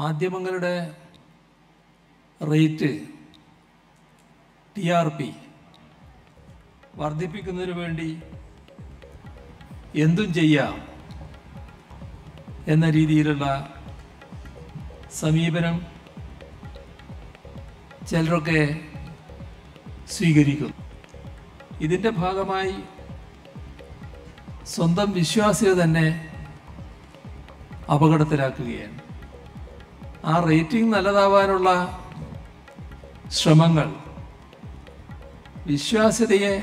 മാധ്യമങ്ങളുടെ rate T R P വർദ്ധിപ്പിക്കുന്നതിന് വേണ്ടി എന്തും ചെയ്യാം എന്ന രീതിയിലുള്ള സമീപനം ചിലരൊക്കെ സ്വീകരിക്കുന്നു ഇതിൻ്റെ ഭാഗമായി സ്വന്തം വിശ്വാസ്യത തന്നെ അപകടത്തിലാക്കുകയാണ് ആ റേറ്റിംഗ് നല്ലതാവാനുള്ള ശ്രമങ്ങൾ വിശ്വാസ്യതയെ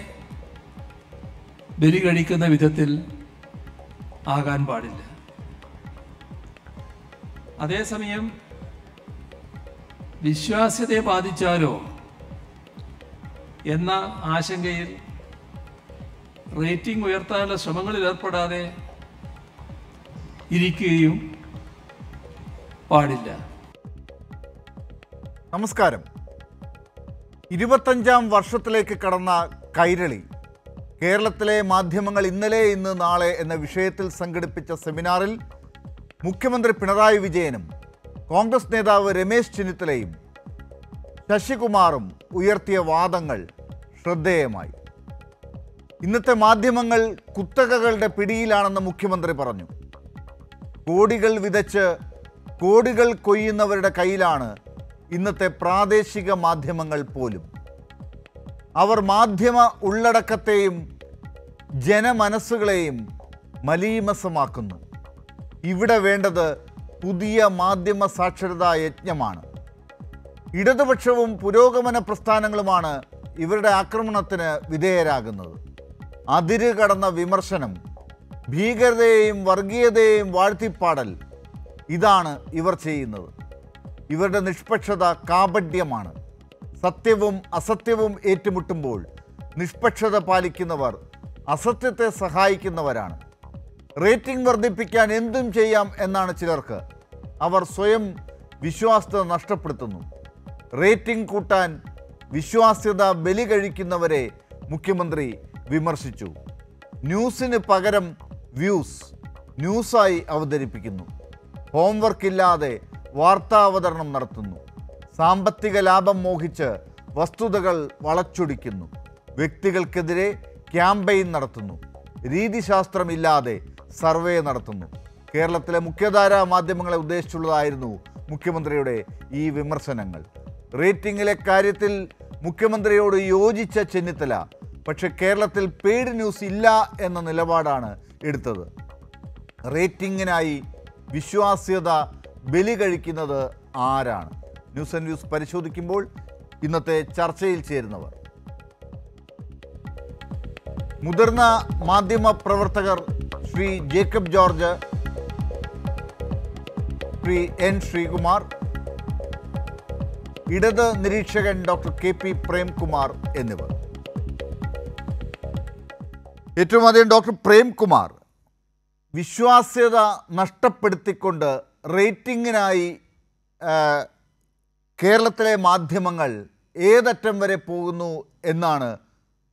ബലികഴിക്കുന്ന വിധത്തിൽ ആകാൻ പാടില്ല അതേസമയം വിശ്വാസ്യതയെ ബാധിച്ചാലോ എന്ന ആശങ്കയിൽ റേറ്റിംഗ് ഉയർത്താനുള്ള ശ്രമങ്ങളിൽ ഏർപ്പെടാതെ ഇരിക്കുകയും പാടില്ല നമസ്കാരം ഇരുപത്തഞ്ചാം വർഷത്തിലേക്ക് കടന്ന കൈരളി കേരളത്തിലെ മാധ്യമങ്ങൾ ഇന്നലെ ഇന്ന് നാളെ എന്ന വിഷയത്തിൽ സംഘടിപ്പിച്ച സെമിനാറിൽ മുഖ്യമന്ത്രി പിണറായി വിജയനും കോൺഗ്രസ് നേതാവ് രമേശ് ചെന്നിത്തലയും ശശികുമാറും ഉയർത്തിയ വാദങ്ങൾ ശ്രദ്ധേയമായി ഇന്നത്തെ മാധ്യമങ്ങൾ കുത്തകകളുടെ പിടിയിലാണെന്ന് മുഖ്യമന്ത്രി പറഞ്ഞു കോടികൾ വിതച്ച് കോടികൾ കൊയ്യുന്നവരുടെ കയ്യിലാണ് ഇന്നത്തെ പ്രാദേശിക മാധ്യമങ്ങൾ പോലും അവർ മാധ്യമ ഉള്ളടക്കത്തെയും ജനമനസ്സുകളെയും മലീമസമാക്കുന്നു ഇവിടെ വേണ്ടത് പുതിയ മാധ്യമ സാക്ഷരതാ യജ്ഞമാണ് ഇടതുപക്ഷവും പുരോഗമന പ്രസ്ഥാനങ്ങളുമാണ് ഇവരുടെ ആക്രമണത്തിന് വിധേയരാകുന്നത് അതിര് കടന്ന വിമർശനം ഭീകരതയെയും വർഗീയതയെയും വാഴ്ത്തിപ്പാടൽ ഇതാണ് ഇവർ ചെയ്യുന്നത് ഇവരുടെ നിഷ്പക്ഷത കാപഢ്യമാണ് സത്യവും അസത്യവും ഏറ്റുമുട്ടുമ്പോൾ നിഷ്പക്ഷത പാലിക്കുന്നവർ അസത്യത്തെ സഹായിക്കുന്നവരാണ് റേറ്റിംഗ് വർദ്ധിപ്പിക്കാൻ എന്തും ചെയ്യാം എന്നാണ് ചിലർക്ക് അവർ സ്വയം വിശ്വാസ്യത നഷ്ടപ്പെടുത്തുന്നു റേറ്റിംഗ് കൂട്ടാൻ വിശ്വാസ്യത ബലി കഴിക്കുന്നവരെ മുഖ്യമന്ത്രി വിമർശിച്ചു ന്യൂസിന് പകരം വ്യൂസ് ന്യൂസായി അവതരിപ്പിക്കുന്നു ഹോംവർക്ക് ഇല്ലാതെ വാർത്താവതരണം നടത്തുന്നു സാമ്പത്തിക ലാഭം മോഹിച്ച് വസ്തുതകൾ വളച്ചൊടിക്കുന്നു വ്യക്തികൾക്കെതിരെ ക്യാമ്പയിൻ നടത്തുന്നു രീതിശാസ്ത്രമില്ലാതെ സർവേ നടത്തുന്നു കേരളത്തിലെ മുഖ്യധാരാ മാധ്യമങ്ങളെ ഉദ്ദേശിച്ചുള്ളതായിരുന്നു മുഖ്യമന്ത്രിയുടെ ഈ വിമർശനങ്ങൾ റേറ്റിംഗിലെ കാര്യത്തിൽ മുഖ്യമന്ത്രിയോട് യോജിച്ച ചെന്നിത്തല പക്ഷേ കേരളത്തിൽ പെയ്ഡ് ന്യൂസ് ഇല്ല എന്ന നിലപാടാണ് എടുത്തത് റേറ്റിംഗിനായി വിശ്വാസ്യത ബലി കഴിക്കുന്നത് ആരാണ് ന്യൂസ് ആൻഡ് ന്യൂസ് പരിശോധിക്കുമ്പോൾ ഇന്നത്തെ ചർച്ചയിൽ ചേരുന്നവർ മുതിർന്ന മാധ്യമ പ്രവർത്തകർ ശ്രീ ജേക്കബ് ജോർജ് ശ്രീ എൻ ശ്രീകുമാർ ഇടത് നിരീക്ഷകൻ ഡോക്ടർ കെ പി പ്രേംകുമാർ എന്നിവർ ഏറ്റവും അധികം ഡോക്ടർ പ്രേംകുമാർ വിശ്വാസ്യത നഷ്ടപ്പെടുത്തിക്കൊണ്ട് റേറ്റിങ്ങിനായി കേരളത്തിലെ മാധ്യമങ്ങൾ ഏതറ്റം വരെ പോകുന്നു എന്നാണ്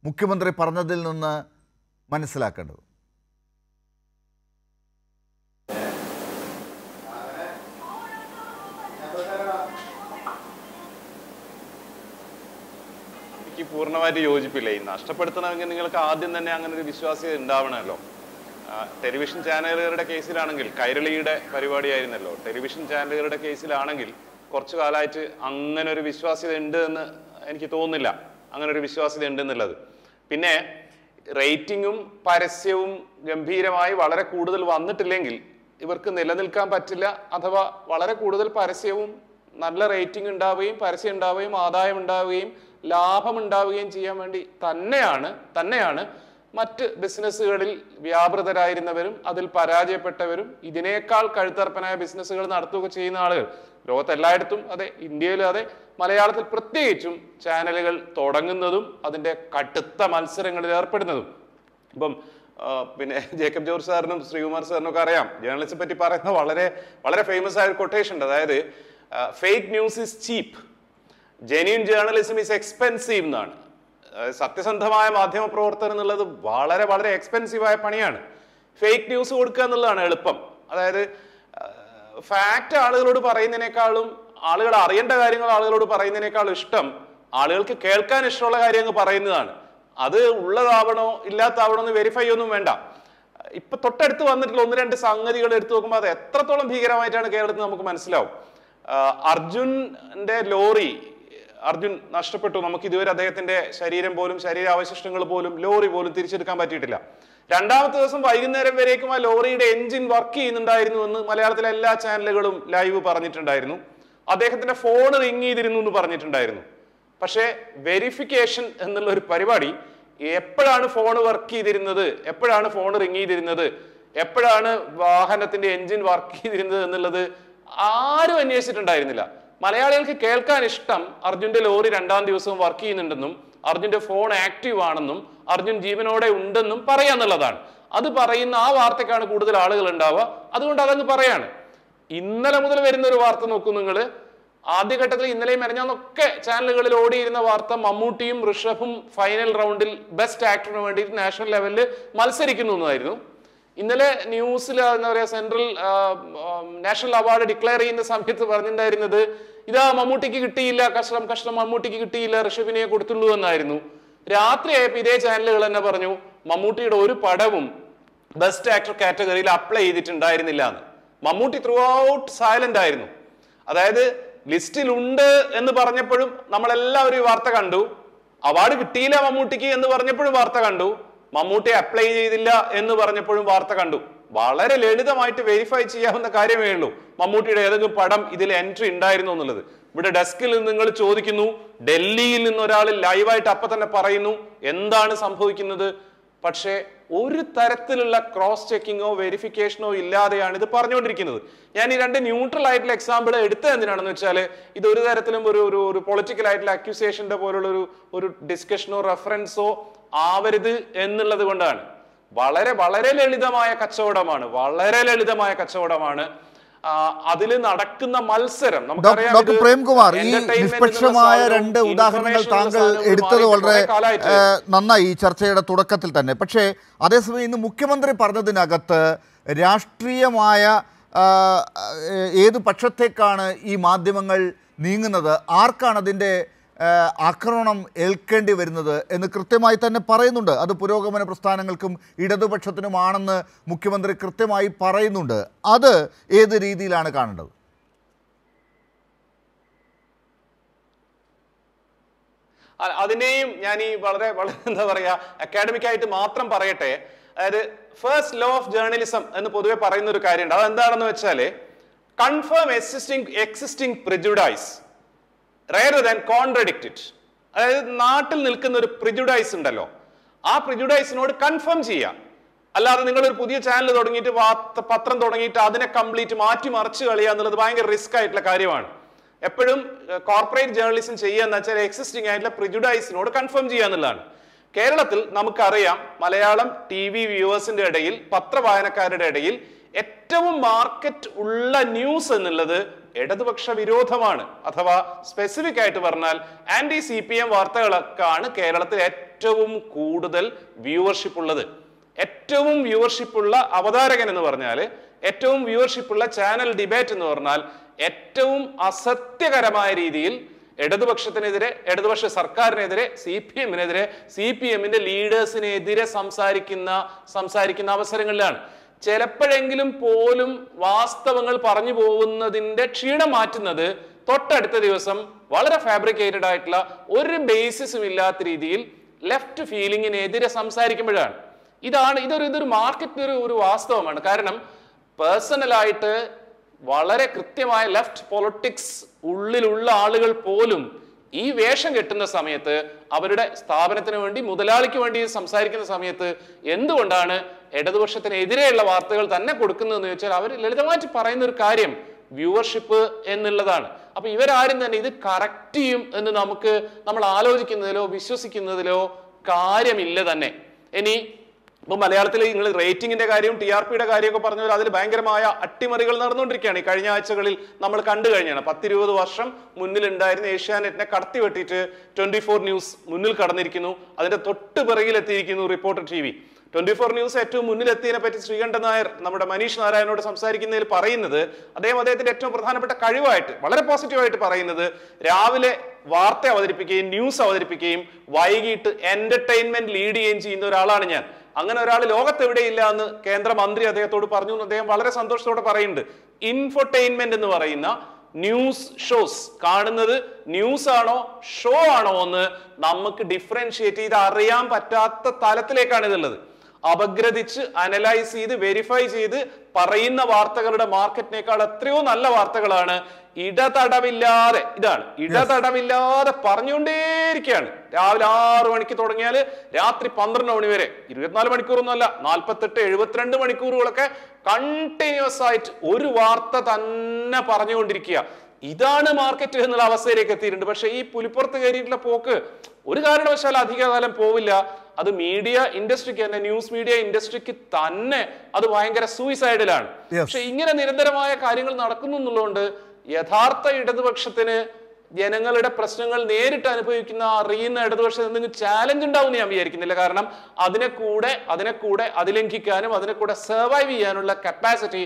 മുഖ്യമന്ത്രി പറഞ്ഞതിൽ നിന്ന് മനസ്സിലാക്കേണ്ടത് പൂർണ്ണമായിട്ട് യോജിപ്പില്ല ഈ നഷ്ടപ്പെടുത്തണമെങ്കിൽ നിങ്ങൾക്ക് ആദ്യം തന്നെ അങ്ങനെ ഒരു വിശ്വാസ്യത ഉണ്ടാവണമല്ലോ ടെലിവിഷൻ ചാനലുകളുടെ കേസിലാണെങ്കിൽ കൈരളിയുടെ പരിപാടിയായിരുന്നല്ലോ ടെലിവിഷൻ ചാനലുകളുടെ കേസിലാണെങ്കിൽ കുറച്ചു കാലമായിട്ട് അങ്ങനെ ഒരു വിശ്വാസ്യത ഉണ്ട് എന്ന് എനിക്ക് തോന്നുന്നില്ല അങ്ങനെ ഒരു വിശ്വാസ്യത എന്നുള്ളത് പിന്നെ റേറ്റിങ്ങും പരസ്യവും ഗംഭീരമായി വളരെ കൂടുതൽ വന്നിട്ടില്ലെങ്കിൽ ഇവർക്ക് നിലനിൽക്കാൻ പറ്റില്ല അഥവാ വളരെ കൂടുതൽ പരസ്യവും നല്ല റേറ്റിംഗ് ഉണ്ടാവുകയും പരസ്യം ഉണ്ടാവുകയും ആദായം ഉണ്ടാവുകയും ലാഭം ഉണ്ടാവുകയും ചെയ്യാൻ വേണ്ടി തന്നെയാണ് തന്നെയാണ് മറ്റ് ബിസിനസ്സുകളിൽ വ്യാപൃതരായിരുന്നവരും അതിൽ പരാജയപ്പെട്ടവരും ഇതിനേക്കാൾ കഴുത്തർപ്പനായ ബിസിനസ്സുകൾ നടത്തുക ചെയ്യുന്ന ആളുകൾ ലോകത്തെല്ലായിടത്തും അതെ ഇന്ത്യയിലും അതെ മലയാളത്തിൽ പ്രത്യേകിച്ചും ചാനലുകൾ തുടങ്ങുന്നതും അതിൻ്റെ കടുത്ത മത്സരങ്ങളിൽ ഏർപ്പെടുന്നതും ഇപ്പം പിന്നെ ജേക്കബ് ജോർജ് സാറിനും ശ്രീകുമാർ സാറിനും ഒക്കെ അറിയാം ജേർണലിസ്റ്റിനെ പറ്റി പറയുന്ന വളരെ വളരെ ഫേമസ് ആയ ഒരു കൊട്ടേഷൻ ഉണ്ട് അതായത് fake news is cheap genuine journalism is expensive എന്നാണ് സത്യസന്ധമായ മാധ്യമ പ്രവർത്തനം എന്നുള്ളത് വളരെ വളരെ എക്സ്പെൻസീവായ പണിയാണ് ഫേക്ക് ന്യൂസ് കൊടുക്കുക എന്നുള്ളതാണ് എളുപ്പം അതായത് ഫാക്റ്റ് ആളുകളോട് പറയുന്നതിനേക്കാളും ആളുകൾ അറിയേണ്ട കാര്യങ്ങൾ ആളുകളോട് പറയുന്നതിനേക്കാളും ഇഷ്ടം ആളുകൾക്ക് കേൾക്കാൻ ഇഷ്ടമുള്ള കാര്യങ്ങൾ പറയുന്നതാണ് അത് ഉള്ളതാവണോ ഇല്ലാത്താവണോ എന്ന് വെരിഫൈ ഒന്നും വേണ്ട ഇപ്പൊ തൊട്ടടുത്ത് വന്നിട്ടുള്ള ഒന്ന് രണ്ട് സംഗതികൾ എടുത്തു നോക്കുമ്പോൾ അത് എത്രത്തോളം ഭീകരമായിട്ടാണ് കേരളത്തിൽ നമുക്ക് മനസ്സിലാവും അർജുൻ്റെ ലോറി അർജുൻ നഷ്ടപ്പെട്ടു നമുക്ക് ഇതുവരെ അദ്ദേഹത്തിന്റെ ശരീരം പോലും ശരീരാവശിഷ്ടങ്ങൾ പോലും ലോറി പോലും തിരിച്ചെടുക്കാൻ പറ്റിയിട്ടില്ല രണ്ടാമത്തെ ദിവസം വൈകുന്നേരം വരേക്കും ആ ലോറിയുടെ എഞ്ചിൻ വർക്ക് ചെയ്യുന്നുണ്ടായിരുന്നു എന്ന് മലയാളത്തിലെ എല്ലാ ചാനലുകളും ലൈവ് പറഞ്ഞിട്ടുണ്ടായിരുന്നു അദ്ദേഹത്തിന്റെ ഫോൺ റിങ് ചെയ്തിരുന്നു എന്ന് പറഞ്ഞിട്ടുണ്ടായിരുന്നു പക്ഷേ വെരിഫിക്കേഷൻ എന്നുള്ള ഒരു പരിപാടി എപ്പോഴാണ് ഫോൺ വർക്ക് ചെയ്തിരുന്നത് എപ്പോഴാണ് ഫോൺ റിങ് ചെയ്തിരുന്നത് എപ്പോഴാണ് വാഹനത്തിന്റെ എഞ്ചിൻ വർക്ക് ചെയ്തിരുന്നത് എന്നുള്ളത് ആരും അന്വേഷിച്ചിട്ടുണ്ടായിരുന്നില്ല മലയാളികൾക്ക് കേൾക്കാൻ ഇഷ്ടം അർജുന്റെ ലോറി രണ്ടാം ദിവസവും വർക്ക് ചെയ്യുന്നുണ്ടെന്നും അർജുന്റെ ഫോൺ ആക്റ്റീവ് ആണെന്നും അർജുൻ ജീവനോടെ ഉണ്ടെന്നും പറയാന്നുള്ളതാണ് അത് പറയുന്ന ആ വാർത്തയ്ക്കാണ് കൂടുതൽ ആളുകൾ ഉണ്ടാവുക അതുകൊണ്ട് അതങ്ങ് പറയാണ് ഇന്നലെ മുതൽ വരുന്ന ഒരു വാർത്ത നോക്കൂ നിങ്ങൾ ആദ്യഘട്ടത്തിൽ ഇന്നലെയും മെനഞ്ഞാന്നൊക്കെ ചാനലുകളിൽ ഓടിയിരുന്ന വാർത്ത മമ്മൂട്ടിയും ഋഷഭും ഫൈനൽ റൗണ്ടിൽ ബെസ്റ്റ് ആക്ടറിന് വേണ്ടിയിട്ട് നാഷണൽ ലെവലിൽ മത്സരിക്കുന്നു എന്നായിരുന്നു ഇന്നലെ ന്യൂസിൽ എന്താ പറയുക സെൻട്രൽ നാഷണൽ അവാർഡ് ഡിക്ലെയർ ചെയ്യുന്ന സമയത്ത് പറഞ്ഞിട്ടുണ്ടായിരുന്നത് ഇതാ മമ്മൂട്ടിക്ക് കിട്ടിയില്ല കഷ്ടം കഷ്ടം മമ്മൂട്ടിക്ക് കിട്ടിയില്ല ഋഷഭിനെ കൊടുത്തുള്ളൂ എന്നായിരുന്നു രാത്രിയായപ്പോൾ ഇതേ ചാനലുകൾ തന്നെ പറഞ്ഞു മമ്മൂട്ടിയുടെ ഒരു പടവും ബെസ്റ്റ് ആക്ടർ കാറ്റഗറിയിൽ അപ്ലൈ ചെയ്തിട്ടുണ്ടായിരുന്നില്ല എന്ന് മമ്മൂട്ടി ത്രൂ ഔട്ട് സൈലന്റ് ആയിരുന്നു അതായത് ലിസ്റ്റിലുണ്ട് എന്ന് പറഞ്ഞപ്പോഴും നമ്മളെല്ലാവരും ഈ വാർത്ത കണ്ടു അവാർഡ് കിട്ടിയില്ല മമ്മൂട്ടിക്ക് എന്ന് പറഞ്ഞപ്പോഴും വാർത്ത കണ്ടു മമ്മൂട്ടി അപ്ലൈ ചെയ്തില്ല എന്ന് പറഞ്ഞപ്പോഴും വാർത്ത കണ്ടു വളരെ ലളിതമായിട്ട് വെരിഫൈ ചെയ്യാവുന്ന കാര്യമേ ഉള്ളൂ മമ്മൂട്ടിയുടെ ഏതെങ്കിലും പടം ഇതിൽ എൻട്രി ഉണ്ടായിരുന്നു എന്നുള്ളത് ഇവിടെ ഡെസ്കിൽ നിന്ന് നിങ്ങൾ ചോദിക്കുന്നു ഡൽഹിയിൽ നിന്ന് ഒരാൾ ലൈവായിട്ട് അപ്പൊ തന്നെ പറയുന്നു എന്താണ് സംഭവിക്കുന്നത് പക്ഷേ ഒരു തരത്തിലുള്ള ക്രോസ് ചെക്കിങ്ങോ വെരിഫിക്കേഷനോ ഇല്ലാതെയാണ് ഇത് പറഞ്ഞുകൊണ്ടിരിക്കുന്നത് ഞാൻ ഈ രണ്ട് ന്യൂട്രൽ ആയിട്ടുള്ള എക്സാമ്പിൾ എടുത്തത് എന്തിനാണെന്ന് വെച്ചാൽ ഇത് ഒരു തരത്തിലും ഒരു ഒരു പൊളിറ്റിക്കൽ ആയിട്ടുള്ള അക്യൂസിയേഷന്റെ പോലുള്ള ഒരു ഒരു ഡിസ്കഷനോ റെഫറൻസോ ആവരുത് എന്നുള്ളത് കൊണ്ടാണ് വളരെ വളരെ ലളിതമായ കച്ചവടമാണ് വളരെ ലളിതമായ കച്ചവടമാണ് അതിൽ നടക്കുന്ന മത്സരം നമുക്ക് പ്രേംകുമാർ ഈ നിഷ്പക്ഷമായ രണ്ട് ഉദാഹരണങ്ങൾ താങ്കൾ എടുത്തത് വളരെ നന്നായി ഈ ചർച്ചയുടെ തുടക്കത്തിൽ തന്നെ പക്ഷേ അതേസമയം ഇന്ന് മുഖ്യമന്ത്രി പറഞ്ഞതിനകത്ത് രാഷ്ട്രീയമായ ഏത് പക്ഷത്തേക്കാണ് ഈ മാധ്യമങ്ങൾ നീങ്ങുന്നത് ആർക്കാണ് അതിൻ്റെ ആക്രമണം ഏൽക്കേണ്ടി വരുന്നത് എന്ന് കൃത്യമായി തന്നെ പറയുന്നുണ്ട് അത് പുരോഗമന പ്രസ്ഥാനങ്ങൾക്കും ഇടതുപക്ഷത്തിനുമാണെന്ന് മുഖ്യമന്ത്രി കൃത്യമായി പറയുന്നുണ്ട് അത് ഏത് രീതിയിലാണ് കാണേണ്ടത് അതിനെയും ഞാൻ ഈ വളരെ വളരെ എന്താ പറയുക അക്കാഡമിക് ആയിട്ട് മാത്രം പറയട്ടെ അതായത് ഫേസ്റ്റ് ലോ ഓഫ് ജേർണലിസം എന്ന് പൊതുവെ പറയുന്ന ഒരു കാര്യമുണ്ട് എന്താണെന്ന് വെച്ചാല് confirm existing existing prejudice rather than contradict it. അതായത് നാട്ടിൽ നിൽക്കുന്ന ഒരു പ്രിജുഡൈസ് ഉണ്ടല്ലോ ആ പ്രിജുഡൈസിനോട് കൺഫേം ചെയ്യുക അല്ലാതെ നിങ്ങൾ ഒരു പുതിയ ചാനൽ തുടങ്ങിയിട്ട് പത്രം തുടങ്ങിയിട്ട് അതിനെ കംപ്ലീറ്റ് മാറ്റി മറിച്ച് കളിയുക എന്നുള്ളത് ഭയങ്കര റിസ്ക് ആയിട്ടുള്ള കാര്യമാണ് എപ്പോഴും കോർപ്പറേറ്റ് ജേർണലിസം ചെയ്യുക എന്ന് വെച്ചാൽ എക്സിസ്റ്റിംഗ് ആയിട്ടുള്ള പ്രിജുഡൈസിനോട് കൺഫേം ചെയ്യുക എന്നുള്ളതാണ് കേരളത്തിൽ നമുക്കറിയാം മലയാളം ടി വി വ്യൂവേഴ്സിന്റെ ഇടയിൽ പത്രവായനക്കാരുടെ ഇടയിൽ ഏറ്റവും മാർക്കറ്റ് ഉള്ള ന്യൂസ് എന്നുള്ളത് ഇടതുപക്ഷ വിരോധമാണ് അഥവാ സ്പെസിഫിക് ആയിട്ട് പറഞ്ഞാൽ ആന്റി സി പി എം വാർത്തകളൊക്കെയാണ് കേരളത്തിൽ ഏറ്റവും കൂടുതൽ വ്യൂവർഷിപ്പ് ഉള്ളത് ഏറ്റവും വ്യൂവർഷിപ്പ് ഉള്ള അവതാരകൻ എന്ന് പറഞ്ഞാൽ ഏറ്റവും വ്യൂവർഷിപ്പ് ഉള്ള ചാനൽ ഡിബേറ്റ് എന്ന് പറഞ്ഞാൽ ഏറ്റവും അസത്യകരമായ രീതിയിൽ ഇടതുപക്ഷത്തിനെതിരെ ഇടതുപക്ഷ സർക്കാരിനെതിരെ സി പി എമ്മിനെതിരെ സി പി എമ്മിന്റെ ലീഡേഴ്സിനെതിരെ സംസാരിക്കുന്ന സംസാരിക്കുന്ന അവസരങ്ങളിലാണ് ചിലപ്പോഴെങ്കിലും പോലും വാസ്തവങ്ങൾ പറഞ്ഞു പോകുന്നതിൻ്റെ ക്ഷീണം മാറ്റുന്നത് തൊട്ടടുത്ത ദിവസം വളരെ ഫാബ്രിക്കേറ്റഡ് ആയിട്ടുള്ള ഒരു ബേസിസും ഇല്ലാത്ത രീതിയിൽ ലെഫ്റ്റ് ഫീലിങ്ങിനെതിരെ സംസാരിക്കുമ്പോഴാണ് ഇതാണ് ഇതൊരു ഇതൊരു മാർക്കറ്റ് ഒരു ഒരു വാസ്തവമാണ് കാരണം പേഴ്സണലായിട്ട് വളരെ കൃത്യമായ ലെഫ്റ്റ് പൊളിറ്റിക്സ് ഉള്ളിലുള്ള ആളുകൾ പോലും ഈ വേഷം കെട്ടുന്ന സമയത്ത് അവരുടെ സ്ഥാപനത്തിന് വേണ്ടി മുതലാളിക്ക് വേണ്ടി സംസാരിക്കുന്ന സമയത്ത് എന്തുകൊണ്ടാണ് ഇടതുപക്ഷത്തിനെതിരെയുള്ള വാർത്തകൾ തന്നെ കൊടുക്കുന്നതെന്ന് ചോദിച്ചാൽ അവർ ലളിതമായിട്ട് പറയുന്ന ഒരു കാര്യം വ്യൂവർഷിപ്പ് എന്നുള്ളതാണ് അപ്പൊ ഇവരാരും തന്നെ ഇത് കറക്റ്റ് ചെയ്യും എന്ന് നമുക്ക് നമ്മൾ ആലോചിക്കുന്നതിലോ വിശ്വസിക്കുന്നതിലോ കാര്യമില്ല തന്നെ ഇനി ഇപ്പൊ മലയാളത്തിൽ നിങ്ങൾ റേറ്റിംഗിന്റെ കാര്യവും ടി ആർ പിയുടെ കാര്യമൊക്കെ പറഞ്ഞാൽ അതിൽ ഭയങ്കരമായ അട്ടിമറികൾ നടന്നുകൊണ്ടിരിക്കുകയാണ് ഈ കഴിഞ്ഞ ആഴ്ചകളിൽ നമ്മൾ കണ്ടു കഴിഞ്ഞാണ് പത്തിരുപത് വർഷം മുന്നിലുണ്ടായിരുന്ന ഏഷ്യാനെറ്റിനെ കടത്തി വെട്ടിയിട്ട് ട്വന്റി ഫോർ ന്യൂസ് മുന്നിൽ കടന്നിരിക്കുന്നു അതിന്റെ തൊട്ട് പിറകിലെത്തിയിരിക്കുന്നു reporter T V twenty four news ഏറ്റവും മുന്നിലെത്തിയതിനെ പറ്റി ശ്രീകണ്ഠൻ നായർ നമ്മുടെ മനീഷ് നാരായണനോട് സംസാരിക്കുന്നതിൽ പറയുന്നത് അദ്ദേഹം അദ്ദേഹത്തിന്റെ ഏറ്റവും പ്രധാനപ്പെട്ട കഴിവായിട്ട് വളരെ പോസിറ്റീവായിട്ട് പറയുന്നത് രാവിലെ വാർത്ത അവതരിപ്പിക്കുകയും ന്യൂസ് അവതരിപ്പിക്കുകയും വൈകിട്ട് എന്റർടൈൻമെന്റ് ലീഡ് ചെയ്യുകയും ചെയ്യുന്ന ഒരാളാണ് ഞാൻ അങ്ങനെ ഒരാൾ ഇല്ല എന്ന് കേന്ദ്രമന്ത്രി അദ്ദേഹത്തോട് പറഞ്ഞു അദ്ദേഹം വളരെ സന്തോഷത്തോടെ പറയുന്നുണ്ട് ഇൻഫർടൈൻമെന്റ് എന്ന് പറയുന്ന ന്യൂസ് ഷോസ് കാണുന്നത് ന്യൂസ് ആണോ ഷോ ആണോ എന്ന് നമുക്ക് ഡിഫറൻഷിയേറ്റ് ചെയ്ത് അറിയാൻ പറ്റാത്ത തലത്തിലേക്കാണ് ഇതുള്ളത് അപഗ്രഥിച്ച് അനലൈസ് ചെയ്ത് വെരിഫൈ ചെയ്ത് പറയുന്ന വാർത്തകളുടെ മാർക്കറ്റിനേക്കാൾ എത്രയോ നല്ല വാർത്തകളാണ് ഇടതടവില്ലാതെ ഇതാണ് ഇടതടവില്ലാതെ പറഞ്ഞുകൊണ്ടേയിരിക്കുകയാണ് രാവിലെ ആറു മണിക്ക് തുടങ്ങിയാൽ രാത്രി പന്ത്രണ്ട് മണി വരെ ഇരുപത്തിനാല് മണിക്കൂറൊന്നുമല്ല നാൽപ്പത്തെട്ട് എഴുപത്തിരണ്ട് മണിക്കൂറുകളൊക്കെ കണ്ടിന്യൂസ് ആയിട്ട് ഒരു വാർത്ത തന്നെ പറഞ്ഞുകൊണ്ടിരിക്കുക ഇതാണ് മാർക്കറ്റ് എന്നുള്ള അവസ്ഥയിലേക്ക് എത്തിയിട്ടുണ്ട് പക്ഷേ ഈ പുലിപ്പുറത്ത് കയറിയിട്ടുള്ള പോക്ക് ഒരു കാരണവശാലും അധികകാലം പോവില്ല അത് മീഡിയ ഇൻഡസ്ട്രിക്ക് തന്നെ ന്യൂസ് മീഡിയ ഇൻഡസ്ട്രിക്ക് തന്നെ അത് ഭയങ്കര സൂയിസൈഡിലാണ് പക്ഷെ ഇങ്ങനെ നിരന്തരമായ കാര്യങ്ങൾ നടക്കുന്നു എന്നുള്ളതുകൊണ്ട് യഥാർത്ഥ ഇടതുപക്ഷത്തിന് ജനങ്ങളുടെ പ്രശ്നങ്ങൾ നേരിട്ട് അനുഭവിക്കുന്ന അറിയുന്ന ഇടതുപക്ഷം എന്തെങ്കിലും ചാലഞ്ച് ഉണ്ടാവും ഞാൻ വിചാരിക്കുന്നില്ല കാരണം അതിനെ കൂടെ അതിനെ കൂടെ അതിലംഘിക്കാനും അതിനെ കൂടെ സർവൈവ് ചെയ്യാനുള്ള കപ്പാസിറ്റി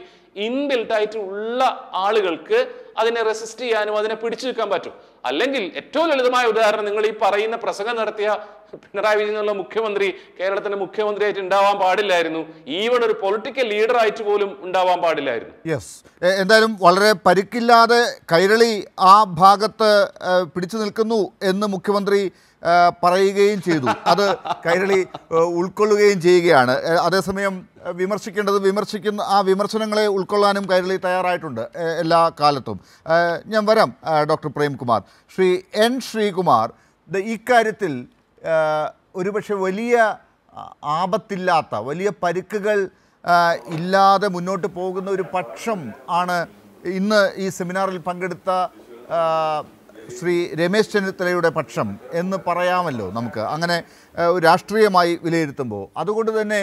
ഇൻബിൽട്ട് ആയിട്ട് ഉള്ള ആളുകൾക്ക് അതിനെ റെസിസ്റ്റ് ചെയ്യാനും അതിനെ പിടിച്ചു നിൽക്കാൻ പറ്റും അല്ലെങ്കിൽ ഏറ്റവും ലളിതമായ ഉദാഹരണം നിങ്ങൾ ഈ പറയുന്ന പ്രസംഗം നടത്തിയ പിണറായി വിജയൻ എന്നുള്ള മുഖ്യമന്ത്രി കേരളത്തിന്റെ മുഖ്യമന്ത്രിയായിട്ട് ഉണ്ടാവാൻ പാടില്ലായിരുന്നു ഈവൺ ഒരു പൊളിറ്റിക്കൽ ലീഡർ ആയിട്ട് പോലും ഉണ്ടാവാൻ പാടില്ലായിരുന്നു യെസ് എന്തായാലും വളരെ പരിക്കില്ലാതെ കൈരളി ആ ഭാഗത്ത് പിടിച്ചു നിൽക്കുന്നു എന്ന് മുഖ്യമന്ത്രി പറയുകയും ചെയ്തു അത് കൈരളി ഉൾക്കൊള്ളുകയും ചെയ്യുകയാണ് അതേസമയം വിമർശിക്കേണ്ടത് വിമർശിക്കുന്ന ആ വിമർശനങ്ങളെ ഉൾക്കൊള്ളാനും കൈരളി തയ്യാറായിട്ടുണ്ട് എല്ലാ കാലത്തും ഞാൻ വരാം ഡോക്ടർ പ്രേംകുമാർ ശ്രീ എൻ ശ്രീകുമാർ ഇക്കാര്യത്തിൽ ഒരുപക്ഷെ വലിയ ആപത്തില്ലാത്ത വലിയ പരുക്കുകൾ ഇല്ലാതെ മുന്നോട്ട് പോകുന്ന ഒരു പക്ഷം ആണ് ഇന്ന് ഈ സെമിനാറിൽ പങ്കെടുത്ത ശ്രീ രമേശ് ചെന്നിത്തലയുടെ പക്ഷം എന്ന് പറയാമല്ലോ നമുക്ക് അങ്ങനെ രാഷ്ട്രീയമായി വിലയിരുത്തുമ്പോൾ അതുകൊണ്ട് തന്നെ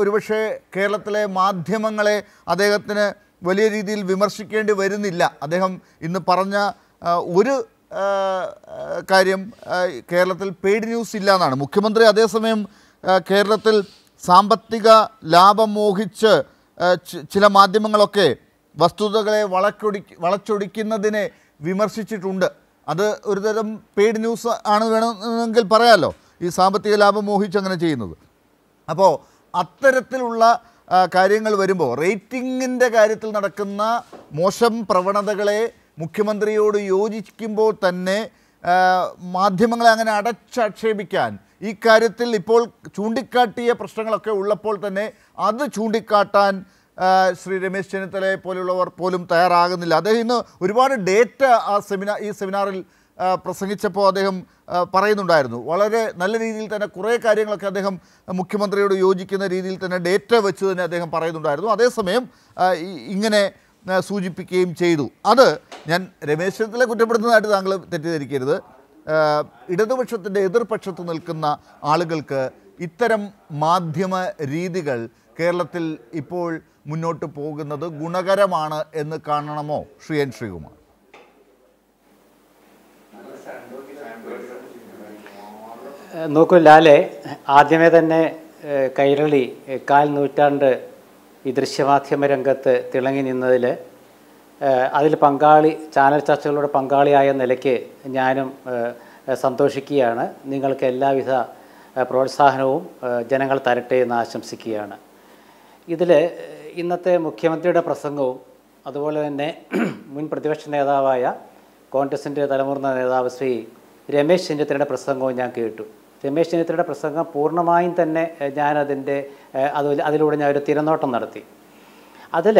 ഒരുപക്ഷെ കേരളത്തിലെ മാധ്യമങ്ങളെ അദ്ദേഹത്തിന് വലിയ രീതിയിൽ വിമർശിക്കേണ്ടി വരുന്നില്ല അദ്ദേഹം ഇന്ന് പറഞ്ഞ ഒരു കാര്യം കേരളത്തിൽ പെയ്ഡ് ന്യൂസ് ഇല്ല എന്നാണ് മുഖ്യമന്ത്രി അതേസമയം കേരളത്തിൽ സാമ്പത്തിക ലാഭം മോഹിച്ച് ചില മാധ്യമങ്ങളൊക്കെ വസ്തുതകളെ വളച്ചൊടി വളച്ചൊടിക്കുന്നതിനെ വിമർശിച്ചിട്ടുണ്ട് അത് ഒരുതരം പെയ്ഡ് ന്യൂസ് ആണ് വേണമെങ്കിൽ പറയാമല്ലോ ഈ സാമ്പത്തിക ലാഭം മോഹിച്ച് അങ്ങനെ ചെയ്യുന്നത് അപ്പോൾ അത്തരത്തിലുള്ള കാര്യങ്ങൾ വരുമ്പോൾ റേറ്റിങ്ങിൻ്റെ കാര്യത്തിൽ നടക്കുന്ന മോശം പ്രവണതകളെ മുഖ്യമന്ത്രിയോട് യോജിക്കുമ്പോൾ തന്നെ മാധ്യമങ്ങളെ അങ്ങനെ അടച്ചാക്ഷേപിക്കാൻ ഈ കാര്യത്തിൽ ഇപ്പോൾ ചൂണ്ടിക്കാട്ടിയ പ്രശ്നങ്ങളൊക്കെ ഉള്ളപ്പോൾ തന്നെ അത് ചൂണ്ടിക്കാട്ടാൻ ശ്രീ രമേശ് ചെന്നിത്തലയെ പോലുള്ളവർ പോലും തയ്യാറാകുന്നില്ല അദ്ദേഹം ഇന്ന് ഒരുപാട് ഡേറ്റ ആ സെമിനാർ ഈ സെമിനാറിൽ പ്രസംഗിച്ചപ്പോൾ അദ്ദേഹം പറയുന്നുണ്ടായിരുന്നു വളരെ നല്ല രീതിയിൽ തന്നെ കുറേ കാര്യങ്ങളൊക്കെ അദ്ദേഹം മുഖ്യമന്ത്രിയോട് യോജിക്കുന്ന രീതിയിൽ തന്നെ ഡേറ്റ വെച്ച് തന്നെ അദ്ദേഹം പറയുന്നുണ്ടായിരുന്നു അതേസമയം ഇങ്ങനെ സൂചിപ്പിക്കുകയും ചെയ്തു അത് ഞാൻ രമേശ് ചെന്നിത്തല കുറ്റപ്പെടുത്തുന്നതായിട്ട് താങ്കൾ തെറ്റിദ്ധരിക്കരുത് ഇടതുപക്ഷത്തിൻ്റെ എതിർപക്ഷത്ത് നിൽക്കുന്ന ആളുകൾക്ക് ഇത്തരം മാധ്യമ രീതികൾ കേരളത്തിൽ ഇപ്പോൾ മുന്നോട്ട് പോകുന്നത് ഗുണകരമാണ് എന്ന് കാണണമോ ശ്രീ എൻ ശ്രീകുമാർ നോക്കൂ ലാലെ ആദ്യമേ തന്നെ കൈരളി കാൽ നൂറ്റാണ്ട് ഈ ദൃശ്യമാധ്യമ രംഗത്ത് തിളങ്ങി നിന്നതിൽ അതിൽ പങ്കാളി ചാനൽ ചർച്ചകളുടെ പങ്കാളിയായ നിലയ്ക്ക് ഞാനും സന്തോഷിക്കുകയാണ് നിങ്ങൾക്ക് എല്ലാവിധ പ്രോത്സാഹനവും ജനങ്ങൾ തരട്ടെ എന്ന് ആശംസിക്കുകയാണ് ഇതിൽ ഇന്നത്തെ മുഖ്യമന്ത്രിയുടെ പ്രസംഗവും അതുപോലെ തന്നെ മുൻ പ്രതിപക്ഷ നേതാവായ കോൺഗ്രസിൻ്റെ തലമുറ നേതാവ് ശ്രീ രമേശ് ചെന്നിത്തലയുടെ പ്രസംഗവും ഞാൻ കേട്ടു രമേശ് ചെന്നിത്തലയുടെ പ്രസംഗം പൂർണ്ണമായും തന്നെ ഞാനതിൻ്റെ അത് അതിലൂടെ ഞാൻ ഒരു തിരനോട്ടം നടത്തി അതിൽ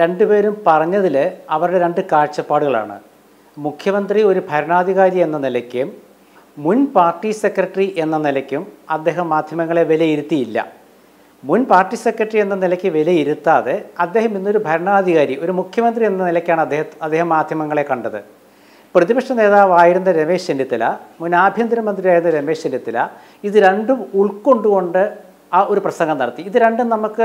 രണ്ടുപേരും പറഞ്ഞതിൽ അവരുടെ രണ്ട് കാഴ്ചപ്പാടുകളാണ് മുഖ്യമന്ത്രി ഒരു ഭരണാധികാരി എന്ന നിലയ്ക്കും മുൻ പാർട്ടി സെക്രട്ടറി എന്ന നിലയ്ക്കും അദ്ദേഹം മാധ്യമങ്ങളെ വിലയിരുത്തിയില്ല മുൻ പാർട്ടി സെക്രട്ടറി എന്ന നിലയ്ക്ക് വിലയിരുത്താതെ അദ്ദേഹം ഇന്നൊരു ഭരണാധികാരി ഒരു മുഖ്യമന്ത്രി എന്ന നിലയ്ക്കാണ് അദ്ദേഹം അദ്ദേഹം മാധ്യമങ്ങളെ കണ്ടത് പ്രതിപക്ഷ നേതാവായിരുന്ന രമേശ് ചെന്നിത്തല മുൻ ആഭ്യന്തരമന്ത്രിയായിരുന്ന രമേശ് ചെന്നിത്തല ഇത് രണ്ടും ഉൾക്കൊണ്ടുകൊണ്ട് ആ ഒരു പ്രസംഗം നടത്തി ഇത് രണ്ടും നമുക്ക്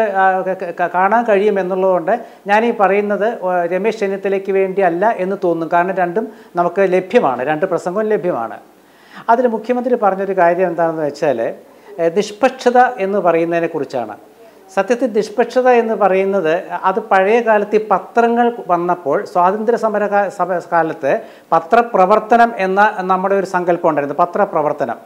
കാണാൻ കഴിയുമെന്നുള്ളതുകൊണ്ട് ഞാൻ ഈ പറയുന്നത് രമേശ് ചെന്നിത്തലയ്ക്ക് വേണ്ടിയല്ല എന്ന് തോന്നും കാരണം രണ്ടും നമുക്ക് ലഭ്യമാണ് രണ്ട് പ്രസംഗവും ലഭ്യമാണ് അതിൽ മുഖ്യമന്ത്രി പറഞ്ഞൊരു കാര്യം എന്താണെന്ന് വെച്ചാൽ നിഷ്പക്ഷത എന്ന് പറയുന്നതിനെക്കുറിച്ചാണ് സത്യത്തിൽ നിഷ്പക്ഷത എന്ന് പറയുന്നത് അത് പഴയ കാലത്ത് ഈ പത്രങ്ങൾ വന്നപ്പോൾ സ്വാതന്ത്ര്യ സമര കാലത്ത് പത്രപ്രവർത്തനം എന്ന നമ്മുടെ ഒരു സങ്കല്പം ഉണ്ടായിരുന്നു പത്രപ്രവർത്തനം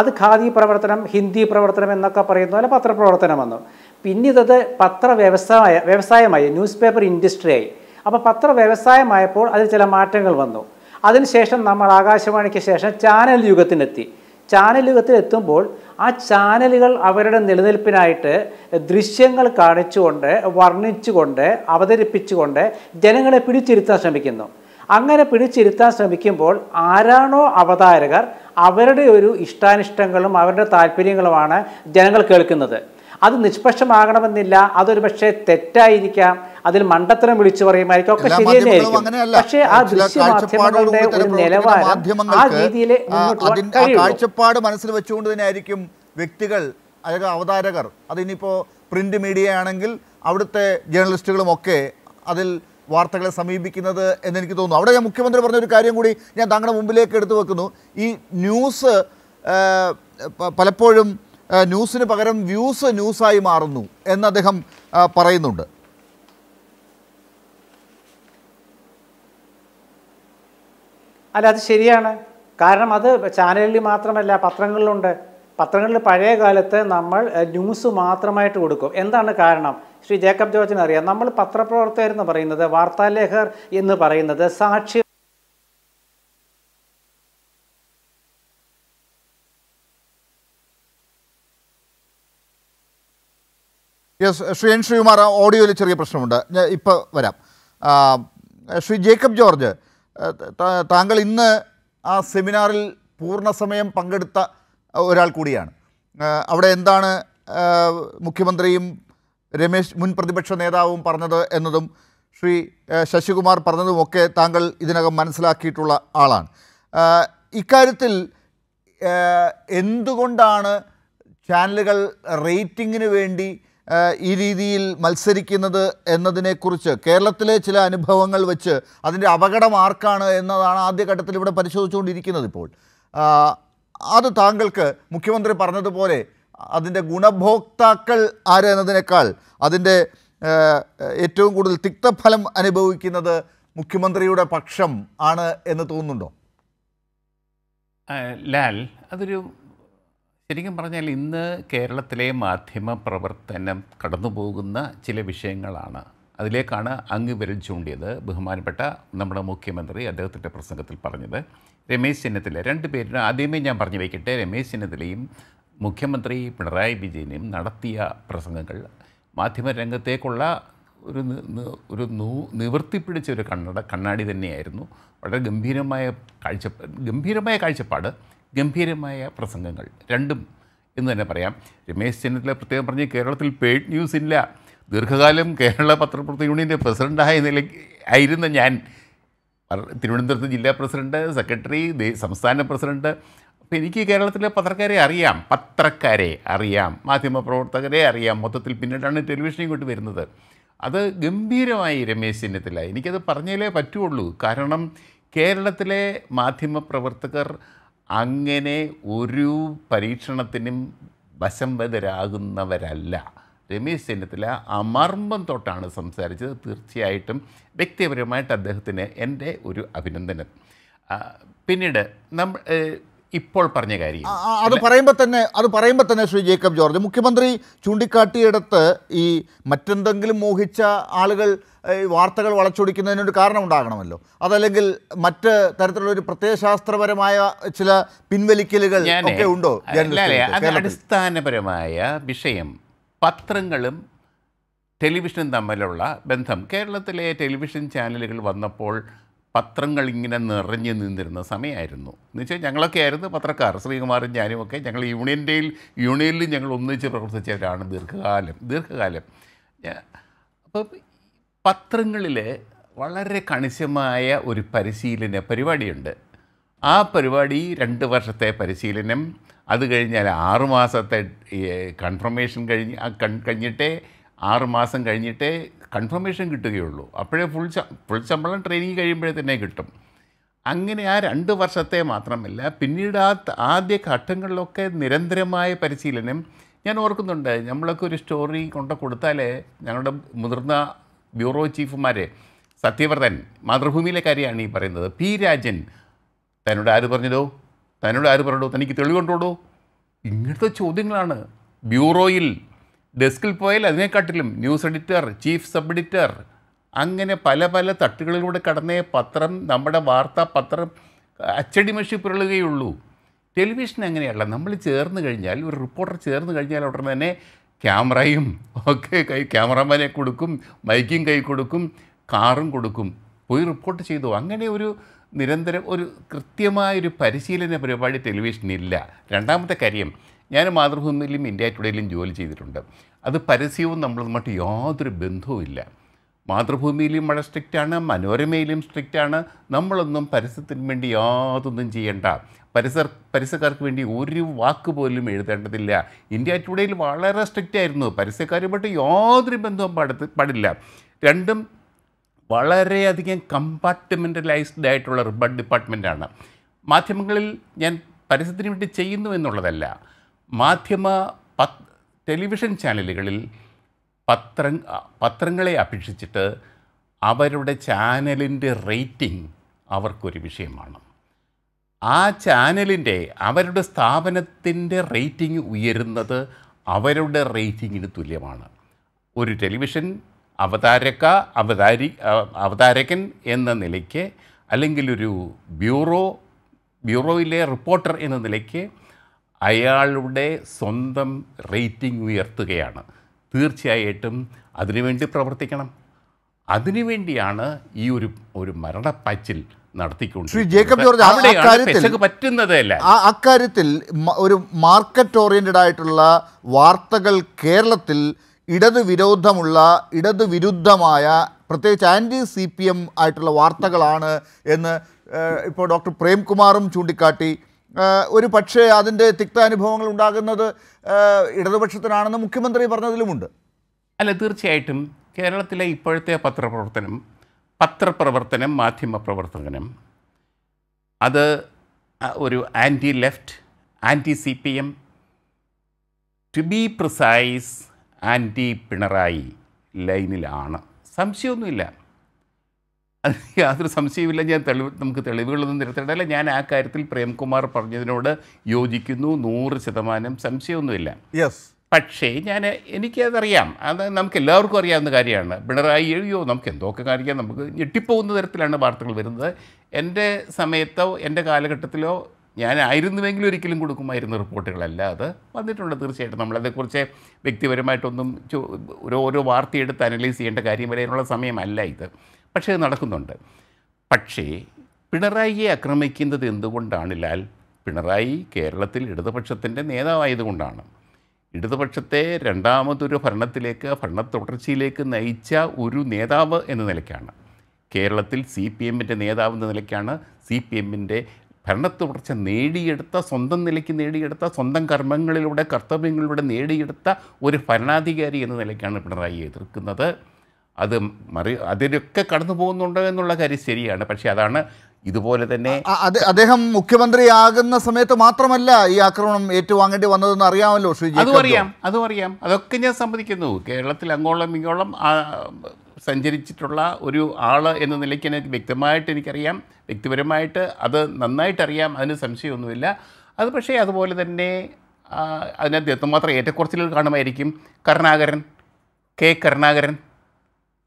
അത് ഖാദി പ്രവർത്തനം ഹിന്ദി പ്രവർത്തനം എന്നൊക്കെ പറയുന്ന പോലെ പത്രപ്രവർത്തനം വന്നു പിന്നീടത് പത്ര വ്യവസായ വ്യവസായമായി ന്യൂസ് പേപ്പർ ഇൻഡസ്ട്രിയായി അപ്പോൾ പത്ര വ്യവസായമായപ്പോൾ അതിൽ ചില മാറ്റങ്ങൾ വന്നു അതിനുശേഷം നമ്മൾ ആകാശവാണിക്ക് ശേഷം ചാനൽ യുഗത്തിനെത്തി ചാനലുകത്തിൽ എത്തുമ്പോൾ ആ ചാനലുകൾ അവരുടെ നിലനിൽപ്പിനായിട്ട് ദൃശ്യങ്ങൾ കാണിച്ചുകൊണ്ട് വർണ്ണിച്ചുകൊണ്ട് അവതരിപ്പിച്ചുകൊണ്ട് ജനങ്ങളെ പിടിച്ചിരുത്താൻ ശ്രമിക്കുന്നു അങ്ങനെ പിടിച്ചിരുത്താൻ ശ്രമിക്കുമ്പോൾ ആരാണോ അവതാരകർ അവരുടെ ഒരു ഇഷ്ടാനിഷ്ടങ്ങളും അവരുടെ താല്പര്യങ്ങളുമാണ് ജനങ്ങൾ കേൾക്കുന്നത് അത് നിഷ്പക്ഷമാകണമെന്നില്ല അതൊരു പക്ഷേ തെറ്റായിരിക്കാം അതിൽ മണ്ടത്തരം വിളിച്ചു പറയുമായിരിക്കും ഒക്കെ ശരി പക്ഷേ ആ ദൃശ്യമാധ്യമങ്ങളുടെ ഒരു നിലവാരം ആ രീതിയിൽ കാഴ്ചപ്പാട് മനസ്സിൽ വെച്ചുകൊണ്ട് തന്നെ ആയിരിക്കും വ്യക്തികൾ അല്ലെങ്കിൽ അവതാരകർ അതിനിപ്പോൾ പ്രിന്റ് മീഡിയ ആണെങ്കിൽ അവിടുത്തെ ജേർണലിസ്റ്റുകളും ഒക്കെ അതിൽ വാർത്തകളെ സമീപിക്കുന്നത് എന്നെനിക്ക് തോന്നുന്നു അവിടെ ഞാൻ മുഖ്യമന്ത്രി പറഞ്ഞൊരു കാര്യം കൂടി ഞാൻ താങ്കളുടെ മുമ്പിലേക്ക് എടുത്തു വെക്കുന്നു ഈ ന്യൂസ് പലപ്പോഴും ന്യൂസിന് പകരം വ്യൂസ് ന്യൂസായി മാറുന്നു എന്ന് അദ്ദേഹം പറയുന്നുണ്ട് അല്ല അത് ശരിയാണ് കാരണം അത് ചാനലിൽ മാത്രമല്ല പത്രങ്ങളിലുണ്ട് പത്രങ്ങളിൽ പഴയ കാലത്ത് നമ്മൾ ന്യൂസ് മാത്രമായിട്ട് കൊടുക്കും എന്താണ് കാരണം ശ്രീ ജേക്കബ് ജോർജിനറിയാം അറിയാം നമ്മൾ പത്രപ്രവർത്തകർ എന്ന് പറയുന്നത് വാർത്താലേഖർ എന്ന് പറയുന്നത് സാക്ഷി യെസ് ശ്രീ എൻ ശ്രീകുമാർ ഓഡിയോയിൽ ചെറിയ പ്രശ്നമുണ്ട് ഞാൻ ഇപ്പോൾ വരാം ശ്രീ ജേക്കബ് ജോർജ് താങ്കൾ ഇന്ന് ആ സെമിനാറിൽ പൂർണ്ണസമയം പങ്കെടുത്ത ഒരാൾ കൂടിയാണ് അവിടെ എന്താണ് മുഖ്യമന്ത്രിയും രമേശ് മുൻ പ്രതിപക്ഷ നേതാവും പറഞ്ഞത് എന്നതും ശ്രീ ശശികുമാർ പറഞ്ഞതുമൊക്കെ താങ്കൾ ഇതിനകം മനസ്സിലാക്കിയിട്ടുള്ള ആളാണ് ഇക്കാര്യത്തിൽ എന്തുകൊണ്ടാണ് ചാനലുകൾ റേറ്റിങ്ങിന് വേണ്ടി ഈ രീതിയിൽ മത്സരിക്കുന്നത് എന്നതിനെക്കുറിച്ച് കേരളത്തിലെ ചില അനുഭവങ്ങൾ വെച്ച് അതിൻ്റെ അപകടം ആർക്കാണ് എന്നതാണ് ആദ്യഘട്ടത്തിൽ ഇവിടെ പരിശോധിച്ചുകൊണ്ടിരിക്കുന്നത് ഇപ്പോൾ അത് താങ്കൾക്ക് മുഖ്യമന്ത്രി പറഞ്ഞതുപോലെ അതിൻ്റെ ഗുണഭോക്താക്കൾ ആരെന്നതിനേക്കാൾ അതിൻ്റെ ഏറ്റവും കൂടുതൽ തിക്തഫലം അനുഭവിക്കുന്നത് മുഖ്യമന്ത്രിയുടെ പക്ഷം ആണ് എന്ന് തോന്നുന്നുണ്ടോ ലാൽ അതൊരു ശരിക്കും പറഞ്ഞാൽ ഇന്ന് കേരളത്തിലെ മാധ്യമ പ്രവർത്തനം കടന്നുപോകുന്ന ചില വിഷയങ്ങളാണ് അതിലേക്കാണ് അങ്ങ് വിരൽ ചൂണ്ടിയത് ബഹുമാനപ്പെട്ട നമ്മുടെ മുഖ്യമന്ത്രി അദ്ദേഹത്തിൻ്റെ പ്രസംഗത്തിൽ പറഞ്ഞത് രമേശ് ചെന്നിത്തല രണ്ട് പേരിന് ആദ്യമേ ഞാൻ പറഞ്ഞു വയ്ക്കട്ടെ രമേശ് ചെന്നിത്തലയും മുഖ്യമന്ത്രി പിണറായി വിജയനും നടത്തിയ പ്രസംഗങ്ങൾ മാധ്യമരംഗത്തേക്കുള്ള ഒരു ഒരു നിവർത്തി പിടിച്ച ഒരു കണ്ണട കണ്ണാടി തന്നെയായിരുന്നു വളരെ ഗംഭീരമായ കാഴ്ച ഗംഭീരമായ കാഴ്ചപ്പാട് ഗംഭീരമായ പ്രസംഗങ്ങൾ രണ്ടും എന്ന് തന്നെ പറയാം രമേശ് ചെന്നിത്തല പ്രത്യേകം പറഞ്ഞ് കേരളത്തിൽ പെയ്ഡ് ന്യൂസ് ഇല്ല ദീർഘകാലം കേരള പത്രപ്രവർത്തക യൂണിയൻ്റെ പ്രസിഡൻ്റായ നിലയ്ക്ക് ആയിരുന്ന ഞാൻ തിരുവനന്തപുരത്ത് ജില്ലാ പ്രസിഡൻ്റ് സെക്രട്ടറി സംസ്ഥാന പ്രസിഡൻ്റ് അപ്പോൾ എനിക്ക് കേരളത്തിലെ പത്രക്കാരെ അറിയാം പത്രക്കാരെ അറിയാം മാധ്യമപ്രവർത്തകരെ അറിയാം മൊത്തത്തിൽ പിന്നീടാണ് ടെലിവിഷൻ ഇങ്ങോട്ട് വരുന്നത് അത് ഗംഭീരമായി രമേശ് ചെന്നിത്തല എനിക്കത് പറഞ്ഞാലേ പറ്റുള്ളൂ കാരണം കേരളത്തിലെ മാധ്യമപ്രവർത്തകർ അങ്ങനെ ഒരു പരീക്ഷണത്തിനും വശംവതരാകുന്നവരല്ല രമേശ് ചെന്നിത്തല അമർമ്മം തൊട്ടാണ് സംസാരിച്ചത് തീർച്ചയായിട്ടും വ്യക്തിപരമായിട്ട് അദ്ദേഹത്തിന് എൻ്റെ ഒരു അഭിനന്ദനം പിന്നീട് നമ്മൾ ഇപ്പോൾ പറഞ്ഞ കാര്യം അത് പറയുമ്പോൾ തന്നെ അത് പറയുമ്പോൾ തന്നെ ശ്രീ ജേക്കബ് ജോർജ് മുഖ്യമന്ത്രി ചൂണ്ടിക്കാട്ടിയിടത്ത് ഈ മറ്റെന്തെങ്കിലും മോഹിച്ച ആളുകൾ വാർത്തകൾ വളച്ചൊടിക്കുന്നതിനൊരു കാരണമുണ്ടാകണമല്ലോ അതല്ലെങ്കിൽ മറ്റ് തരത്തിലുള്ള ഒരു പ്രത്യയശാസ്ത്രപരമായ ചില പിൻവലിക്കലുകൾ ഒക്കെ ഉണ്ടോ അടിസ്ഥാനപരമായ വിഷയം പത്രങ്ങളും ടെലിവിഷനും തമ്മിലുള്ള ബന്ധം കേരളത്തിലെ ടെലിവിഷൻ ചാനലുകൾ വന്നപ്പോൾ പത്രങ്ങൾ ഇങ്ങനെ നിറഞ്ഞു നിന്നിരുന്ന സമയമായിരുന്നു എന്ന് വെച്ചാൽ ഞങ്ങളൊക്കെ ആയിരുന്നു പത്രക്കാർ ശ്രീകുമാറും ഞാനുമൊക്കെ ഞങ്ങൾ യൂണിയൻ്റെയിൽ യൂണിയനിൽ ഞങ്ങൾ ഒന്നിച്ച് പ്രവർത്തിച്ചവരാണ് ദീർഘകാലം ദീർഘകാലം അപ്പോൾ പത്രങ്ങളിൽ വളരെ കണിശമായ ഒരു പരിശീലന പരിപാടിയുണ്ട് ആ പരിപാടി രണ്ട് വർഷത്തെ പരിശീലനം അത് കഴിഞ്ഞാൽ ആറുമാസത്തെ കൺഫർമേഷൻ കഴിഞ്ഞ് കഴിഞ്ഞിട്ടേ ആറുമാസം കഴിഞ്ഞിട്ടേ കൺഫർമേഷൻ കിട്ടുകയുള്ളൂ അപ്പോഴേ ഫുൾ ഫുൾ ശമ്പളം ട്രെയിനിങ് കഴിയുമ്പോഴേ തന്നെ കിട്ടും അങ്ങനെ ആ രണ്ട് വർഷത്തെ മാത്രമല്ല പിന്നീട് ആ ആദ്യ ഘട്ടങ്ങളിലൊക്കെ നിരന്തരമായ പരിശീലനം ഞാൻ ഓർക്കുന്നുണ്ട് നമ്മളൊക്കെ ഒരു സ്റ്റോറി കൊണ്ട് കൊടുത്താലേ ഞങ്ങളുടെ മുതിർന്ന ബ്യൂറോ ചീഫുമാരെ സത്യവ്രതൻ മാതൃഭൂമിയിലെ കാര്യമാണ് ഈ പറയുന്നത് പി രാജൻ തന്നോട് ആര് പറഞ്ഞതോ തന്നോട് ആര് പറഞ്ഞോ തനിക്ക് തെളിവുണ്ടോടോ ഇങ്ങനത്തെ ചോദ്യങ്ങളാണ് ബ്യൂറോയിൽ ഡെസ്കിൽ പോയാൽ അതിനെക്കാട്ടിലും news editor chief sub editor അങ്ങനെ പല പല തട്ടുകളിലൂടെ കടന്നേ പത്രം നമ്മുടെ വാർത്താ പത്രം അച്ചടി മഷി പുരളുകയുള്ളൂ ടെലിവിഷൻ അങ്ങനെയല്ല നമ്മൾ ചേർന്ന് കഴിഞ്ഞാൽ ഒരു റിപ്പോർട്ടർ ചേർന്ന് കഴിഞ്ഞാൽ ഉടനെ തന്നെ ക്യാമറയും ഒക്കെ കൈ ക്യാമറമാനെ കൊടുക്കും മൈക്കും കൈ കൊടുക്കും കാറും കൊടുക്കും പോയി റിപ്പോർട്ട് ചെയ്തു അങ്ങനെ ഒരു നിരന്തരം ഒരു കൃത്യമായൊരു പരിശീലന പരിപാടി ടെലിവിഷനില്ല രണ്ടാമത്തെ കാര്യം ഞാൻ മാതൃഭൂമിയിലും ഇന്ത്യ ടുഡേയിലും ജോലി ചെയ്തിട്ടുണ്ട് അത് പരസ്യവും നമ്മളുമായിട്ട് യാതൊരു ബന്ധവുമില്ല മാതൃഭൂമിയിലും വളരെ സ്ട്രിക്റ്റാണ് മനോരമയിലും സ്ട്രിക്റ്റാണ് നമ്മളൊന്നും പരസ്യത്തിന് വേണ്ടി യാതൊന്നും ചെയ്യേണ്ട പരിസർ പരസ്യക്കാർക്ക് വേണ്ടി ഒരു വാക്ക് പോലും എഴുതേണ്ടതില്ല ഇന്ത്യ ടുഡേയിൽ വളരെ സ്ട്രിക്റ്റ് ആയിരുന്നു പരസ്യക്കാരുമായിട്ട് യാതൊരു ബന്ധവും പാടത്ത് പാടില്ല രണ്ടും വളരെയധികം കമ്പാർട്ട്മെൻ്റലൈസ്ഡ് ആയിട്ടുള്ള ഡിപ്പാർട്ട്മെൻറ്റാണ് മാധ്യമങ്ങളിൽ ഞാൻ പരസ്യത്തിന് വേണ്ടി ചെയ്യുന്നു എന്നുള്ളതല്ല മാധ്യമ പത് ടെലിവിഷൻ ചാനലുകളിൽ പത്ര പത്രങ്ങളെ അപേക്ഷിച്ചിട്ട് അവരുടെ ചാനലിൻ്റെ റേറ്റിംഗ് അവർക്കൊരു വിഷയമാണ് ആ ചാനലിൻ്റെ അവരുടെ സ്ഥാപനത്തിൻ്റെ റേറ്റിംഗ് ഉയരുന്നത് അവരുടെ റേറ്റിങ്ങിന് തുല്യമാണ് ഒരു ടെലിവിഷൻ അവതാരക അവതാരി അവതാരകൻ എന്ന നിലയ്ക്ക് അല്ലെങ്കിൽ ഒരു ബ്യൂറോ ബ്യൂറോയിലെ റിപ്പോർട്ടർ എന്ന നിലയ്ക്ക് അയാളുടെ സ്വന്തം റേറ്റിംഗ് ഉയർത്തുകയാണ് തീർച്ചയായിട്ടും അതിനുവേണ്ടി പ്രവർത്തിക്കണം അതിനുവേണ്ടിയാണ് ഈ ഒരു ഒരു മരണപ്പച്ചിൽ ജേക്കബ് അക്കാര്യത്തിൽ ഒരു മാർക്കറ്റ് ഓറിയന്റഡ് ആയിട്ടുള്ള വാർത്തകൾ കേരളത്തിൽ ഇടതുവിരോധമുള്ള വിരോധമുള്ള ഇടത് വിരുദ്ധമായ പ്രത്യേകിച്ച് ആൻറ്റി സി പി എം ആയിട്ടുള്ള വാർത്തകളാണ് എന്ന് ഇപ്പോൾ ഡോക്ടർ പ്രേംകുമാറും ചൂണ്ടിക്കാട്ടി ഒരു പക്ഷേ അതിൻ്റെ തിക്താനുഭവങ്ങൾ ഉണ്ടാകുന്നത് ഇടതുപക്ഷത്തിനാണെന്ന് മുഖ്യമന്ത്രി പറഞ്ഞതിലുമുണ്ട് അല്ല തീർച്ചയായിട്ടും കേരളത്തിലെ ഇപ്പോഴത്തെ പത്രപ്രവർത്തനം പത്രപ്രവർത്തനം മാധ്യമ പ്രവർത്തനം അത് ഒരു anti left anti C P M to be precise anti Pinarayi ലൈനിലാണ് സംശയമൊന്നുമില്ല അത് യാതൊരു സംശയമില്ല ഞാൻ തെളിവ് നമുക്ക് തെളിവുകളൊന്നും നിരത്തേണ്ടല്ല ഞാൻ ആ കാര്യത്തിൽ പ്രേംകുമാർ പറഞ്ഞതിനോട് യോജിക്കുന്നു നൂറ് ശതമാനം സംശയമൊന്നുമില്ല യെസ് പക്ഷേ ഞാൻ എനിക്കതറിയാം അത് നമുക്ക് എല്ലാവർക്കും അറിയാവുന്ന കാര്യമാണ് പിണറായി എഴുതിയോ നമുക്ക് എന്തൊക്കെ കാണിക്കാം നമുക്ക് ഞെട്ടിപ്പോകുന്ന തരത്തിലാണ് വാർത്തകൾ വരുന്നത് എൻ്റെ സമയത്തോ എൻ്റെ കാലഘട്ടത്തിലോ ഞാനായിരുന്നുവെങ്കിലും ഒരിക്കലും കൊടുക്കുമായിരുന്ന റിപ്പോർട്ടുകളല്ല അത് വന്നിട്ടുണ്ട് തീർച്ചയായിട്ടും നമ്മളതേക്കുറിച്ച് വ്യക്തിപരമായിട്ടൊന്നും ഒരു ഓരോ വാർത്തയെടുത്ത് അനലൈസ് ചെയ്യേണ്ട കാര്യം വരെയുള്ള സമയമല്ല ഇത് പക്ഷേ നടക്കുന്നുണ്ട് പക്ഷേ പിണറായിയെ ആക്രമിക്കുന്നത് ലാൽ പിണറായി കേരളത്തിൽ ഇടതുപക്ഷത്തിൻ്റെ നേതാവായതുകൊണ്ടാണ് ഇടതുപക്ഷത്തെ രണ്ടാമതൊരു ഭരണത്തിലേക്ക് ഭരണ തുടർച്ചയിലേക്ക് നയിച്ച ഒരു നേതാവ് എന്ന നിലയ്ക്കാണ് കേരളത്തിൽ സി പി എമ്മിൻ്റെ നേതാവ് എന്ന നിലയ്ക്കാണ് സി പി എമ്മിൻ്റെ തുടർച്ച നേടിയെടുത്ത സ്വന്തം നിലയ്ക്ക് നേടിയെടുത്ത സ്വന്തം കർമ്മങ്ങളിലൂടെ കർത്തവ്യങ്ങളിലൂടെ നേടിയെടുത്ത ഒരു ഭരണാധികാരി എന്ന നിലയ്ക്കാണ് പിണറായി എതിർക്കുന്നത് അത് മറി അതിലൊക്കെ കടന്നു പോകുന്നുണ്ട് എന്നുള്ള കാര്യം ശരിയാണ് പക്ഷേ അതാണ് ഇതുപോലെ തന്നെ അദ്ദേഹം മുഖ്യമന്ത്രിയാകുന്ന സമയത്ത് മാത്രമല്ല ഈ ആക്രമണം ഏറ്റുവാങ്ങേണ്ടി വന്നതെന്ന് അറിയാമല്ലോ അതും അറിയാം അതും അറിയാം അതൊക്കെ ഞാൻ സമ്മതിക്കുന്നു കേരളത്തിൽ അങ്ങോളം ഇങ്ങോളം സഞ്ചരിച്ചിട്ടുള്ള ഒരു ആൾ എന്ന നിലയ്ക്ക് എനിക്ക് വ്യക്തമായിട്ട് എനിക്കറിയാം വ്യക്തിപരമായിട്ട് അത് നന്നായിട്ടറിയാം അതിന് സംശയമൊന്നുമില്ല അത് പക്ഷേ അതുപോലെ തന്നെ അതിനകത്ത് എത്രമാത്രം ഏറ്റക്കുറച്ചിലുകൾ കാണുമായിരിക്കും കരുണാകരൻ കെ കരുണാകരൻ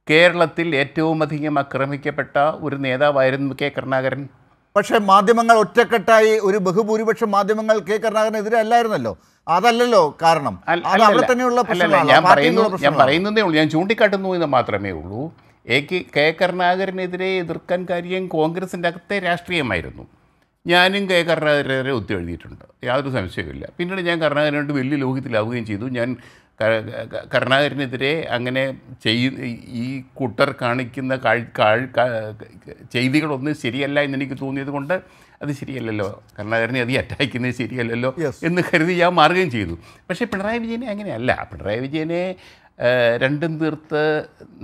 കേരളത്തിൽ ഏറ്റവുമധികം ആക്രമിക്കപ്പെട്ട ഒരു നേതാവായിരുന്നു കെ കരുണാകരൻ പക്ഷേ മാധ്യമങ്ങൾ ഒറ്റക്കെട്ടായി ഒരു ബഹുഭൂരിപക്ഷം മാധ്യമങ്ങൾ കെ കരുണാകരനെതിരെ അല്ലായിരുന്നല്ലോ അതല്ലല്ലോ കാരണം ഞാൻ പറയുന്നു ഞാൻ പറയുന്നതേ ഉള്ളൂ ഞാൻ ചൂണ്ടിക്കാട്ടുന്നു എന്ന് മാത്രമേ ഉള്ളൂ എ കെ കരുണാകരനെതിരെ എതിർക്കാൻ കാര്യം കോൺഗ്രസിൻ്റെ അകത്തെ രാഷ്ട്രീയമായിരുന്നു ഞാനും കെ ഒത്തു എഴുതിയിട്ടുണ്ട് യാതൊരു സംശയമില്ല പിന്നീട് ഞാൻ കരുണാകരനോട് വലിയ ലോകത്തിലാവുകയും ചെയ്തു ഞാൻ കരുണാകരനെതിരെ അങ്ങനെ ചെയ്യ ഈ കൂട്ടർ കാണിക്കുന്ന ചെയ്തികളൊന്നും ശരിയല്ല എന്ന് എനിക്ക് തോന്നിയത് കൊണ്ട് അത് ശരിയല്ലല്ലോ കരുണാകരനെ അത് അറ്റാക്കുന്നത് ശരിയല്ലല്ലോ എന്ന് കരുതി ഞാൻ മാറുകയും ചെയ്തു പക്ഷേ പിണറായി വിജയനെ അങ്ങനെയല്ല പിണറായി വിജയനെ രണ്ടും തീർത്ത്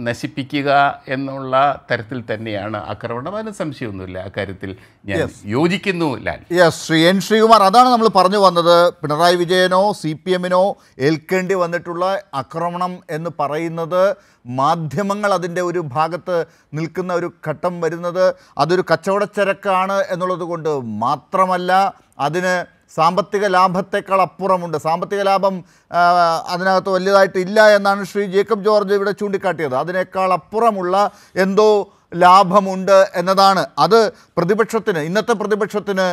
നശിപ്പിക്കുക എന്നുള്ള തരത്തിൽ തന്നെയാണ് ആക്രമണം അതിന് സംശയമൊന്നുമില്ല അക്കാര്യത്തിൽ ഞാൻ യോജിക്കുന്നു യെസ് ശ്രീ എൻ ശ്രീകുമാർ അതാണ് നമ്മൾ പറഞ്ഞു വന്നത് പിണറായി വിജയനോ സി പി എമ്മിനോ ഏൽക്കേണ്ടി വന്നിട്ടുള്ള ആക്രമണം എന്ന് പറയുന്നത് മാധ്യമങ്ങൾ അതിൻ്റെ ഒരു ഭാഗത്ത് നിൽക്കുന്ന ഒരു ഘട്ടം വരുന്നത് അതൊരു കച്ചവടച്ചരക്കാണ് എന്നുള്ളത് കൊണ്ട് മാത്രമല്ല അതിന് സാമ്പത്തിക ലാഭത്തെക്കാൾ അപ്പുറമുണ്ട് സാമ്പത്തിക ലാഭം അതിനകത്ത് വലുതായിട്ട് ഇല്ല എന്നാണ് ശ്രീ ജേക്കബ് ജോർജ് ഇവിടെ ചൂണ്ടിക്കാട്ടിയത് അതിനേക്കാൾ അപ്പുറമുള്ള എന്തോ ലാഭമുണ്ട് എന്നതാണ് അത് പ്രതിപക്ഷത്തിന് ഇന്നത്തെ പ്രതിപക്ഷത്തിന്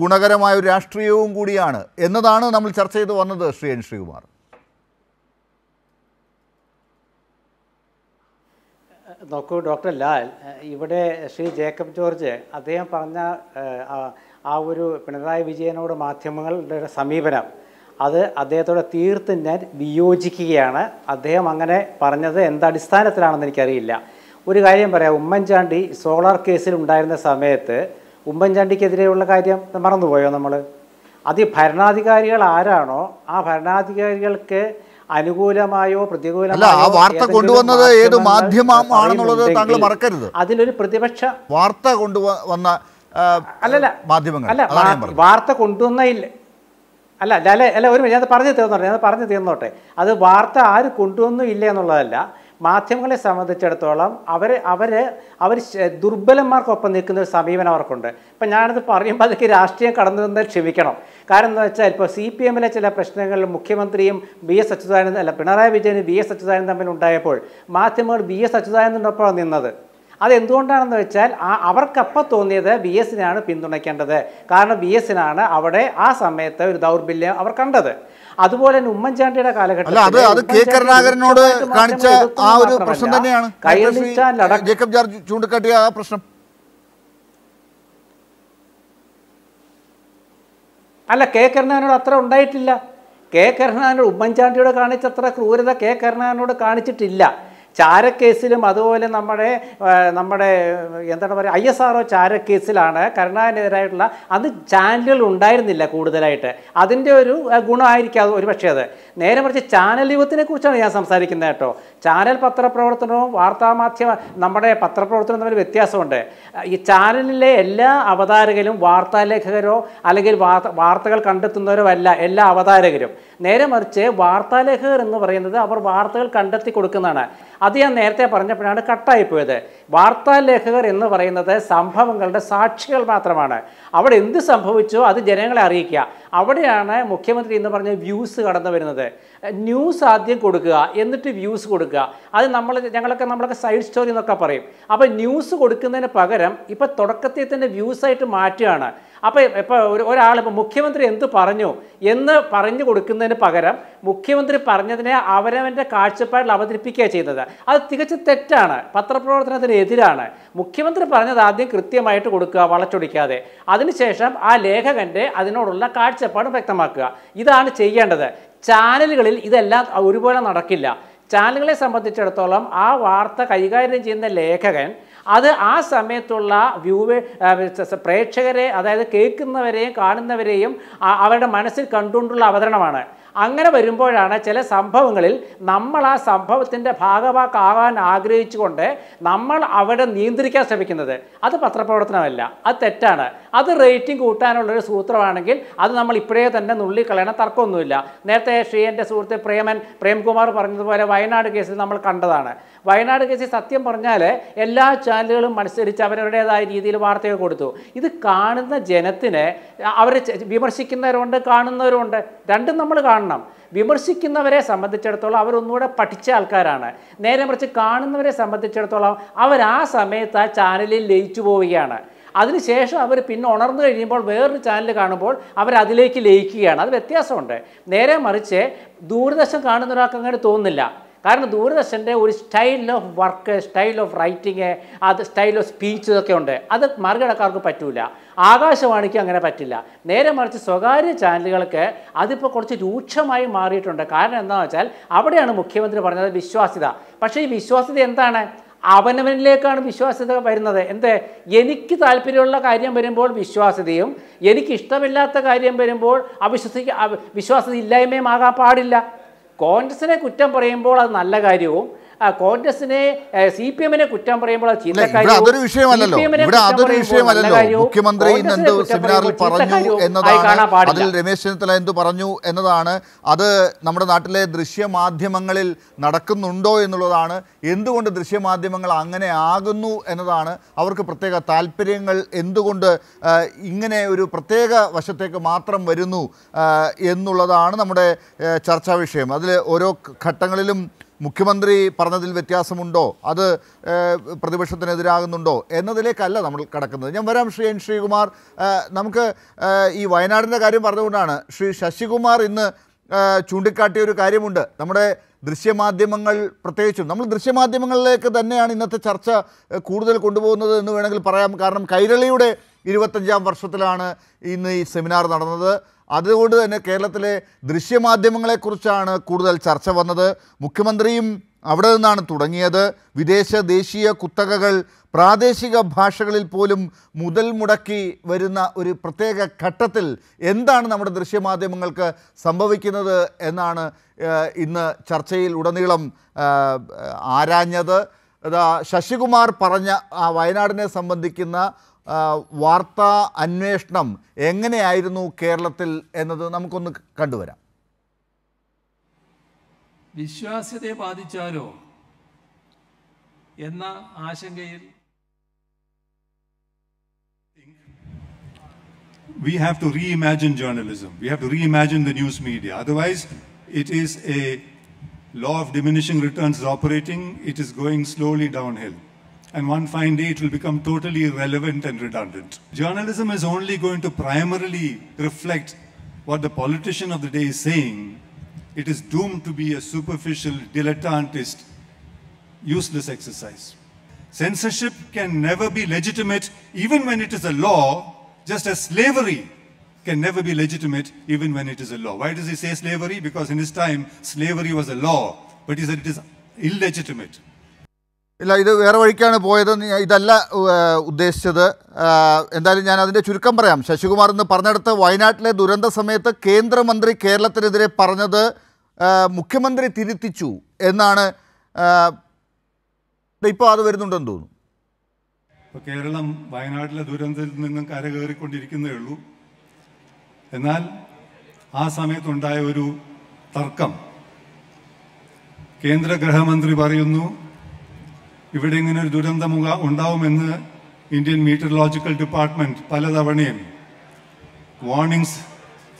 ഗുണകരമായ ഒരു രാഷ്ട്രീയവും കൂടിയാണ് എന്നതാണ് നമ്മൾ ചർച്ച ചെയ്തു വന്നത് ശ്രീ എൻ ശ്രീകുമാർ നോക്കൂ ഡോക്ടർ ലാൽ ഇവിടെ ശ്രീ ജേക്കബ് ജോർജ് അദ്ദേഹം പറഞ്ഞ ആ ഒരു പിണറായി വിജയനോട് മാധ്യമങ്ങളുടെ സമീപനം അത് അദ്ദേഹത്തോട് തീർത്ത് ഞാൻ വിയോജിക്കുകയാണ് അദ്ദേഹം അങ്ങനെ പറഞ്ഞത് എന്തടിസ്ഥാനത്തിലാണെന്ന് എനിക്കറിയില്ല ഒരു കാര്യം പറയാം ഉമ്മൻചാണ്ടി സോളാർ കേസിൽ ഉണ്ടായിരുന്ന സമയത്ത് ഉമ്മൻചാണ്ടിക്കെതിരെയുള്ള കാര്യം മറന്നുപോയോ നമ്മൾ അത് ഭരണാധികാരികൾ ആരാണോ ആ ഭരണാധികാരികൾക്ക് അനുകൂലമായോ പ്രതികൂലമായോ ആ വാർത്ത കൊണ്ടുവന്നത് മാധ്യമമാണെന്നുള്ളത് താങ്കൾ മറക്കരുത് അതിലൊരു പ്രതിപക്ഷ വാർത്ത കൊണ്ടുവന്ന അല്ലല്ല മാധ്യമങ്ങൾ അല്ല വാർത്ത കൊണ്ടുവന്നില്ല അല്ല അല്ല അല്ല ഒരു ഞാൻ പറഞ്ഞു തീർന്നോട്ടെ ഞാൻ പറഞ്ഞു തീർന്നോട്ടെ അത് വാർത്ത ആര് കൊണ്ടുവന്നും ഇല്ല എന്നുള്ളതല്ല മാധ്യമങ്ങളെ സംബന്ധിച്ചിടത്തോളം അവർ അവർ അവർ ദുർബലന്മാർക്കൊപ്പം നിൽക്കുന്ന ഒരു സമീപനം അവർക്കുണ്ട് ഇപ്പം ഞാനത് പറയുമ്പോൾ അതൊക്കെ രാഷ്ട്രീയം കടന്നു വന്ന് ക്ഷമിക്കണം കാരണം എന്ന് വെച്ചാൽ ഇപ്പോൾ സി പി എമ്മിലെ ചില പ്രശ്നങ്ങൾ മുഖ്യമന്ത്രിയും ബി എസ് അച്യുതാനന്ദൻ അല്ല പിണറായി വിജയനും ബി എസ് അച്യുതാനന്ദൻ തമ്മിൽ ഉണ്ടായപ്പോൾ മാധ്യമങ്ങൾ ബി എസ് അച്യുതാനന്ദനൊപ്പമാണ് നിന്നത് അതെന്തുകൊണ്ടാണെന്ന് വെച്ചാൽ ആ അവർക്കപ്പം തോന്നിയത് ബി എസിനാണ് പിന്തുണയ്ക്കേണ്ടത് കാരണം ബി എസിനാണ് അവിടെ ആ സമയത്ത് ഒരു ദൗർബല്യം അവർ കണ്ടത് അതുപോലെ തന്നെ ഉമ്മൻചാണ്ടിയുടെ കാലഘട്ടത്തിൽ അല്ല കെ കരുണാനോട് അത്ര ഉണ്ടായിട്ടില്ല കെ കരുണാനോട് ഉമ്മൻചാണ്ടിയോട് കാണിച്ചത്ര ക്രൂരത കെ കരുണാനോട് കാണിച്ചിട്ടില്ല ചാരക്കേസിലും അതുപോലെ നമ്മുടെ നമ്മുടെ എന്താണ് പറയുക ഐ എസ് ആർ ഒ ചാരക്കേസിലാണ് കരുണാകരനെതിരായിട്ടുള്ള അന്ന് ചാനലുകൾ ഉണ്ടായിരുന്നില്ല കൂടുതലായിട്ട് അതിൻ്റെ ഒരു ഗുണമായിരിക്കും അത് പക്ഷേ അത് നേരെ മറിച്ച് ചാനൽ യുഗത്തിനെ കുറിച്ചാണ് ഞാൻ സംസാരിക്കുന്നത് കേട്ടോ ചാനൽ പത്രപ്രവർത്തനവും വാർത്താമാധ്യമ നമ്മുടെ പത്രപ്രവർത്തനവും തമ്മിൽ വ്യത്യാസമുണ്ട് ഈ ചാനലിലെ എല്ലാ അവതാരകരും വാർത്താലേഖകരോ അല്ലെങ്കിൽ വാർത്തകൾ കണ്ടെത്തുന്നവരോ അല്ല എല്ലാ അവതാരകരും നേരെ മറിച്ച് വാർത്താലേഖകർ എന്ന് പറയുന്നത് അവർ വാർത്തകൾ കണ്ടെത്തി കൊടുക്കുന്നതാണ് അത് ഞാൻ നേരത്തെ പറഞ്ഞപ്പോഴാണ് കട്ടായിപ്പോയത് വാർത്താലേഖകർ എന്ന് പറയുന്നത് സംഭവങ്ങളുടെ സാക്ഷികൾ മാത്രമാണ് അവിടെ എന്ത് സംഭവിച്ചോ അത് ജനങ്ങളെ അറിയിക്കുക അവിടെയാണ് മുഖ്യമന്ത്രി എന്ന് പറഞ്ഞ വ്യൂസ് കടന്നു വരുന്നത് ന്യൂസ് ആദ്യം കൊടുക്കുക എന്നിട്ട് വ്യൂസ് കൊടുക്കുക അത് നമ്മൾ ഞങ്ങളൊക്കെ നമ്മളൊക്കെ സൈഡ് സ്റ്റോറി എന്നൊക്കെ പറയും അപ്പോൾ ന്യൂസ് കൊടുക്കുന്നതിന് പകരം ഇപ്പോൾ തുടക്കത്തിൽ തന്നെ വ്യൂസായിട്ട് മാറ്റുകയാണ് അപ്പോൾ ഇപ്പോൾ ഒരു ഒരാളിപ്പോൾ മുഖ്യമന്ത്രി എന്ത് പറഞ്ഞു എന്ന് പറഞ്ഞു കൊടുക്കുന്നതിന് പകരം മുഖ്യമന്ത്രി പറഞ്ഞതിനെ അവരവൻ്റെ കാഴ്ചപ്പാടിൽ അവതരിപ്പിക്കുക ചെയ്തത് അത് തികച്ചും തെറ്റാണ് പത്രപ്രവർത്തനത്തിനെതിരാണ് മുഖ്യമന്ത്രി പറഞ്ഞത് ആദ്യം കൃത്യമായിട്ട് കൊടുക്കുക വളച്ചൊടിക്കാതെ അതിനുശേഷം ആ ലേഖകൻ്റെ അതിനോടുള്ള കാഴ്ചപ്പാട് വ്യക്തമാക്കുക ഇതാണ് ചെയ്യേണ്ടത് ചാനലുകളിൽ ഇതെല്ലാം ഒരുപോലെ നടക്കില്ല ചാനലുകളെ സംബന്ധിച്ചിടത്തോളം ആ വാർത്ത കൈകാര്യം ചെയ്യുന്ന ലേഖകൻ അത് ആ സമയത്തുള്ള വ്യൂവേ പ്രേക്ഷകരെ അതായത് കേൾക്കുന്നവരെയും കാണുന്നവരെയും അവരുടെ മനസ്സിൽ കണ്ടുകൊണ്ടുള്ള അവതരണമാണ് അങ്ങനെ വരുമ്പോഴാണ് ചില സംഭവങ്ങളിൽ നമ്മൾ ആ സംഭവത്തിൻ്റെ ഭാഗമാക്കാകാൻ ആഗ്രഹിച്ചുകൊണ്ട് നമ്മൾ അവിടെ നിയന്ത്രിക്കാൻ ശ്രമിക്കുന്നത് അത് പത്രപ്രവർത്തനമല്ല അത് തെറ്റാണ് അത് റേറ്റിംഗ് കൂട്ടാനുള്ളൊരു സൂത്രമാണെങ്കിൽ അത് നമ്മൾ ഇപ്പോഴേ തന്നെ നുള്ളിക്കളയണ തർക്കമൊന്നുമില്ല നേരത്തെ ശ്രീ എൻ്റെ സുഹൃത്ത് പ്രേമൻ പ്രേംകുമാർ പറഞ്ഞതുപോലെ വയനാട് കേസിൽ നമ്മൾ കണ്ടതാണ് വയനാട് കേസിൽ സത്യം പറഞ്ഞാൽ എല്ലാ ചാനലുകളും മത്സരിച്ച് അവരവരുടേതായ രീതിയിൽ വാർത്തകൾ കൊടുത്തു ഇത് കാണുന്ന ജനത്തിന് അവരെ വിമർശിക്കുന്നവരുണ്ട് കാണുന്നവരുണ്ട് രണ്ടും നമ്മൾ കാണുന്നു കാണണം വിമർശിക്കുന്നവരെ സംബന്ധിച്ചിടത്തോളം അവരൊന്നുകൂടെ പഠിച്ച ആൾക്കാരാണ് നേരെ മറിച്ച് കാണുന്നവരെ സംബന്ധിച്ചിടത്തോളം അവർ ആ സമയത്ത് ആ ചാനലിൽ ലയിച്ചു പോവുകയാണ് അതിനുശേഷം അവർ പിന്നെ ഉണർന്നു കഴിയുമ്പോൾ വേറൊരു ചാനൽ കാണുമ്പോൾ അവർ അതിലേക്ക് ലയിക്കുകയാണ് അത് വ്യത്യാസമുണ്ട് നേരെ മറിച്ച് ദൂരദർശൻ കാണുന്ന ഒരാൾക്ക് അങ്ങനെ തോന്നുന്നില്ല കാരണം ദൂരദർശൻ്റെ ഒരു style of work style of writing അത് സ്റ്റൈൽ ഓഫ് സ്പീച്ച് ഇതൊക്കെ ഉണ്ട് അത് മറികടക്കാർക്ക് പറ്റൂല ആകാശവാണിക്ക് അങ്ങനെ പറ്റില്ല നേരെ മറിച്ച് സ്വകാര്യ ചാനലുകൾക്ക് അതിപ്പോൾ കുറച്ച് രൂക്ഷമായി മാറിയിട്ടുണ്ട് കാരണം എന്താണെന്ന് വെച്ചാൽ അവിടെയാണ് മുഖ്യമന്ത്രി പറഞ്ഞത് വിശ്വാസ്യത പക്ഷേ ഈ വിശ്വാസ്യത എന്താണ് അവനവനിലേക്കാണ് വിശ്വാസ്യത വരുന്നത് എന്ത് എനിക്ക് താല്പര്യമുള്ള കാര്യം വരുമ്പോൾ വിശ്വാസ്യതയും എനിക്ക് ഇഷ്ടമില്ലാത്ത കാര്യം വരുമ്പോൾ അവിശ്വസിക്ക വിശ്വാസ്യത ഇല്ലായ്മയും ആകാൻ പാടില്ല കോൺഗ്രസിനെ കുറ്റം പറയുമ്പോൾ അത് നല്ല കാര്യവും കോൺഗ്രസിനെ സി പി എമ്മിനെ കുറ്റം പറയുമ്പോൾ അതൊരു വിഷയമല്ലല്ലോ ഇവിടെ അതൊരു വിഷയമല്ലല്ലോ മുഖ്യമന്ത്രി എന്ത് സെമിനാറിൽ പറഞ്ഞു എന്നതാണ് അതിൽ രമേശ് ചെന്നിത്തല എന്ത് പറഞ്ഞു എന്നതാണ് അത് നമ്മുടെ നാട്ടിലെ ദൃശ്യമാധ്യമങ്ങളിൽ നടക്കുന്നുണ്ടോ എന്നുള്ളതാണ് എന്തുകൊണ്ട് ദൃശ്യമാധ്യമങ്ങൾ അങ്ങനെ ആകുന്നു എന്നതാണ് അവർക്ക് പ്രത്യേക താല്പര്യങ്ങൾ എന്തുകൊണ്ട് ഇങ്ങനെ ഒരു പ്രത്യേക വശത്തേക്ക് മാത്രം വരുന്നു എന്നുള്ളതാണ് നമ്മുടെ ചർച്ചാ വിഷയം അതിൽ ഓരോ ഘട്ടങ്ങളിലും മുഖ്യമന്ത്രി പറഞ്ഞതിൽ വ്യത്യാസമുണ്ടോ അത് പ്രതിപക്ഷത്തിനെതിരാകുന്നുണ്ടോ എന്നതിലേക്കല്ല നമ്മൾ കടക്കുന്നത് ഞാൻ വരാം ശ്രീ എൻ ശ്രീകുമാർ നമുക്ക് ഈ വയനാടിൻ്റെ കാര്യം പറഞ്ഞുകൊണ്ടാണ് ശ്രീ ശശികുമാർ ഇന്ന് ചൂണ്ടിക്കാട്ടിയ ഒരു കാര്യമുണ്ട് നമ്മുടെ ദൃശ്യമാധ്യമങ്ങൾ പ്രത്യേകിച്ചും നമ്മൾ ദൃശ്യമാധ്യമങ്ങളിലേക്ക് തന്നെയാണ് ഇന്നത്തെ ചർച്ച കൂടുതൽ കൊണ്ടുപോകുന്നത് എന്ന് വേണമെങ്കിൽ പറയാം കാരണം കൈരളിയുടെ ഇരുപത്തഞ്ചാം വർഷത്തിലാണ് ഇന്ന് ഈ സെമിനാർ നടന്നത് അതുകൊണ്ട് തന്നെ കേരളത്തിലെ ദൃശ്യമാധ്യമങ്ങളെക്കുറിച്ചാണ് കൂടുതൽ ചർച്ച വന്നത് മുഖ്യമന്ത്രിയും അവിടെ നിന്നാണ് തുടങ്ങിയത് വിദേശ ദേശീയ കുത്തകകൾ പ്രാദേശിക ഭാഷകളിൽ പോലും മുതൽ മുടക്കി വരുന്ന ഒരു പ്രത്യേക ഘട്ടത്തിൽ എന്താണ് നമ്മുടെ ദൃശ്യമാധ്യമങ്ങൾക്ക് സംഭവിക്കുന്നത് എന്നാണ് ഇന്ന് ചർച്ചയിൽ ഉടനീളം ആരാഞ്ഞത് ശശികുമാർ പറഞ്ഞ ആ വയനാടിനെ സംബന്ധിക്കുന്ന വാർത്താ അന്വേഷണം എങ്ങനെയായിരുന്നു കേരളത്തിൽ എന്നത് നമുക്കൊന്ന് കണ്ടുവരാം വിശ്വാസ്യതയെ ബാധിച്ചാലോ എന്ന ആശങ്കയിൽ we have to reimagine journalism we have to reimagine the news media otherwise it is a law of diminishing returns operating it is going slowly down health and one fine day it will become totally irrelevant and redundant. Journalism is only going to primarily reflect what the politician of the day is saying. It is doomed to be a superficial, dilettantist, useless exercise. Censorship can never be legitimate, even when it is a law, just as slavery can never be legitimate, even when it is a law. Why does he say slavery? Because in his time, slavery was a law, but he said it is illegitimate. ഇല്ല ഇത് വേറെ വഴിക്കാണ് പോയത് ഇതല്ല ഉദ്ദേശിച്ചത് എന്തായാലും ഞാൻ അതിൻ്റെ ചുരുക്കം പറയാം ശശികുമാർ എന്ന് പറഞ്ഞെടുത്ത് വയനാട്ടിലെ ദുരന്ത സമയത്ത് കേന്ദ്രമന്ത്രി കേരളത്തിനെതിരെ പറഞ്ഞത് മുഖ്യമന്ത്രി തിരുത്തിച്ചു എന്നാണ് ഇപ്പോൾ അത് വരുന്നുണ്ടെന്ന് തോന്നുന്നു കേരളം വയനാട്ടിലെ ദുരന്തത്തിൽ നിന്നും കരകയറിക്കൊണ്ടിരിക്കുന്നേ ഉള്ളൂ എന്നാൽ ആ സമയത്തുണ്ടായ ഒരു തർക്കം കേന്ദ്ര ഗൃഹമന്ത്രി പറയുന്നു ഇവിടെ ഇങ്ങനെ ഒരു ദുരന്തം ഉണ്ടാവുമെന്ന് ഇന്ത്യൻ മീറ്ററോളജിക്കൽ ഡിപ്പാർട്ട്മെൻറ്റ് പലതവണയും വാർണിങ്സ്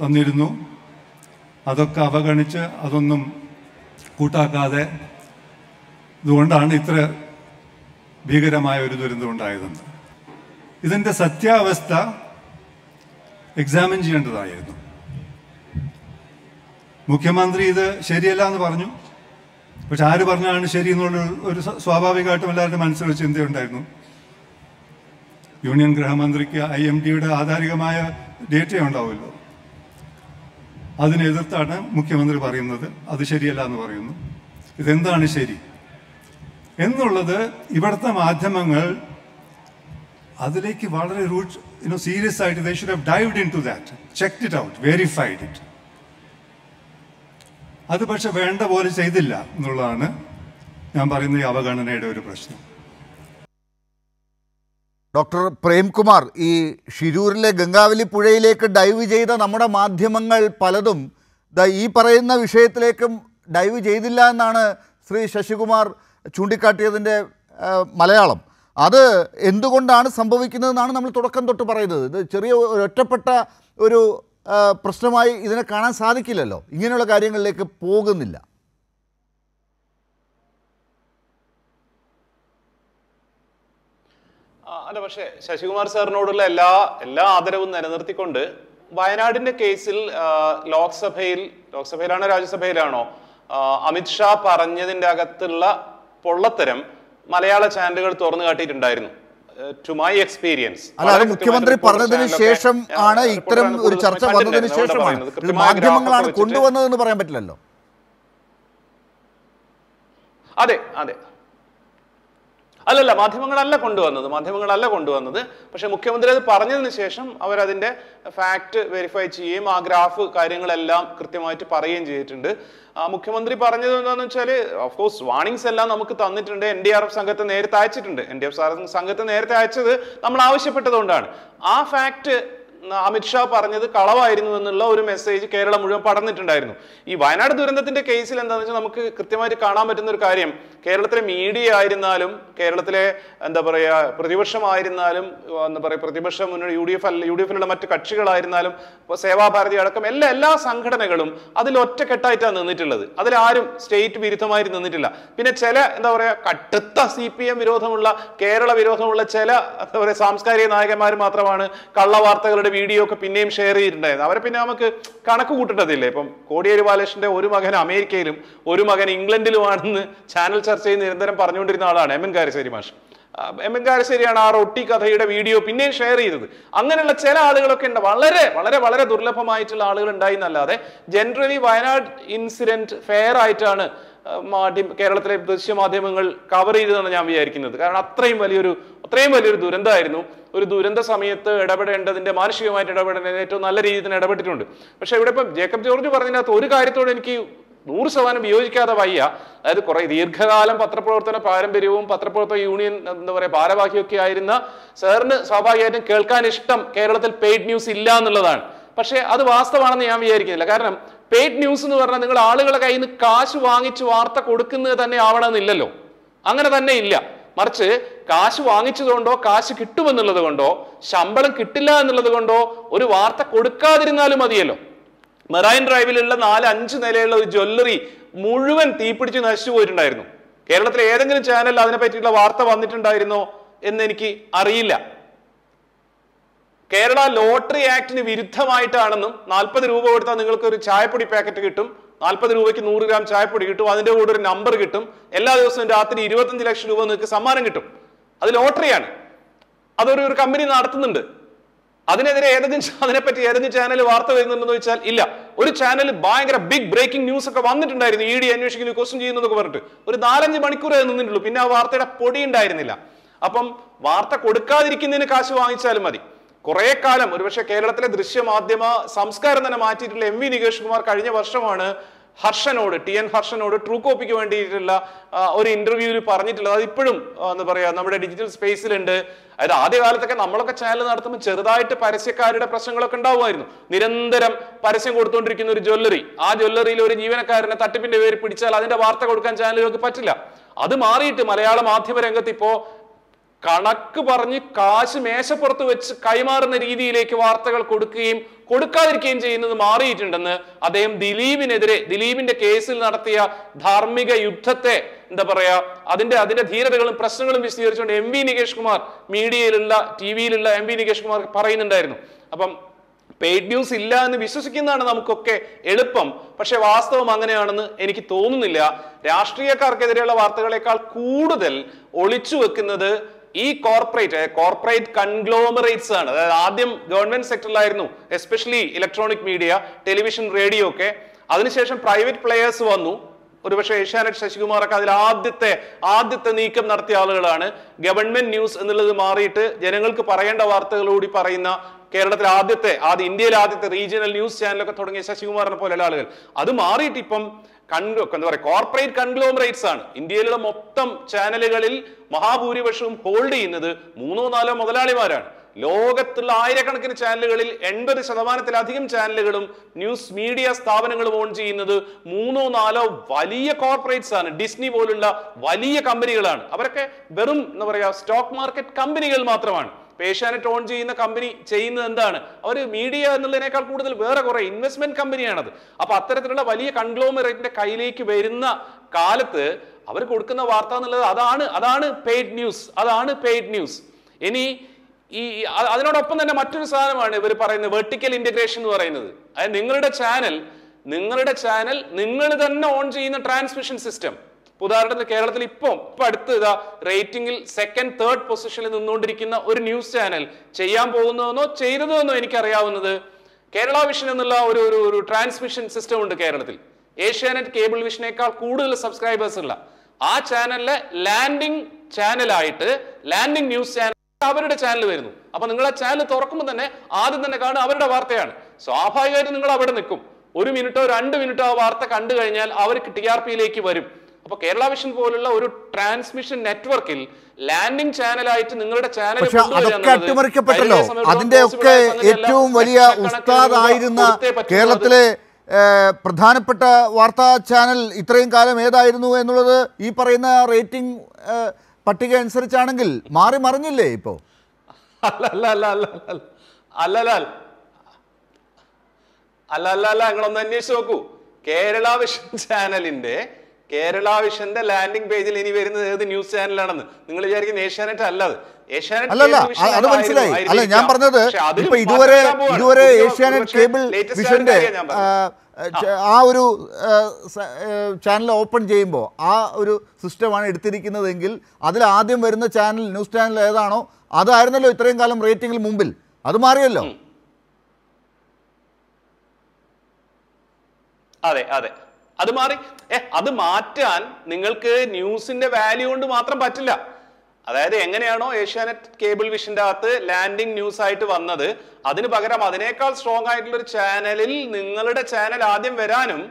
തന്നിരുന്നു അതൊക്കെ അവഗണിച്ച് അതൊന്നും കൂട്ടാക്കാതെ ഇതുകൊണ്ടാണ് ഇത്ര ഭീകരമായ ഒരു ദുരന്തം ഉണ്ടായതെന്ന് ഇതിൻ്റെ സത്യാവസ്ഥ എക്സാമിൻ ചെയ്യേണ്ടതായിരുന്നു മുഖ്യമന്ത്രി ഇത് ശരിയല്ല എന്ന് പറഞ്ഞു പക്ഷെ ആര് പറഞ്ഞാണ് ശരി എന്നുള്ള ഒരു സ്വാഭാവികമായിട്ടും എല്ലാവരുടെ മനസ്സിലൊരു ചിന്തയുണ്ടായിരുന്നു യൂണിയൻ ഗൃഹമന്ത്രിക്ക് ഐ എം ഡിയുടെ ആധാരികമായ ഡേറ്റ ഉണ്ടാവുമല്ലോ അതിനെ എതിർത്താണ് മുഖ്യമന്ത്രി പറയുന്നത് അത് ശരിയല്ല എന്ന് പറയുന്നു ഇതെന്താണ് ശരി എന്നുള്ളത് ഇവിടുത്തെ മാധ്യമങ്ങൾ അതിലേക്ക് വളരെ റൂട്ട് യു നോ സീരിയസ് ആയിട്ട് they should have dived into that checked it out verified it അത് പക്ഷെ വേണ്ട പോലെ ചെയ്തില്ല എന്നുള്ളതാണ് ഞാൻ പറയുന്ന ഈ അവഗണനയുടെ ഒരു പ്രശ്നം ഡോക്ടർ പ്രേംകുമാർ ഈ ഷിരൂരിലെ ഗംഗാവലി പുഴയിലേക്ക് ഡൈവ് ചെയ്ത നമ്മുടെ മാധ്യമങ്ങൾ പലതും ഈ പറയുന്ന വിഷയത്തിലേക്കും ഡൈവ് ചെയ്തില്ല എന്നാണ് ശ്രീ ശശികുമാർ ചൂണ്ടിക്കാട്ടിയതിൻ്റെ മലയാളം അത് എന്തുകൊണ്ടാണ് സംഭവിക്കുന്നതെന്നാണ് നമ്മൾ തുടക്കം തൊട്ട് പറയുന്നത് ഇത് ചെറിയ ഒറ്റപ്പെട്ട ഒരു പ്രശ്നമായി ഇതിനെ കാണാൻ സാധിക്കില്ലല്ലോ ഇങ്ങനെയുള്ള കാര്യങ്ങളിലേക്ക് പോകുന്നില്ല അല്ല പക്ഷേ ശശികുമാർ സാറിനോടുള്ള എല്ലാ എല്ലാ ആദരവും നിലനിർത്തിക്കൊണ്ട് വയനാടിന്റെ കേസിൽ ലോക്സഭയിൽ ലോക്സഭയിലാണോ രാജ്യസഭയിലാണോ അമിത്ഷാ പറഞ്ഞതിന്റെ അകത്തുള്ള പൊള്ളത്തരം മലയാള ചാനലുകൾ തുറന്നു കാട്ടിയിട്ടുണ്ടായിരുന്നു അല്ലാതെ മുഖ്യമന്ത്രി പറഞ്ഞതിന് ശേഷം ആണ് ഇത്തരം ഒരു ചർച്ച വന്നതിന് ശേഷമാണ് മാധ്യമങ്ങളാണ് കൊണ്ടുവന്നതെന്ന് പറയാൻ പറ്റില്ലല്ലോ അതെ അതെ അല്ലല്ല മാധ്യമങ്ങളല്ല കൊണ്ടുവന്നത് മാധ്യമങ്ങളല്ല കൊണ്ടുവന്നത് പക്ഷേ മുഖ്യമന്ത്രി അത് പറഞ്ഞതിന് ശേഷം അവരതിൻ്റെ ഫാക്ട് വെരിഫൈ ചെയ്യുകയും ആ ഗ്രാഫ് കാര്യങ്ങളെല്ലാം കൃത്യമായിട്ട് പറയുകയും ചെയ്തിട്ടുണ്ട് ആ മുഖ്യമന്ത്രി പറഞ്ഞത് എന്താണെന്ന് വെച്ചാൽ ഓഫ് കോഴ്സ് വാണിങ്സ് എല്ലാം നമുക്ക് തന്നിട്ടുണ്ട് എൻ ഡി ആർ എഫ് സംഘത്തെ നേരത്തെ അയച്ചിട്ടുണ്ട് എൻ ഡി എഫ് സംഘത്തെ നേരത്തെ അയച്ചത് നമ്മൾ ആവശ്യപ്പെട്ടതുകൊണ്ടാണ് ആ ഫാക്ട് അമിത്ഷാ പറഞ്ഞത് കളവായിരുന്നു എന്നുള്ള ഒരു മെസ്സേജ് കേരളം മുഴുവൻ പടർന്നിട്ടുണ്ടായിരുന്നു ഈ വയനാട് ദുരന്തത്തിന്റെ കേസിൽ എന്താണെന്ന് വെച്ചാൽ നമുക്ക് കൃത്യമായിട്ട് കാണാൻ പറ്റുന്ന ഒരു കാര്യം കേരളത്തിലെ മീഡിയ ആയിരുന്നാലും കേരളത്തിലെ എന്താ പറയുക പ്രതിപക്ഷമായിരുന്നാലും എന്താ പറയുക പ്രതിപക്ഷം മുന്നണി യു ഡി എഫ് അല്ല യു ഡി എഫിലുള്ള മറ്റു കക്ഷികളായിരുന്നാലും ഇപ്പോൾ സേവാഭാരതി അടക്കം എല്ലാ എല്ലാ സംഘടനകളും അതിൽ ഒറ്റക്കെട്ടായിട്ടാണ് നിന്നിട്ടുള്ളത് അതിലാരും സ്റ്റേറ്റ് വിരുദ്ധമായി നിന്നിട്ടില്ല പിന്നെ ചില എന്താ പറയുക കടുത്ത സി പി എം വിരോധമുള്ള കേരള വിരോധമുള്ള ചില എന്താ പറയുക സാംസ്കാരിക നായകന്മാർ മാത്രമാണ് കള്ളവാർത്തകളുടെ വീഡിയോ ഒക്കെ പിന്നെയും ഷെയർ ചെയ്തിട്ടുണ്ടായിരുന്നു അവരെ പിന്നെ നമുക്ക് കണക്ക് കൂട്ടിട്ടതില്ലേ ഇപ്പം കോടിയേരി ബാലകൃഷ്ണന്റെ ഒരു മകൻ അമേരിക്കയിലും ഒരു മകൻ ഇംഗ്ലണ്ടിലുമാണെന്ന് ചാനൽ ചെയ്ത് നിരന്തരം പറഞ്ഞുകൊണ്ടിരുന്ന ആളാണ് എം എൻ കാരശ്ശേരി മാഷ് എം എൻ കാരശ്ശേരിയാണ് ആ റൊട്ടി കഥയുടെ വീഡിയോ പിന്നെയും ഷെയർ ചെയ്തത് അങ്ങനെയുള്ള ചില ആളുകളൊക്കെ ഉണ്ട് വളരെ വളരെ വളരെ ദുർലഭമായിട്ടുള്ള ആളുകൾ ഉണ്ടായി എന്നല്ലാതെ ജനറലി വയനാട് ഇൻസിഡന്റ് ഫെയർ ആയിട്ടാണ് മാധ്യമ കേരളത്തിലെ ദൃശ്യമാധ്യമങ്ങൾ കവർ ചെയ്തതെന്നാണ് ഞാൻ വിചാരിക്കുന്നത് കാരണം അത്രയും വലിയൊരു അത്രയും വലിയൊരു ദുരന്തമായിരുന്നു ഒരു ദുരന്ത സമയത്ത് ഇടപെടേണ്ടതിന്റെ മാനുഷികമായിട്ട് ഇടപെടേണ്ടതിന് ഏറ്റവും നല്ല രീതിയിൽ തന്നെ ഇടപെട്ടിട്ടുണ്ട് പക്ഷെ ഇവിടെ ഇപ്പം ജേക്കബ് ജോർജ് പറഞ്ഞതിനകത്ത് ഒരു കാര്യത്തോട് എനിക്ക് നൂറ് ശതമാനം വിയോജിക്കാതെ വയ്യ അതായത് കുറെ ദീർഘകാലം പത്രപ്രവർത്തന പാരമ്പര്യവും പത്രപ്രവർത്തന യൂണിയൻ എന്താ പറയുക ഭാരവാഹിയൊക്കെ ആയിരുന്ന സാറിന് സ്വാഭാവികമായിട്ടും കേൾക്കാൻ ഇഷ്ടം കേരളത്തിൽ പെയ്ഡ് ന്യൂസ് ഇല്ല എന്നുള്ളതാണ് പക്ഷേ അത് വാസ്തവമാണെന്ന് ഞാൻ വിചാരിക്കുന്നില്ല കാരണം പെയ്ഡ് ന്യൂസ് എന്ന് പറഞ്ഞാൽ നിങ്ങൾ ആളുകളെ കയ്യിൽ നിന്ന് കാശ് വാങ്ങിച്ച് വാർത്ത കൊടുക്കുന്നത് തന്നെ ആവണമെന്നില്ലല്ലോ അങ്ങനെ തന്നെ ഇല്ല മറിച്ച് കാശ് വാങ്ങിച്ചതുകൊണ്ടോ കാശ് കിട്ടുമെന്നുള്ളത് കൊണ്ടോ ശമ്പളം കിട്ടില്ല എന്നുള്ളത് കൊണ്ടോ ഒരു വാർത്ത കൊടുക്കാതിരുന്നാലും മതിയല്ലോ മെറൈൻ ഡ്രൈവിലുള്ള നാല് അഞ്ച് നിലയുള്ള ഒരു ജ്വല്ലറി മുഴുവൻ തീപിടിച്ച് നശിച്ചു പോയിട്ടുണ്ടായിരുന്നു കേരളത്തിലെ ഏതെങ്കിലും ചാനൽ അതിനെ പറ്റിയിട്ടുള്ള വാർത്ത വന്നിട്ടുണ്ടായിരുന്നോ എന്ന് എനിക്ക് അറിയില്ല കേരള ലോട്ടറി ആക്ടിന് വിരുദ്ധമായിട്ടാണെന്നും നാൽപ്പത് രൂപ കൊടുത്താൽ നിങ്ങൾക്ക് ഒരു ചായപ്പൊടി പാക്കറ്റ് കിട്ടും നാൽപ്പത് രൂപയ്ക്ക് നൂറ് ഗ്രാം ചായപ്പൊടി കിട്ടും അതിന്റെ കൂടെ ഒരു നമ്പർ കിട്ടും എല്ലാ ദിവസവും രാത്രി ഇരുപത്തഞ്ച് ലക്ഷം രൂപ നിങ്ങൾക്ക് സമ്മാനം കിട്ടും അത് ലോട്ടറിയാണ് അതൊരു ഒരു കമ്പനി നടത്തുന്നുണ്ട് അതിനെതിരെ ഏതെങ്കിലും അതിനെപ്പറ്റി ഏതെങ്കിലും ചാനൽ വാർത്ത വരുന്നുണ്ടെന്ന് ചോദിച്ചാൽ ഇല്ല ഒരു ചാനൽ ഭയങ്കര ബിഗ് ബ്രേക്കിംഗ് ന്യൂസ് ഒക്കെ വന്നിട്ടുണ്ടായിരുന്നു ഇ ഡി അന്വേഷിക്കുന്നു ക്വസ്റ്റ്യൻ ചെയ്യുന്നതൊക്കെ പറഞ്ഞിട്ട് ഒരു നാലഞ്ച് മണിക്കൂർ നിന്നിട്ടുള്ളൂ പിന്നെ ആ വാർത്തയുടെ പൊടി ഉണ്ടായിരുന്നില്ല അപ്പം വാർത്ത കൊടുക്കാതിരിക്കുന്നതിന് കാശ് വാങ്ങിച്ചാലും മതി കുറെ കാലം ഒരുപക്ഷെ കേരളത്തിലെ ദൃശ്യമാധ്യമ സംസ്കാരം തന്നെ മാറ്റിയിട്ടുള്ള എം വി നികേഷ് കുമാർ കഴിഞ്ഞ വർഷമാണ് ഹർഷനോട് ടി എൻ ഹർഷനോട് ട്രൂ കോപ്പിക്ക് വേണ്ടിയിട്ടുള്ള ഒരു ഇന്റർവ്യൂവിൽ പറഞ്ഞിട്ടുള്ളത് അത് ഇപ്പോഴും എന്ന് പറയാ നമ്മുടെ ഡിജിറ്റൽ സ്പേസിലുണ്ട് അതായത് ആദ്യ കാലത്തൊക്കെ നമ്മളൊക്കെ ചാനൽ നടത്തുമ്പോൾ ചെറുതായിട്ട് പരസ്യക്കാരുടെ പ്രശ്നങ്ങളൊക്കെ ഉണ്ടാവുമായിരുന്നു നിരന്തരം പരസ്യം കൊടുത്തുകൊണ്ടിരിക്കുന്ന ഒരു ജ്വല്ലറി ആ ജ്വല്ലറിയിൽ ഒരു ജീവനക്കാരനെ തട്ടിപ്പിന്റെ പേര് പിടിച്ചാൽ അതിന്റെ വാർത്ത കൊടുക്കാൻ ചാനലുകൾക്ക് പറ്റില്ല അത് മാറിയിട്ട് മലയാള മാധ്യമ രംഗത്ത് ഇപ്പോ കണക്ക് പറഞ്ഞ് കാശ് മേശപ്പുറത്ത് വെച്ച് കൈമാറുന്ന രീതിയിലേക്ക് വാർത്തകൾ കൊടുക്കുകയും കൊടുക്കാതിരിക്കുകയും ചെയ്യുന്നത് മാറിയിട്ടുണ്ടെന്ന് അദ്ദേഹം ദിലീപിനെതിരെ ദിലീപിന്റെ കേസിൽ നടത്തിയ ധാർമ്മിക യുദ്ധത്തെ എന്താ പറയാ അതിന്റെ അതിന്റെ ധീരതകളും പ്രശ്നങ്ങളും വിശദീകരിച്ചുകൊണ്ട് എം വി നികേഷ് കുമാർ മീഡിയയിലുള്ള ടി വിയിലുള്ള എം വി നികേഷ് കുമാർ പറയുന്നുണ്ടായിരുന്നു അപ്പം പെയ്ഡ് ന്യൂസ് ഇല്ല എന്ന് വിശ്വസിക്കുന്നതാണ് നമുക്കൊക്കെ എളുപ്പം പക്ഷെ വാസ്തവം അങ്ങനെയാണെന്ന് എനിക്ക് തോന്നുന്നില്ല രാഷ്ട്രീയക്കാർക്കെതിരെയുള്ള വാർത്തകളെക്കാൾ കൂടുതൽ ഒളിച്ചു വെക്കുന്നത് ഈ കോർപ്പറേറ്റ് കോർപ്പറേറ്റ് കൺഗ്ലോമറേറ്റ്സ് ആണ് അതായത് ആദ്യം ഗവൺമെന്റ് സെക്ടറിലായിരുന്നു especially electronic media television radio ഒക്കെ അതിനുശേഷം പ്രൈവറ്റ് പ്ലെയേഴ്സ് വന്നു ഒരുപക്ഷെ ഏഷ്യാനെറ്റ് ശശികുമാറൊക്കെ അതിൽ ആദ്യത്തെ ആദ്യത്തെ നീക്കം നടത്തിയ ആളുകളാണ് ഗവൺമെന്റ് ന്യൂസ് എന്നുള്ളത് മാറിയിട്ട് ജനങ്ങൾക്ക് പറയേണ്ട വാർത്തകളോടി പറയുന്ന കേരളത്തിലെ ആദ്യത്തെ ആദ്യ ഇന്ത്യയിലെ ആദ്യത്തെ റീജിയണൽ ന്യൂസ് ചാനലൊക്കെ തുടങ്ങിയ ശശികുമാറിനെ പോലെയുള്ള ആളുകൾ അത് മാറിയിട്ട് ഇപ്പം കൺഗ്ലോ എന്താ പറയുക കോർപ്പറേറ്റ് കൺഗ്ലോമറേറ്റ്സ് ആണ് ഇന്ത്യയിലുള്ള മൊത്തം ചാനലുകളിൽ മഹാഭൂരിപക്ഷവും ഹോൾഡ് ചെയ്യുന്നത് മൂന്നോ നാലോ മുതലാളിമാരാണ് ലോകത്തുള്ള ആയിരക്കണക്കിന് ചാനലുകളിൽ എൺപത് ശതമാനത്തിലധികം ചാനലുകളും ന്യൂസ് മീഡിയ സ്ഥാപനങ്ങളും ഓൺ ചെയ്യുന്നത് മൂന്നോ നാലോ വലിയ കോർപ്പറേറ്റ്സ് ആണ് ഡിസ്നി പോലുള്ള വലിയ കമ്പനികളാണ് അവരൊക്കെ വെറും എന്താ പറയുക സ്റ്റോക്ക് മാർക്കറ്റ് കമ്പനികൾ മാത്രമാണ് പേഷ്യാനെ ഓൺ ചെയ്യുന്ന കമ്പനി ചെയ്യുന്നത് എന്താണ് അവർ മീഡിയ എന്നുള്ളതിനേക്കാൾ കൂടുതൽ വേറെ കുറെ ഇൻവെസ്റ്റ്മെന്റ് കമ്പനിയാണത് അപ്പൊ അത്തരത്തിലുള്ള വലിയ കൺഗ്ലോമറേറ്റിന്റെ കയ്യിലേക്ക് വരുന്ന കാലത്ത് അവർ കൊടുക്കുന്ന വാർത്ത എന്നുള്ളത് അതാണ് അതാണ് പെയ്ഡ് ന്യൂസ് അതാണ് പെയ്ഡ് ന്യൂസ് ഇനി ഈ അതിനോടൊപ്പം തന്നെ മറ്റൊരു സാധനമാണ് ഇവർ പറയുന്നത് വെർട്ടിക്കൽ ഇന്റഗ്രേഷൻ എന്ന് പറയുന്നത് അതായത് നിങ്ങളുടെ ചാനൽ നിങ്ങളുടെ ചാനൽ നിങ്ങൾ തന്നെ ഓൺ ചെയ്യുന്ന ട്രാൻസ്മിഷൻ സിസ്റ്റം ഉദാഹരണത്തിന് കേരളത്തിൽ ഇപ്പോൾ ഇപ്പൊ അടുത്ത് ഇതാ റേറ്റിംഗിൽ സെക്കൻഡ് തേർഡ് പൊസിഷനിൽ നിന്നുകൊണ്ടിരിക്കുന്ന ഒരു ന്യൂസ് ചാനൽ ചെയ്യാൻ പോകുന്നതെന്നോ ചെയ്തതെന്നോ എനിക്കറിയാവുന്നത് കേരള വിഷൻ എന്നുള്ള ഒരു ഒരു ഒരു ട്രാൻസ്മിഷൻ സിസ്റ്റം ഉണ്ട് കേരളത്തിൽ ഏഷ്യാനെറ്റ് കേബിൾ വിഷനേക്കാൾ കൂടുതൽ സബ്സ്ക്രൈബേഴ്സ് ഉള്ള ആ ചാനലിലെ ലാൻഡിംഗ് ചാനലായിട്ട് ലാൻഡിംഗ് ന്യൂസ് ചാനൽ അവരുടെ ചാനൽ വരുന്നു അപ്പൊ നിങ്ങൾ ആ ചാനൽ തുറക്കുമ്പോൾ തന്നെ ആദ്യം തന്നെ കാണുക അവരുടെ വാർത്തയാണ് സ്വാഭാവികമായിട്ടും നിങ്ങൾ അവിടെ നിൽക്കും ഒരു മിനിറ്റോ രണ്ട് മിനിറ്റോ ആ വാർത്ത കണ്ടു കഴിഞ്ഞാൽ അവർക്ക് ടി ആർ പിയിലേക്ക് വരും അപ്പോൾ കേരള വിഷൻ പോലുള്ള ഒരു ട്രാൻസ്മിഷൻ നെറ്റ്വർക്കിൽ ലാൻഡിംഗ് ചാനലായിട്ട് നിങ്ങളുടെ ചാനൽ അതൊക്കെ അട്ടിമറിക്കപ്പെട്ടല്ലോ അതിന്റെ ഒക്കെ ഏറ്റവും വലിയ ഉസ്താദായിരുന്ന കേരളത്തിലെ പ്രധാനപ്പെട്ട വാർത്താ ചാനൽ ഇത്രയും കാലം ഏതായിരുന്നു എന്നുള്ളത് ഈ പറയുന്ന റേറ്റിംഗ് പട്ടിക അനുസരിച്ചാണെങ്കിൽ മാറി മറിഞ്ഞില്ലേ ഇപ്പോ അല്ലല്ല നിങ്ങളൊന്ന് അന്വേഷിച്ച് നോക്കൂ കേരള വിഷൻ ചാനലിന്റെ കേരള വിഷന്റെ ലാൻഡിംഗ് പേജിൽ ഇനി വരുന്നത് ഏത് ന്യൂസ് ചാനലാണെന്ന് നിങ്ങൾ വിചാരിക്കുന്ന ഏഷ്യാനെറ്റ് അല്ലാതെ അല്ലല്ല അത് മനസ്സിലായി അല്ല ഞാൻ പറഞ്ഞത് ഇതുവരെ ഇതുവരെ ഏഷ്യാനെറ്റ് കേബിൾ വിഷന്റെ ആ ഒരു ചാനൽ ഓപ്പൺ ചെയ്യുമ്പോൾ ആ ഒരു സിസ്റ്റമാണ് എടുത്തിരിക്കുന്നതെങ്കിൽ അതിൽ ആദ്യം വരുന്ന ചാനൽ ന്യൂസ് ചാനൽ ഏതാണോ അതായിരുന്നല്ലോ ഇത്രയും കാലം റേറ്റിംഗിൽ മുമ്പിൽ അത് മാറിയല്ലോ അതെ അതെ അത് മാറി ഏ അത് മാറ്റാൻ നിങ്ങൾക്ക് ന്യൂസിന്റെ വാല്യൂ കൊണ്ട് മാത്രം പറ്റില്ല അതായത് എങ്ങനെയാണോ ഏഷ്യാനെറ്റ് കേബിൾ വിഷന്റെ അകത്ത് ലാൻഡിംഗ് ന്യൂസ് ആയിട്ട് വന്നത് അതിന് പകരം അതിനേക്കാൾ സ്ട്രോങ് ആയിട്ടുള്ള ഒരു ചാനലിൽ നിങ്ങളുടെ ചാനൽ ആദ്യം വരാനും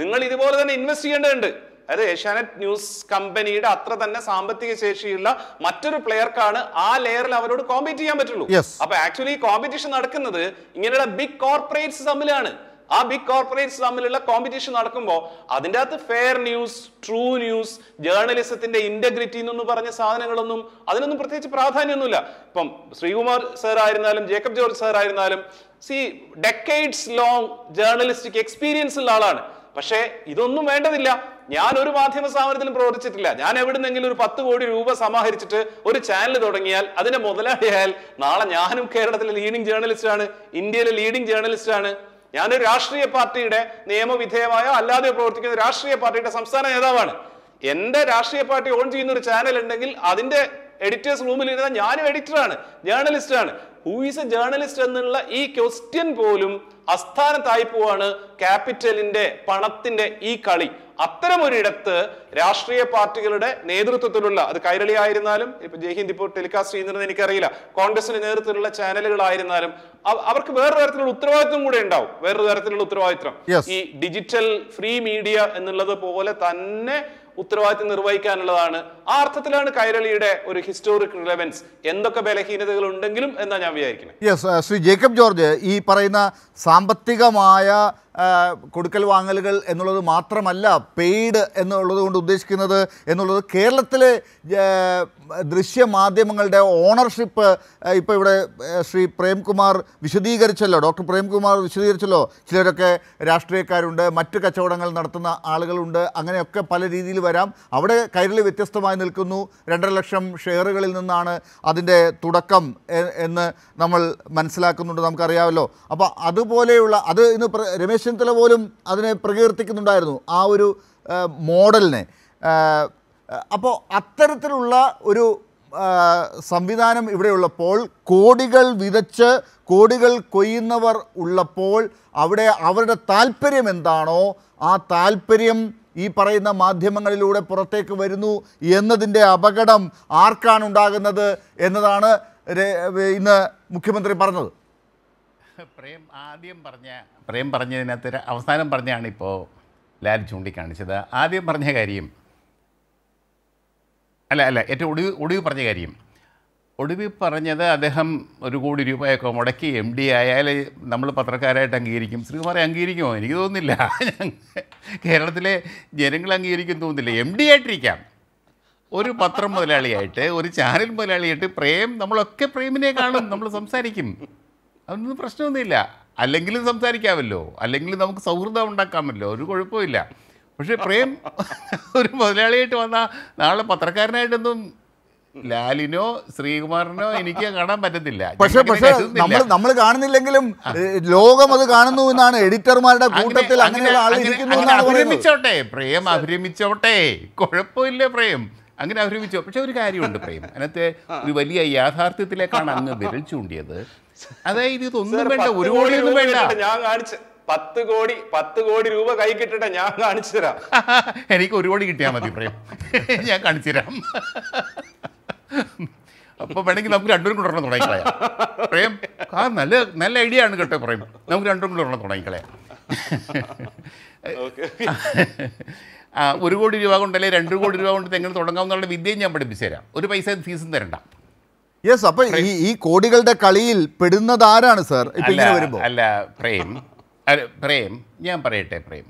നിങ്ങൾ ഇതുപോലെ തന്നെ ഇൻവെസ്റ്റ് ചെയ്യേണ്ടതുണ്ട് അതായത് ഏഷ്യാനെറ്റ് ന്യൂസ് കമ്പനിയുടെ അത്ര തന്നെ സാമ്പത്തിക ശേഷിയുള്ള മറ്റൊരു പ്ലെയർക്കാണ് ആ ലെയറിൽ അവരോട് കോമ്പീറ്റ് ചെയ്യാൻ പറ്റുള്ളൂ അപ്പൊ ആക്ച്വലി കോമ്പറ്റീഷൻ നടക്കുന്നത് ഇങ്ങനെയുള്ള ബിഗ് കോർപ്പറേറ്റ്സ് തമ്മിലാണ് ആ ബിഗ് കോർപ്പറേറ്റ്സ് തമ്മിലുള്ള കോമ്പറ്റീഷൻ നടക്കുമ്പോൾ അതിൻ്റെ അകത്ത് ഫെയർ ന്യൂസ് ട്രൂ ന്യൂസ് ജേർണലിസത്തിന്റെ ഇന്റഗ്രിറ്റി എന്നൊന്നും പറഞ്ഞ സാധനങ്ങളൊന്നും അതിനൊന്നും പ്രത്യേകിച്ച് പ്രാധാന്യമൊന്നുമില്ല ഇപ്പം ശ്രീകുമാർ സാർ ആയിരുന്നാലും ജേക്കബ് ജോർജ് സാർ ആയിരുന്നാലും സി ഡെക്കേഡ്സ് ലോങ് ജേർണലിസ്റ്റിക് എക്സ്പീരിയൻസ് ഉള്ള ആളാണ് പക്ഷേ ഇതൊന്നും വേണ്ടതില്ല ഞാൻ ഒരു മാധ്യമ സ്ഥാപനത്തിലും പ്രവർത്തിച്ചിട്ടില്ല ഞാൻ എവിടുന്നെങ്കിലും ഒരു പത്ത് കോടി രൂപ സമാഹരിച്ചിട്ട് ഒരു ചാനൽ തുടങ്ങിയാൽ അതിന്റെ മുതലാളിയായാൽ നാളെ ഞാനും കേരളത്തിലെ ലീഡിംഗ് ജേർണലിസ്റ്റാണ് ഇന്ത്യയിലെ ലീഡിംഗ് ജേർണലിസ്റ്റാണ് ഞാനൊരു രാഷ്ട്രീയ പാർട്ടിയുടെ നിയമവിധേയമായോ അല്ലാതെ പ്രവർത്തിക്കുന്ന രാഷ്ട്രീയ പാർട്ടിയുടെ സംസ്ഥാന നേതാവാണ് എന്റെ രാഷ്ട്രീയ പാർട്ടി ഓൺ ചെയ്യുന്ന ഒരു ചാനൽ ഉണ്ടെങ്കിൽ അതിന്റെ എഡിറ്റേഴ്സ് റൂമിൽ ഇരുന്ന ഞാനും എഡിറ്ററാണ് ജേർണലിസ്റ്റാണ് ഹൂ ഈസ് എ ജേർണലിസ്റ്റ് എന്നുള്ള ഈ ക്വസ്റ്റ്യൻ പോലും അസ്ഥാനത്തായി പോവാണ് ക്യാപിറ്റലിന്റെ പണത്തിന്റെ ഈ കളി അത്തരമൊരിടത്ത് രാഷ്ട്രീയ പാർട്ടികളുടെ നേതൃത്വത്തിലുള്ള അത് കൈരളി ആയിരുന്നാലും ഇപ്പൊ ജയ്ഹിന്ദ് ഇപ്പോൾ ടെലികാസ്റ്റ് ചെയ്യുന്നതെന്ന് എനിക്കറിയില്ല കോൺഗ്രസിന്റെ നേതൃത്വത്തിലുള്ള ചാനലുകളായിരുന്നാലും അവർക്ക് വേറൊരു തരത്തിലുള്ള ഉത്തരവാദിത്വം കൂടെ ഉണ്ടാവും വേറൊരു തരത്തിലുള്ള ഉത്തരവാദിത്വം ഈ ഡിജിറ്റൽ ഫ്രീ മീഡിയ എന്നുള്ളത് പോലെ തന്നെ ഉത്തരവാദിത്വം നിർവഹിക്കാനുള്ളതാണ് ആ അർത്ഥത്തിലാണ് കൈരളിയുടെ ഒരു ഹിസ്റ്റോറിക് റിലവൻസ് എന്തൊക്കെ ബലഹീനതകൾ ഉണ്ടെങ്കിലും എന്നാണ് ഞാൻ വിചാരിക്കുന്നത് യെസ് ശ്രീ ജേക്കബ് ജോർജ് ഈ പറയുന്ന സാമ്പത്തികമായ കൊടുക്കൽ വാങ്ങലുകൾ എന്നുള്ളത് മാത്രമല്ല പെയ്ഡ് എന്നുള്ളത് കൊണ്ട് ഉദ്ദേശിക്കുന്നത് എന്നുള്ളത് കേരളത്തിലെ ദൃശ്യമാധ്യമങ്ങളുടെ ഓണർഷിപ്പ് ഇപ്പോൾ ഇവിടെ ശ്രീ പ്രേംകുമാർ വിശദീകരിച്ചല്ലോ ഡോക്ടർ പ്രേംകുമാർ വിശദീകരിച്ചല്ലോ ചിലരൊക്കെ രാഷ്ട്രീയക്കാരുണ്ട് മറ്റ് കച്ചവടങ്ങൾ നടത്തുന്ന ആളുകളുണ്ട് അങ്ങനെയൊക്കെ പല രീതിയിൽ വരാം അവിടെ കൈരളി വ്യത്യസ്തമായി നിൽക്കുന്നു രണ്ടര ലക്ഷം ഷെയറുകളിൽ നിന്നാണ് അതിൻ്റെ തുടക്കം എന്ന് നമ്മൾ മനസ്സിലാക്കുന്നുണ്ട് നമുക്കറിയാമല്ലോ അപ്പോൾ അതുപോലെയുള്ള അത് ഇന്ന് രമേശ് ചെന്നിത്തല പോലും അതിനെ പ്രകീർത്തിക്കുന്നുണ്ടായിരുന്നു ആ ഒരു മോഡലിനെ അപ്പോൾ അത്തരത്തിലുള്ള ഒരു സംവിധാനം ഇവിടെയുള്ളപ്പോൾ കോടികൾ വിതച്ച് കോടികൾ കൊയ്യുന്നവർ ഉള്ളപ്പോൾ അവിടെ അവരുടെ താല്പര്യം എന്താണോ ആ താല്പര്യം ഈ പറയുന്ന മാധ്യമങ്ങളിലൂടെ പുറത്തേക്ക് വരുന്നു എന്നതിൻ്റെ അപകടം ആർക്കാണ് ഉണ്ടാകുന്നത് എന്നതാണ് ഇന്ന് മുഖ്യമന്ത്രി പറഞ്ഞത് പ്രേം ആദ്യം പറഞ്ഞ പ്രേം പറഞ്ഞതിനകത്ത് അവസാനം പറഞ്ഞാണ് ഇപ്പോൾ ലാൽ ചൂണ്ടിക്കാണിച്ചത് ആദ്യം പറഞ്ഞ കാര്യം അല്ല അല്ല ഏറ്റവും ഒടിവ് ഒടിവ് പറഞ്ഞ കാര്യം ഒടുവിൽ പറഞ്ഞത് അദ്ദേഹം ഒരു കോടി രൂപയൊക്കെ മുടക്കി എം ഡി ആയാൽ നമ്മൾ പത്രക്കാരായിട്ട് അംഗീകരിക്കും ശ്രീകുമാറെ അംഗീകരിക്കുമോ എനിക്ക് തോന്നുന്നില്ല കേരളത്തിലെ ജനങ്ങൾ അംഗീകരിക്കും തോന്നുന്നില്ല എം ഡി ആയിട്ടിരിക്കാം ഒരു പത്രം മുതലാളിയായിട്ട് ഒരു ചാനൽ മുതലാളിയായിട്ട് പ്രേം നമ്മളൊക്കെ പ്രേമിനെ കാണും നമ്മൾ സംസാരിക്കും അതൊന്നും പ്രശ്നമൊന്നുമില്ല അല്ലെങ്കിലും സംസാരിക്കാമല്ലോ അല്ലെങ്കിൽ നമുക്ക് സൗഹൃദം ഉണ്ടാക്കാമല്ലോ ഒരു കുഴപ്പമില്ല പക്ഷേ പ്രേം ഒരു മുതലാളിയായിട്ട് വന്നാൽ നാളെ പത്രക്കാരനായിട്ടൊന്നും ലാലിനോ ശ്രീകുമാറിനോ എനിക്ക് കാണാൻ പറ്റത്തില്ല പക്ഷെ പക്ഷെ നമ്മൾ നമ്മൾ കാണുന്നില്ലെങ്കിലും ലോകം അത് കാണുന്നു എന്നാണ് എഡിറ്റർമാരുടെ കൂട്ടത്തിൽ ആൾ അഭിരമിച്ചോട്ടെ പ്രേം അഭിരമിച്ചോട്ടെ കുഴപ്പമില്ല പ്രേം അങ്ങനെ അഭിരമിച്ചോ പക്ഷെ ഒരു കാര്യമുണ്ട് പ്രേം അതിനകത്ത് ഒരു വലിയ യാഥാർത്ഥ്യത്തിലേക്കാണ് അങ്ങ് വിരൽ ചൂണ്ടിയത് അതായത് ഇതൊന്നും വേണ്ട ഒരു കോടി ഒന്നും വേണ്ട ഞാൻ കാണിച്ചു പത്ത് കോടി പത്ത് കോടി രൂപ കൈ കിട്ടട്ടെ ഞാൻ കാണിച്ചു തരാം എനിക്ക് ഒരു കോടി കിട്ടിയാൽ മതി പ്രേം ഞാൻ കാണിച്ചു തരാം അപ്പോൾ വേണമെങ്കിൽ നമുക്ക് രണ്ടുപേരും കൂടെ ഒരെണ്ണം തുടങ്ങിക്കളയാം പ്രേം ആ നല്ല നല്ല ഐഡിയ ആണ് കേട്ടോ പ്രേം നമുക്ക് രണ്ടും കൂടെ ഒരെണ്ണം തുടങ്ങിക്കളയാം ഒരു കോടി രൂപ കൊണ്ടല്ലേ രണ്ട് കോടി രൂപ കൊണ്ട് എങ്ങനെ തുടങ്ങാമെന്നുള്ള വിദ്യയും ഞാൻ പഠിപ്പിച്ചു തരാം ഒരു പൈസ ഫീസും തരണ്ട യെസ് അപ്പൊ ഈ ഈ കോടികളുടെ കളിയിൽ പെടുന്നത് ആരാണ് സാർ വരുമ്പോൾ അല്ല പ്രേം പ്രേം ഞാൻ പറയട്ടെ പ്രേം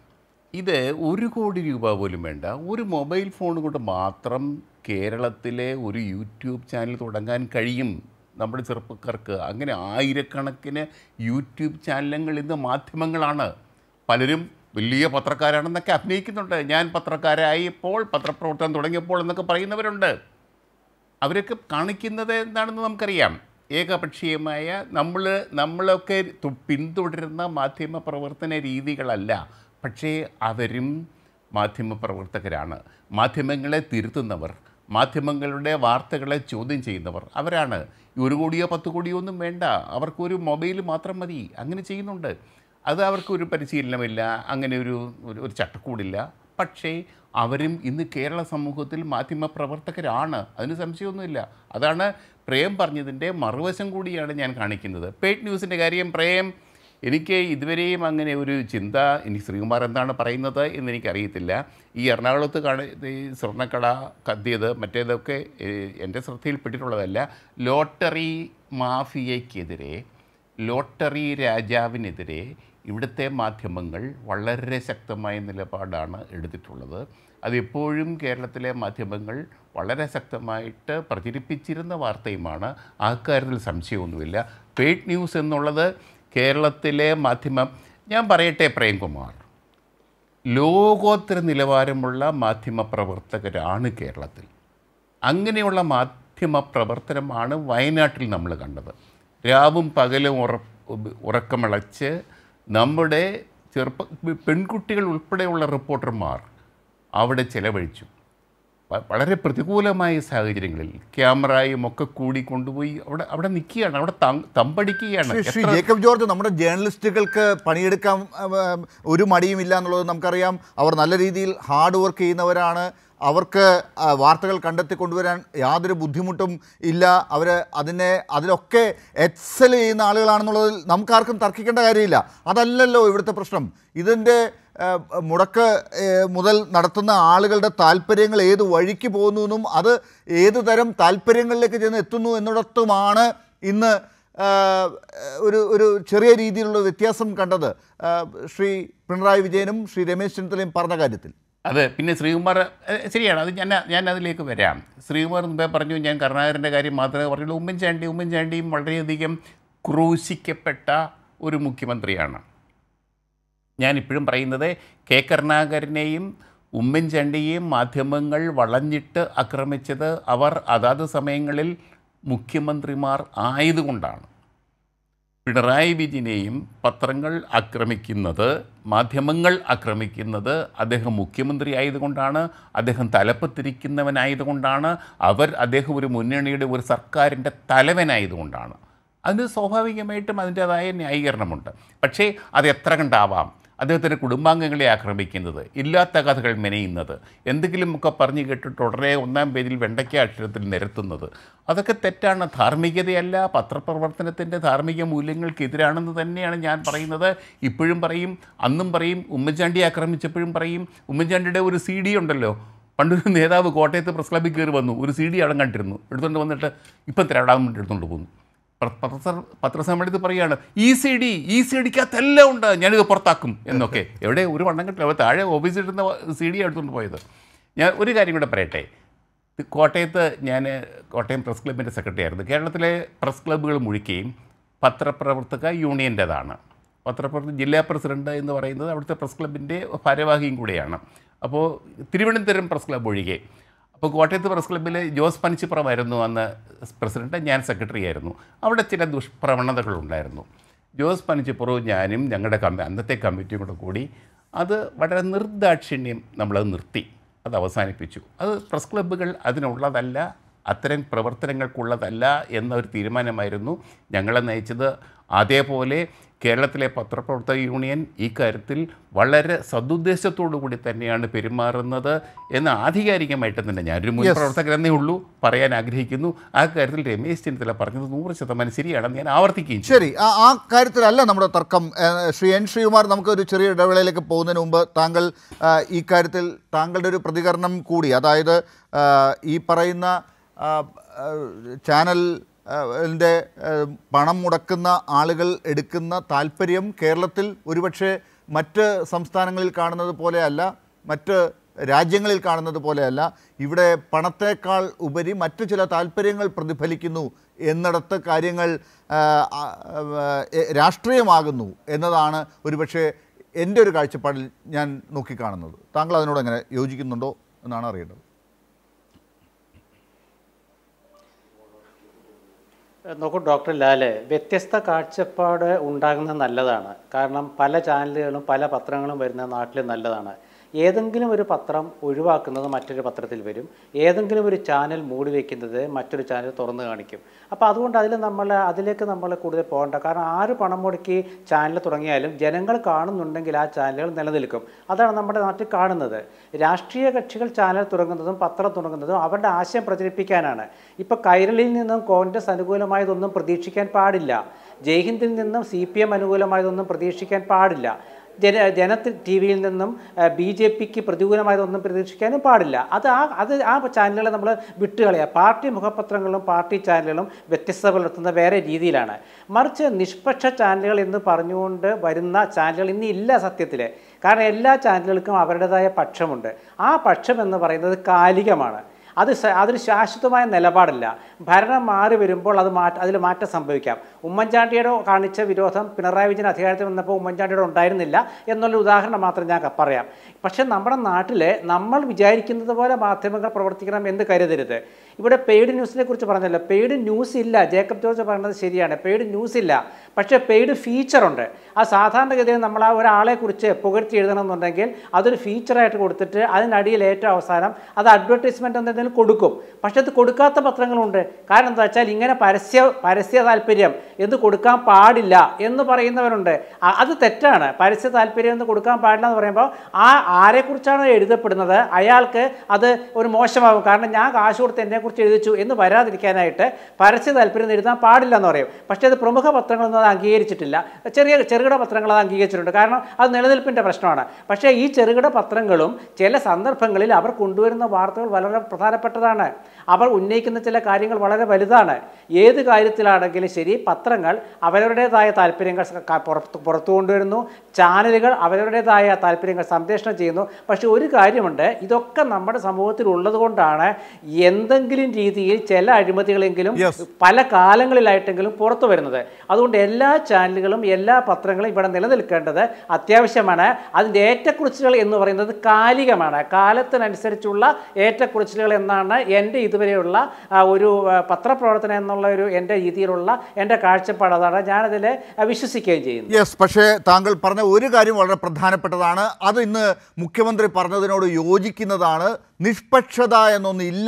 ഇത് ഒരു കോടി രൂപ പോലും വേണ്ട ഒരു മൊബൈൽ ഫോൺ കൊണ്ട് മാത്രം കേരളത്തിലെ ഒരു യൂട്യൂബ് ചാനൽ തുടങ്ങാൻ കഴിയും നമ്മുടെ ചെറുപ്പക്കാർക്ക് അങ്ങനെ ആയിരക്കണക്കിന് യൂട്യൂബ് ചാനലുകൾ ഇന്ന് മാധ്യമങ്ങളാണ് പലരും വലിയ പത്രക്കാരാണെന്നൊക്കെ അഭിനയിക്കുന്നുണ്ട് ഞാൻ പത്രക്കാരായപ്പോൾ പത്രപ്രവർത്തനം തുടങ്ങിയപ്പോൾ എന്നൊക്കെ പറയുന്നവരുണ്ട് അവരൊക്കെ കാണിക്കുന്നത് എന്താണെന്ന് നമുക്കറിയാം ഏകപക്ഷീയമായ നമ്മൾ നമ്മളൊക്കെ പിന്തുടരുന്ന മാധ്യമ പ്രവർത്തന രീതികളല്ല പക്ഷേ അവരും മാധ്യമപ്രവർത്തകരാണ് മാധ്യമങ്ങളെ തിരുത്തുന്നവർ മാധ്യമങ്ങളുടെ വാർത്തകളെ ചോദ്യം ചെയ്യുന്നവർ അവരാണ് ഒരു കോടിയോ പത്ത് കോടിയോ ഒന്നും വേണ്ട അവർക്കൊരു മൊബൈൽ മാത്രം മതി അങ്ങനെ ചെയ്യുന്നുണ്ട് അത് അവർക്കൊരു പരിശീലനമില്ല അങ്ങനെ ഒരു ഒരു ചട്ടക്കൂടില്ല പക്ഷേ അവരും ഇന്ന് കേരള സമൂഹത്തിൽ മാധ്യമപ്രവർത്തകരാണ് അതിന് സംശയമൊന്നുമില്ല അതാണ് പ്രേം പറഞ്ഞതിൻ്റെ മറുവശം കൂടിയാണ് ഞാൻ കാണിക്കുന്നത് പെയ്ഡ് ന്യൂസിൻ്റെ കാര്യം പ്രേം എനിക്ക് ഇതുവരെയും അങ്ങനെ ഒരു ചിന്ത എനിക്ക് ശ്രീകുമാർ എന്താണ് പറയുന്നത് എനിക്കറിയത്തില്ല ഈ എറണാകുളത്ത് കാണ ഈ സ്വർണ്ണക്കട കത്തിയത് മറ്റേതൊക്കെ എൻ്റെ ശ്രദ്ധയിൽപ്പെട്ടിട്ടുള്ളതല്ല ലോട്ടറി മാഫിയയ്ക്കെതിരെ ലോട്ടറി രാജാവിനെതിരെ ഇവിടുത്തെ മാധ്യമങ്ങൾ വളരെ ശക്തമായ നിലപാടാണ് എടുത്തിട്ടുള്ളത് അതെപ്പോഴും കേരളത്തിലെ മാധ്യമങ്ങൾ വളരെ ശക്തമായിട്ട് പ്രചരിപ്പിച്ചിരുന്ന വാർത്തയുമാണ് ആക്കാര്യത്തിൽ സംശയമൊന്നുമില്ല പെയ്ഡ് ന്യൂസ് എന്നുള്ളത് കേരളത്തിലെ മാധ്യമം ഞാൻ പറയട്ടെ പ്രേംകുമാർ ലോകോത്തര നിലവാരമുള്ള മാധ്യമ പ്രവർത്തകരാണ് കേരളത്തിൽ അങ്ങനെയുള്ള മാധ്യമ പ്രവർത്തനമാണ് വയനാട്ടിൽ നമ്മൾ കണ്ടത് രാവും പകലും ഉറ ഉറക്കമിളച്ച് നമ്മുടെ ചെറുപ്പ പെൺകുട്ടികൾ ഉൾപ്പെടെയുള്ള റിപ്പോർട്ടർമാർ അവിടെ ചിലവഴിച്ചു വളരെ പ്രതികൂലമായ സാഹചര്യങ്ങളിൽ ക്യാമറയും ഒക്കെ കൂടി കൊണ്ടുപോയി അവിടെ അവിടെ നിൽക്കുകയാണ് അവിടെ തമ്പടിക്കുകയാണ് ശ്രീ ജേക്കബ് ജോർജ് നമ്മുടെ ജേർണലിസ്റ്റുകൾക്ക് പണിയെടുക്കാൻ ഒരു മടിയുമില്ല എന്നുള്ളത് നമുക്കറിയാം അവർ നല്ല രീതിയിൽ ഹാർഡ് വർക്ക് ചെയ്യുന്നവരാണ് അവർക്ക് വാർത്തകൾ കണ്ടെത്തി കൊണ്ടുവരാൻ യാതൊരു ബുദ്ധിമുട്ടും ഇല്ല അവർ അതിനെ അതിലൊക്കെ എക്സൽ ചെയ്യുന്ന ആളുകളാണെന്നുള്ളതിൽ നമുക്കാർക്കും തർക്കിക്കേണ്ട കാര്യമില്ല അതല്ലല്ലോ ഇവിടുത്തെ പ്രശ്നം ഇതിൻ്റെ മുടക്ക് മുതൽ നടത്തുന്ന ആളുകളുടെ താല്പര്യങ്ങൾ ഏത് വഴിക്ക് പോകുന്നു എന്നും അത് ഏത് തരം താല്പര്യങ്ങളിലേക്ക് ചെന്ന് എത്തുന്നു എന്നിടത്തുമാണ് ഇന്ന് ഒരു ഒരു ചെറിയ രീതിയിലുള്ള വ്യത്യാസം കണ്ടത് ശ്രീ പിണറായി വിജയനും ശ്രീ രമേശ് ചെന്നിത്തലയും പറഞ്ഞ കാര്യത്തിൽ അത് പിന്നെ ശ്രീകുമാർ ശരിയാണ് അത് ഞാൻ ഞാൻ അതിലേക്ക് വരാം ശ്രീകുമാർ മുമ്പേ പറഞ്ഞു ഞാൻ കരുണാകരൻ്റെ കാര്യം മാത്രമേ പറഞ്ഞുള്ളൂ ഉമ്മൻചാണ്ടി ഉമ്മൻചാണ്ടിയും വളരെയധികം ക്രൂശിക്കപ്പെട്ട ഒരു മുഖ്യമന്ത്രിയാണ് ഞാനിപ്പോഴും പറയുന്നത് കെ കരുണാകരനെയും ഉമ്മൻചാണ്ടിയെയും മാധ്യമങ്ങൾ വളഞ്ഞിട്ട് ആക്രമിച്ചത് അവർ അതാത് സമയങ്ങളിൽ മുഖ്യമന്ത്രിമാർ ആയതുകൊണ്ടാണ് പിണറായി വിജയനെയും പത്രങ്ങൾ ആക്രമിക്കുന്നത് മാധ്യമങ്ങൾ ആക്രമിക്കുന്നത് അദ്ദേഹം മുഖ്യമന്ത്രി ആയതുകൊണ്ടാണ് അദ്ദേഹം തലപ്പത്തിരിക്കുന്നവനായതുകൊണ്ടാണ് അവർ അദ്ദേഹം ഒരു മുന്നണിയുടെ ഒരു സർക്കാരിൻ്റെ തലവനായതുകൊണ്ടാണ് അതിന് സ്വാഭാവികമായിട്ടും അതിൻ്റേതായ ന്യായീകരണമുണ്ട് പക്ഷേ അത് എത്ര കണ്ടാവാം അദ്ദേഹത്തിൻ്റെ കുടുംബാംഗങ്ങളെ ആക്രമിക്കുന്നത് ഇല്ലാത്ത കഥകൾ മെനയുന്നത് എന്തെങ്കിലുമൊക്കെ പറഞ്ഞു കേട്ടിട്ട് ഉടനെ ഒന്നാം പേജിൽ വെണ്ടയ്ക്ക അക്ഷരത്തിൽ നിരത്തുന്നത് അതൊക്കെ തെറ്റാണ് ധാർമ്മികതയല്ല പത്രപ്രവർത്തനത്തിൻ്റെ ധാർമ്മിക മൂല്യങ്ങൾക്കെതിരാണെന്ന് തന്നെയാണ് ഞാൻ പറയുന്നത് ഇപ്പോഴും പറയും അന്നും പറയും ഉമ്മൻചാണ്ടി ആക്രമിച്ചപ്പോഴും പറയും ഉമ്മൻചാണ്ടിയുടെ ഒരു സി ഡി ഉണ്ടല്ലോ പണ്ടൊരു നേതാവ് കോട്ടയത്ത് പ്രസ് കയറി വന്നു ഒരു സി ഡി അവിടെ കണ്ടിരുന്നു എടുത്തുകൊണ്ട് വന്നിട്ട് ഇപ്പം തിരവിടാൻ വേണ്ടി എടുത്തുകൊണ്ട് പോകുന്നു പത്ര പത്രസമ്മേളനത്തിൽ പറയുകയാണ് E e C D E e C ഡിക്കകത്ത് എല്ലാം ഉണ്ട് ഞാനിത് പുറത്താക്കും എന്നൊക്കെ എവിടെ ഒരു വണ്ണം കിട്ടില്ല താഴെ ഓഫീസിൽ സി ഡി എടുത്തുകൊണ്ട് പോയത് ഞാൻ ഒരു കാര്യം കൂടെ പറയട്ടെ കോട്ടയത്ത് ഞാൻ കോട്ടയം പ്രസ് ക്ലബിൻ്റെ സെക്രട്ടറി ആയിരുന്നു കേരളത്തിലെ പ്രസ് ക്ലബ്ബുകൾ മുഴുക്കുകയും പത്രപ്രവർത്തക യൂണിയൻ്റേതാണ് പത്രപ്രവർത്തക ജില്ലാ പ്രസിഡന്റ് എന്ന് പറയുന്നത് അവിടുത്തെ പ്രസ് ക്ലബിൻ്റെ ഭാരവാഹിയും കൂടെയാണ് അപ്പോൾ തിരുവനന്തപുരം പ്രസ് ക്ലബ്ബ് ഒഴികെ അപ്പോൾ കോട്ടയത്ത് പ്രസ് ക്ലബ്ബിൽ ജോസ് പനിച്ചിപ്പുറമായിരുന്നു അന്ന് പ്രസിഡന്റ് ഞാൻ സെക്രട്ടറി ആയിരുന്നു അവിടെ ചില ദുഷ്പ്രവണതകളുണ്ടായിരുന്നു ജോസ് പനിച്ചിപ്പുറവും ഞാനും ഞങ്ങളുടെ കമ്മി അന്നത്തെ കമ്മിറ്റിയും കൂടെ കൂടി അത് വളരെ നിർദാക്ഷിണ്യം നമ്മളത് നിർത്തി അത് അവസാനിപ്പിച്ചു അത് പ്രസ് ക്ലബ്ബുകൾ അതിനുള്ളതല്ല അത്തരം പ്രവർത്തനങ്ങൾക്കുള്ളതല്ല എന്നൊരു തീരുമാനമായിരുന്നു ഞങ്ങളെ നയിച്ചത് അതേപോലെ കേരളത്തിലെ പത്രപ്രവർത്തക യൂണിയൻ ഇക്കാര്യത്തിൽ വളരെ സദുദ്ദേശത്തോടു കൂടി തന്നെയാണ് പെരുമാറുന്നത് എന്ന് ആധികാരികമായിട്ട് തന്നെ ഞാനൊരു മുൻ പ്രവർത്തകരെന്നേ ഉള്ളൂ പറയാൻ ആഗ്രഹിക്കുന്നു ആ കാര്യത്തിൽ രമേശ് ചെന്നിത്തല പറഞ്ഞത് നൂറ് ശതമാനം ശരിയാണെന്ന് ഞാൻ ആവർത്തിക്കുകയും ശരി ആ കാര്യത്തിലല്ല നമ്മുടെ തർക്കം ശ്രീ എൻ ശ്രീകുമാർ നമുക്ക് ഒരു ചെറിയ ഇടവേളയിലേക്ക് പോകുന്നതിന് മുമ്പ് താങ്കൾ ഈ കാര്യത്തിൽ താങ്കളുടെ ഒരു പ്രതികരണം കൂടി അതായത് ഈ പറയുന്ന ചാനൽ ൻ്റെ പണം മുടക്കുന്ന ആളുകൾ എടുക്കുന്ന താല്പര്യം കേരളത്തിൽ ഒരുപക്ഷെ മറ്റ് സംസ്ഥാനങ്ങളിൽ കാണുന്നത് പോലെയല്ല മറ്റ് രാജ്യങ്ങളിൽ കാണുന്നത് പോലെയല്ല ഇവിടെ പണത്തേക്കാൾ ഉപരി മറ്റു ചില താല്പര്യങ്ങൾ പ്രതിഫലിക്കുന്നു എന്നിടത്ത് കാര്യങ്ങൾ രാഷ്ട്രീയമാകുന്നു എന്നതാണ് ഒരുപക്ഷെ എൻ്റെ ഒരു കാഴ്ചപ്പാടിൽ ഞാൻ നോക്കിക്കാണുന്നത് താങ്കൾ അതിനോട് എങ്ങനെ യോജിക്കുന്നുണ്ടോ എന്നാണ് അറിയേണ്ടത് നോക്കൂ ഡോക്ടർ ലാല് വ്യത്യസ്ത കാഴ്ചപ്പാട് ഉണ്ടാകുന്നത് നല്ലതാണ് കാരണം പല ചാനലുകളും പല പത്രങ്ങളും വരുന്ന നാട്ടിൽ നല്ലതാണ് ഏതെങ്കിലും ഒരു പത്രം ഒഴിവാക്കുന്നത് മറ്റൊരു പത്രത്തിൽ വരും ഏതെങ്കിലും ഒരു ചാനൽ മൂടി വയ്ക്കുന്നത് മറ്റൊരു ചാനൽ തുറന്നു കാണിക്കും അപ്പോൾ അതുകൊണ്ട് അതിൽ നമ്മൾ അതിലേക്ക് നമ്മൾ കൂടുതൽ പോകേണ്ട കാരണം ആര് പണം മുടക്കി ചാനൽ തുടങ്ങിയാലും ജനങ്ങൾ കാണുന്നുണ്ടെങ്കിൽ ആ ചാനലുകൾ നിലനിൽക്കും അതാണ് നമ്മുടെ നാട്ടിൽ കാണുന്നത് രാഷ്ട്രീയ കക്ഷികൾ ചാനൽ തുടങ്ങുന്നതും പത്രം തുടങ്ങുന്നതും അവരുടെ ആശയം പ്രചരിപ്പിക്കാനാണ് ഇപ്പോൾ കൈരളിയിൽ നിന്നും കോൺഗ്രസ് അനുകൂലമായതൊന്നും പ്രതീക്ഷിക്കാൻ പാടില്ല ജയ്ഹിന്ദിൽ നിന്നും സി പി എം അനുകൂലമായതൊന്നും പ്രതീക്ഷിക്കാൻ പാടില്ല ജന ജനത്തിൽ ടി വിയിൽ നിന്നും ബി ജെ പിക്ക് പ്രതികൂലമായതൊന്നും പ്രതീക്ഷിക്കാനും പാടില്ല അത് ആ അത് ആ ചാനലുകളെ നമ്മൾ വിട്ടുകളയുക പാർട്ടി മുഖപത്രങ്ങളും പാർട്ടി ചാനലുകളും വ്യത്യസ്തത പുലർത്തുന്ന വേറെ രീതിയിലാണ് മറിച്ച് നിഷ്പക്ഷ ചാനലുകൾ എന്ന് പറഞ്ഞുകൊണ്ട് വരുന്ന ചാനലുകൾ ഇന്ന് ഇല്ല സത്യത്തിൽ കാരണം എല്ലാ ചാനലുകൾക്കും അവരുടേതായ പക്ഷമുണ്ട് ആ പക്ഷം എന്ന് പറയുന്നത് കാലികമാണ് അത് അതൊരു ശാശ്വതമായ നിലപാടില്ല ഭരണം മാറി വരുമ്പോൾ അത് മാറ്റം അതിൽ മാറ്റം സംഭവിക്കാം ഉമ്മൻചാണ്ടിയുടെ കാണിച്ച വിരോധം പിണറായി വിജയൻ അധികാരത്തിൽ വന്നപ്പോൾ ഉമ്മൻചാണ്ടിയുടെ ഉണ്ടായിരുന്നില്ല എന്നുള്ള ഉദാഹരണം മാത്രം ഞാൻ പറയാം പക്ഷേ നമ്മുടെ നാട്ടിൽ നമ്മൾ വിചാരിക്കുന്നത് പോലെ മാധ്യമങ്ങൾ പ്രവർത്തിക്കണം എന്ന് കരുതരുത് ഇവിടെ പെയ്ഡ് ന്യൂസിനെ കുറിച്ച് പറഞ്ഞല്ലോ പെയ്ഡ് ന്യൂസ് ഇല്ല ജേക്കബ് ജോർജ് പറഞ്ഞത് ശരിയാണ് പെയ്ഡ് ന്യൂസ് ഇല്ല പക്ഷേ പെയ്ഡ് ഫീച്ചറുണ്ട് ആ സാധാരണഗതിയിൽ നമ്മൾ ആ ഒരാളെ കുറിച്ച് പുകഴ്ത്തി എഴുതണമെന്നുണ്ടെങ്കിൽ അതൊരു ഫീച്ചറായിട്ട് കൊടുത്തിട്ട് അതിനടിയിൽ ഏറ്റവും അവസാനം അത് അഡ്വർടൈസ്മെൻ്റ് എന്തെങ്കിലും കൊടുക്കും പക്ഷേ അത് കൊടുക്കാത്ത പത്രങ്ങളുണ്ട് കാരണം എന്താ വെച്ചാൽ ഇങ്ങനെ പരസ്യ പരസ്യ താല്പര്യം എന്ത് കൊടുക്കാൻ പാടില്ല എന്ന് പറയുന്നവരുണ്ട് അത് തെറ്റാണ് പരസ്യ താല്പര്യം എന്ന് കൊടുക്കാൻ പാടില്ല എന്ന് പറയുമ്പോൾ ആ ആരെക്കുറിച്ചാണ് എഴുതപ്പെടുന്നത് അയാൾക്ക് അത് ഒരു മോശമാകും കാരണം ഞാൻ കാശ് കൊടുത്ത് എന്നെ കുറിച്ച് എഴുതിച്ചു എന്ന് വരാതിരിക്കാനായിട്ട് പരസ്യ താല്പര്യം എഴുതാൻ പാടില്ല എന്ന് പറയും പക്ഷേ അത് പ്രമുഖ പത്രങ്ങളൊന്നും അത് അംഗീകരിച്ചിട്ടില്ല ചെറിയ ചെറുകിട പത്രങ്ങൾ അത് അംഗീകരിച്ചിട്ടുണ്ട് കാരണം അത് നിലനിൽപ്പിൻ്റെ പ്രശ്നമാണ് പക്ഷേ ഈ ചെറുകിട പത്രങ്ങളും ചില സന്ദർഭങ്ങളിൽ അവർ കൊണ്ടുവരുന്ന വാർത്തകൾ വളരെ പ്രധാനപ്പെട്ടതാണ് അവർ ഉന്നയിക്കുന്ന ചില കാര്യങ്ങൾ വളരെ വലുതാണ് ഏത് കാര്യത്തിലാണെങ്കിലും ശരി പത്രങ്ങൾ അവരവരുടേതായ താല്പര്യങ്ങൾ പുറത്ത് പുറത്തു കൊണ്ടുവരുന്നു ചാനലുകൾ അവരവരുടേതായ താല്പര്യങ്ങൾ സംപ്രേഷണം ചെയ്യുന്നു പക്ഷേ ഒരു കാര്യമുണ്ട് ഇതൊക്കെ നമ്മുടെ സമൂഹത്തിൽ ഉള്ളതുകൊണ്ടാണ് എന്തെങ്കിലും രീതിയിൽ ചില അഴിമതികളെങ്കിലും പല കാലങ്ങളിലായിട്ടെങ്കിലും പുറത്തു വരുന്നത് അതുകൊണ്ട് എല്ലാ ചാനലുകളും എല്ലാ പത്രങ്ങളും ഇവിടെ നിലനിൽക്കേണ്ടത് അത്യാവശ്യമാണ് അതിൻ്റെ ഏറ്റക്കുറിച്ചുകൾ എന്ന് പറയുന്നത് കാലികമാണ് കാലത്തിനനുസരിച്ചുള്ള ഏറ്റക്കുറിച്ചുകൾ എന്നാണ് എൻ്റെ ഇതുവരെയുള്ള ഒരു പത്രപ്രവർത്തനം എന്നുള്ള ഒരു എൻ്റെ രീതിയിലുള്ള എൻ്റെ കാഴ്ചപ്പാട് അതാണ് ഞാനതിൽ വിശ്വസിക്കുകയും ചെയ്യുന്നു യെസ് പക്ഷേ താങ്കൾ പറഞ്ഞ ഒരു കാര്യം വളരെ പ്രധാനപ്പെട്ടതാണ് അത് ഇന്ന് മുഖ്യമന്ത്രി പറഞ്ഞതിനോട് യോജിക്കുന്നതാണ് നിഷ്പക്ഷത എന്നൊന്നില്ല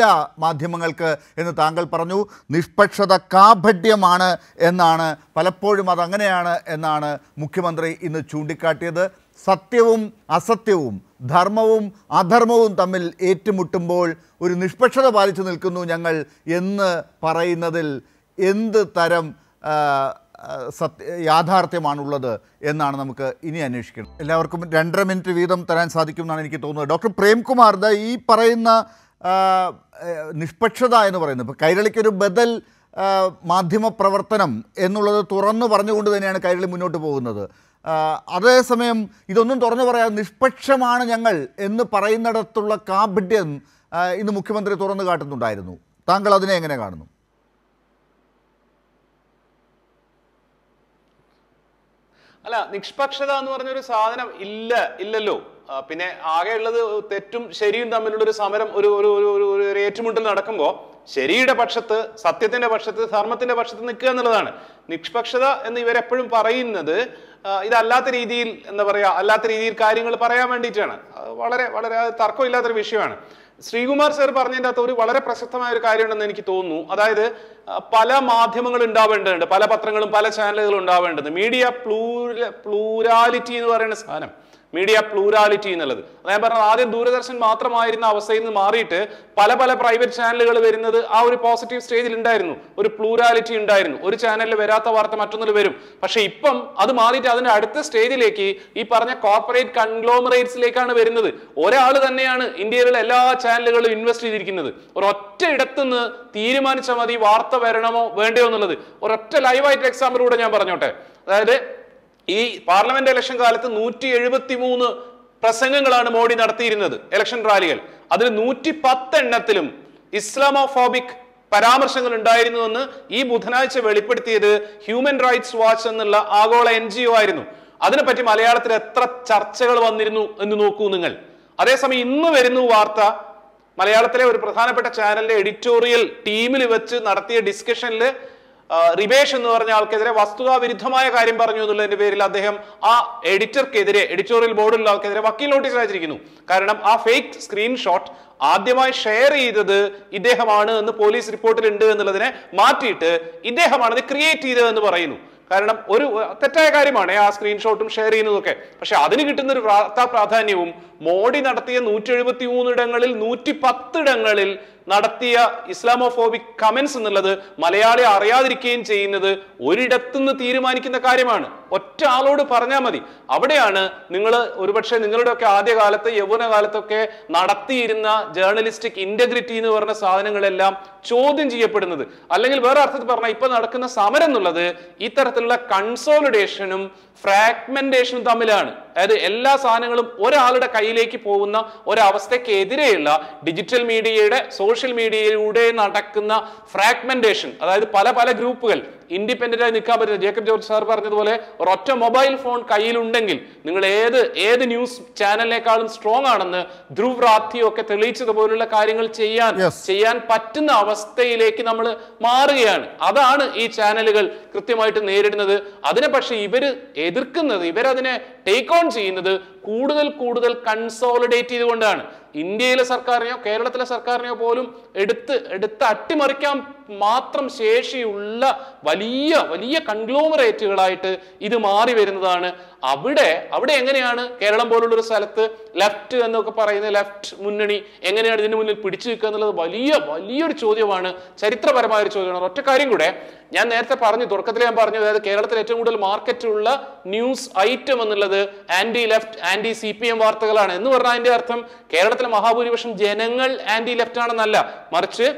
മാധ്യമങ്ങൾക്ക് എന്ന് താങ്കൾ പറഞ്ഞു നിഷ്പക്ഷത കാപഢ്യമാണ് എന്നാണ് പലപ്പോഴും അതങ്ങനെയാണ് എന്നാണ് മുഖ്യമന്ത്രി ഇന്ന് ചൂണ്ടിക്കാട്ടിയത് സത്യവും അസത്യവും ധർമ്മവും അധർമ്മവും തമ്മിൽ ഏറ്റുമുട്ടുമ്പോൾ ഒരു നിഷ്പക്ഷത പാലിച്ചു നിൽക്കുന്നു ഞങ്ങൾ എന്ന് പറയുന്നതിൽ എന്ത് തരം സത്യ യാഥാർത്ഥ്യമാണുള്ളത് എന്നാണ് നമുക്ക് ഇനി അന്വേഷിക്കുന്നത് എല്ലാവർക്കും രണ്ടര മിനിറ്റ് വീതം തരാൻ സാധിക്കും എന്നാണ് എനിക്ക് തോന്നുന്നത് ഡോക്ടർ പ്രേംകുമാർ ദ ഈ പറയുന്ന നിഷ്പക്ഷത എന്ന് പറയുന്നത് ഇപ്പോൾ കൈരളിക്കൊരു ബദൽ മാധ്യമ പ്രവർത്തനം എന്നുള്ളത് തുറന്നു പറഞ്ഞുകൊണ്ട് തന്നെയാണ് കൈരളി മുന്നോട്ട് പോകുന്നത് അതേസമയം ഇതൊന്നും തുറന്നു പറയാൻ നിഷ്പക്ഷമാണ് ഞങ്ങൾ എന്ന് പറയുന്നിടത്തുള്ള കാപഢ്യം ഇന്ന് മുഖ്യമന്ത്രി തുറന്നു കാട്ടുന്നുണ്ടായിരുന്നു താങ്കൾ അതിനെ എങ്ങനെ കാണുന്നു അല്ല നിഷ്പക്ഷത എന്ന് പറഞ്ഞൊരു സാധനം ഇല്ല ഇല്ലല്ലോ പിന്നെ ആകെയുള്ളത് തെറ്റും ശരിയും തമ്മിലുള്ള ഒരു സമരം ഒരു ഒരു ഒരു ഒരു ഏറ്റുമുട്ടൽ നടക്കുമ്പോൾ ശരിയുടെ പക്ഷത്ത് സത്യത്തിന്റെ പക്ഷത്ത് ധർമ്മത്തിന്റെ പക്ഷത്ത് നിൽക്കുക എന്നുള്ളതാണ് നിഷ്പക്ഷത എന്ന് ഇവരെപ്പോഴും പറയുന്നത് ഇതല്ലാത്ത രീതിയിൽ എന്താ പറയുക അല്ലാത്ത രീതിയിൽ കാര്യങ്ങൾ പറയാൻ വേണ്ടിയിട്ടാണ് വളരെ വളരെ തർക്കമില്ലാത്തൊരു വിഷയമാണ് ശ്രീകുമാർ സർ പറഞ്ഞതിൻ്റെ അകത്ത് ഒരു വളരെ പ്രസക്തമായ ഒരു കാര്യമുണ്ടെന്ന് എനിക്ക് തോന്നുന്നു അതായത് പല മാധ്യമങ്ങൾ ഉണ്ടാവേണ്ടതുണ്ട് പല പത്രങ്ങളും പല ചാനലുകളും ഉണ്ടാവേണ്ടത് മീഡിയ പ്ലൂ പ്ലൂരാലിറ്റി എന്ന് പറയുന്ന സാധനം മീഡിയ പ്ലൂരാലിറ്റി എന്നുള്ളത് അതായത് പറഞ്ഞത് ആദ്യം ദൂരദർശൻ മാത്രമായിരുന്ന അവസ്ഥയിൽ നിന്ന് മാറിയിട്ട് പല പല പ്രൈവറ്റ് ചാനലുകൾ വരുന്നത് ആ ഒരു പോസിറ്റീവ് സ്റ്റേജിൽ ഉണ്ടായിരുന്നു ഒരു പ്ലൂരാലിറ്റി ഉണ്ടായിരുന്നു ഒരു ചാനലിൽ വരാത്ത വാർത്ത മറ്റൊന്നിൽ വരും പക്ഷെ ഇപ്പം അത് മാറിയിട്ട് അതിന്റെ അടുത്ത സ്റ്റേജിലേക്ക് ഈ പറഞ്ഞ കോർപ്പറേറ്റ് കൺഗ്ലോമറേറ്റ്സിലേക്കാണ് വരുന്നത് ഒരാൾ തന്നെയാണ് ഇന്ത്യയിലുള്ള എല്ലാ ചാനലുകളും ഇൻവെസ്റ്റ് ചെയ്തിരിക്കുന്നത് ഒരൊറ്റ ഇടത്തുനിന്ന് തീരുമാനിച്ചാൽ മതി വാർത്ത വരണമോ വേണ്ടയോ എന്നുള്ളത് ഒരൊറ്റ ലൈവായിട്ട് എക്സാമ്പിളിലൂടെ ഞാൻ പറഞ്ഞോട്ടെ അതായത് ഈ പാർലമെന്റ് ഇലക്ഷൻ കാലത്ത് നൂറ്റി എഴുപത്തി മൂന്ന് പ്രസംഗങ്ങളാണ് മോഡി നടത്തിയിരുന്നത് ഇലക്ഷൻ റാലികൾ അതിൽ നൂറ്റി പത്ത് എണ്ണത്തിലും ഇസ്ലാമോഫോബിക് പരാമർശങ്ങൾ ഉണ്ടായിരുന്നുവെന്ന് ഈ ബുധനാഴ്ച വെളിപ്പെടുത്തിയത് ഹ്യൂമൻ റൈറ്റ്സ് വാച്ച് എന്നുള്ള ആഗോള എൻ ജി ഒ ആയിരുന്നു അതിനെപ്പറ്റി മലയാളത്തിൽ എത്ര ചർച്ചകൾ വന്നിരുന്നു എന്ന് നോക്കൂ നിങ്ങൾ അതേസമയം ഇന്ന് വരുന്ന വാർത്ത മലയാളത്തിലെ ഒരു പ്രധാനപ്പെട്ട ചാനലിന്റെ എഡിറ്റോറിയൽ ടീമിൽ വെച്ച് നടത്തിയ ഡിസ്കഷനിൽ റിബേഷ് എന്ന് പറഞ്ഞ ആൾക്കെതിരെ വസ്തുതാ വിരുദ്ധമായ കാര്യം പറഞ്ഞു എന്നുള്ളതിന്റെ പേരിൽ അദ്ദേഹം ആ എഡിറ്റർക്കെതിരെ എഡിറ്റോറിയൽ ബോർഡിലുള്ള ആൾക്കെതിരെ വക്കീൽ നോട്ടീസ് അയച്ചിരിക്കുന്നു കാരണം ആ ഫേക്ക് സ്ക്രീൻഷോട്ട് ആദ്യമായി ഷെയർ ചെയ്തത് ഇദ്ദേഹമാണ് എന്ന് പോലീസ് റിപ്പോർട്ടിൽ ഉണ്ട് എന്നുള്ളതിനെ മാറ്റിയിട്ട് ഇദ്ദേഹമാണ് ഇത് ക്രിയേറ്റ് ചെയ്തത് എന്ന് പറയുന്നു കാരണം ഒരു തെറ്റായ കാര്യമാണ് ആ സ്ക്രീൻഷോട്ടും ഷെയർ ചെയ്യുന്നതൊക്കെ പക്ഷെ അതിന് കിട്ടുന്ന ഒരു വാർത്താ പ്രാധാന്യവും മോഡി നടത്തിയ നൂറ്റി എഴുപത്തി മൂന്നിടങ്ങളിൽ നൂറ്റി പത്തിടങ്ങളിൽ നടത്തിയ ഇസ്ലാമോഫോബിക് കമന്റ്സ് എന്നുള്ളത് മലയാളി അറിയാതിരിക്കുകയും ചെയ്യുന്നത് ഒരിടത്തുനിന്ന് തീരുമാനിക്കുന്ന കാര്യമാണ് ഒറ്റ ആളോട് പറഞ്ഞാൽ മതി അവിടെയാണ് നിങ്ങൾ ഒരുപക്ഷെ നിങ്ങളുടെയൊക്കെ ആദ്യകാലത്ത് യൗവനകാലത്തൊക്കെ നടത്തിയിരുന്ന ജേർണലിസ്റ്റിക് ഇന്റഗ്രിറ്റി എന്ന് പറഞ്ഞ സാധനങ്ങളെല്ലാം ചോദ്യം ചെയ്യപ്പെടുന്നത് അല്ലെങ്കിൽ വേറെ അർത്ഥത്തിൽ പറഞ്ഞാൽ ഇപ്പൊ നടക്കുന്ന സമരം എന്നുള്ളത് ഇത്തരത്തിലുള്ള കൺസോളിഡേഷനും ഫ്രാഗ്മെന്റേഷനും തമ്മിലാണ് അതായത് എല്ലാ സാധനങ്ങളും ഒരാളുടെ കയ്യിലേക്ക് പോകുന്ന ഒരവസ്ഥക്കെതിരെയുള്ള ഡിജിറ്റൽ മീഡിയയുടെ സോഷ്യൽ മീഡിയയിലൂടെ നടക്കുന്ന ഫ്രാഗ്മെന്റേഷൻ അതായത് പല പല ഗ്രൂപ്പുകൾ ഇൻഡിപെൻഡന്റ് ആയി നിൽക്കാൻ പറ്റില്ല ജേക്കബ് ജോർജ് സാർ പറഞ്ഞതുപോലെ ഒരൊറ്റ മൊബൈൽ ഫോൺ കയ്യിലുണ്ടെങ്കിൽ നിങ്ങൾ ഏത് ഏത് ന്യൂസ് ചാനലിനേക്കാളും സ്ട്രോങ് ആണെന്ന് ധ്രുവ് ഒക്കെ തെളിയിച്ചതുപോലുള്ള കാര്യങ്ങൾ ചെയ്യാൻ ചെയ്യാൻ പറ്റുന്ന അവസ്ഥയിലേക്ക് നമ്മൾ മാറുകയാണ് അതാണ് ഈ ചാനലുകൾ കൃത്യമായിട്ട് നേരിടുന്നത് അതിനെ പക്ഷേ ഇവര് എതിർക്കുന്നത് ഇവരതിനെ ടേക്ക് ഓൺ ചെയ്യുന്നത് കൂടുതൽ കൂടുതൽ കൺസോളിഡേറ്റ് ചെയ്തുകൊണ്ടാണ് ഇന്ത്യയിലെ സർക്കാരിനെയോ കേരളത്തിലെ സർക്കാരിനെയോ പോലും എടുത്ത് എടുത്ത് അട്ടിമറിക്കാൻ മാത്രം ശേഷിയുള്ള വലിയ വലിയ കൺഗ്ലോമറേറ്റുകളായിട്ട് ഇത് മാറി വരുന്നതാണ് അവിടെ അവിടെ എങ്ങനെയാണ് കേരളം പോലുള്ള ഒരു സ്ഥലത്ത് ലെഫ്റ്റ് എന്നൊക്കെ പറയുന്ന ലെഫ്റ്റ് മുന്നണി എങ്ങനെയാണ് ഇതിന് മുന്നിൽ പിടിച്ചു നിൽക്കുക എന്നുള്ളത് വലിയ വലിയൊരു ചോദ്യമാണ് ചരിത്രപരമായ ഒരു ചോദ്യമാണ് ഒറ്റ കാര്യം കൂടെ ഞാൻ നേരത്തെ പറഞ്ഞു തുടക്കത്തിൽ ഞാൻ പറഞ്ഞു അതായത് കേരളത്തിൽ ഏറ്റവും കൂടുതൽ മാർക്കറ്റുള്ള ന്യൂസ് ഐറ്റം എന്നുള്ളത് anti left anti C P M വാർത്തകളാണ് എന്ന് പറഞ്ഞാൽ അതിന്റെ അർത്ഥം കേരളത്തിലെ മഹാഭൂരിപക്ഷം ജനങ്ങൾ ആന്റി ലെഫ്റ്റ് ആണെന്നല്ല മറിച്ച്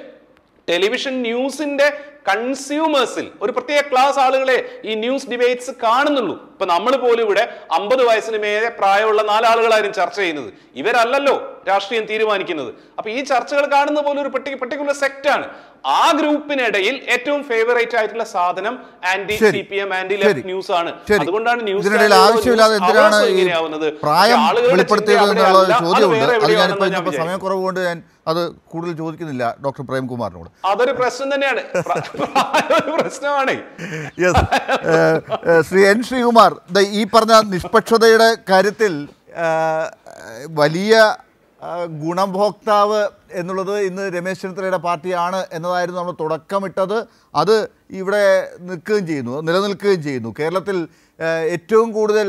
ടെലിവിഷൻ ന്യൂസിന്റെ കൺസ്യൂമേഴ്സിൽ ഒരു പ്രത്യേക ക്ലാസ് ആളുകളെ ഈ ന്യൂസ് ഡിബേറ്റ്സ് കാണുന്നുള്ളൂ ഇപ്പൊ നമ്മൾ പോലും ഇവിടെ അമ്പത് വയസ്സിന് മേലെ പ്രായമുള്ള നാലാളുകളായിരും ചർച്ച ചെയ്യുന്നത് ഇവരല്ലല്ലോ രാഷ്ട്രീയം തീരുമാനിക്കുന്നത് അപ്പൊ ഈ ചർച്ചകൾ കാണുന്ന പോലെ ഒരു പെട്ടി പെർട്ടിക്കുലർ ആണ് ആ ഗ്രൂപ്പിനിടയിൽ ഏറ്റവും ഫേവറേറ്റ് ആയിട്ടുള്ള സാധനം anti C P M anti left news ആണ് അതുകൊണ്ടാണ് ന്യൂസ് ആവശ്യമില്ലാതെ എന്തിനാണ് സമയം ഞാൻ അത് കൂടുതൽ ചോദിക്കുന്നില്ല ഡോക്ടർ പ്രേംകുമാറിനോട് അതൊരു പ്രശ്നം തന്നെയാണ് പ്രശ്നമാണ് ശ്രീ എൻ ശ്രീകുമാർ കുമാർ ഈ പറഞ്ഞ നിഷ്പക്ഷതയുടെ കാര്യത്തിൽ വലിയ ഗുണഭോക്താവ് എന്നുള്ളത് ഇന്ന് രമേശ് ചെന്നിത്തലയുടെ പാർട്ടിയാണ് എന്നതായിരുന്നു നമ്മൾ തുടക്കമിട്ടത് അത് ഇവിടെ നിൽക്കുകയും ചെയ്യുന്നു നിലനിൽക്കുകയും ചെയ്യുന്നു കേരളത്തിൽ ഏറ്റവും കൂടുതൽ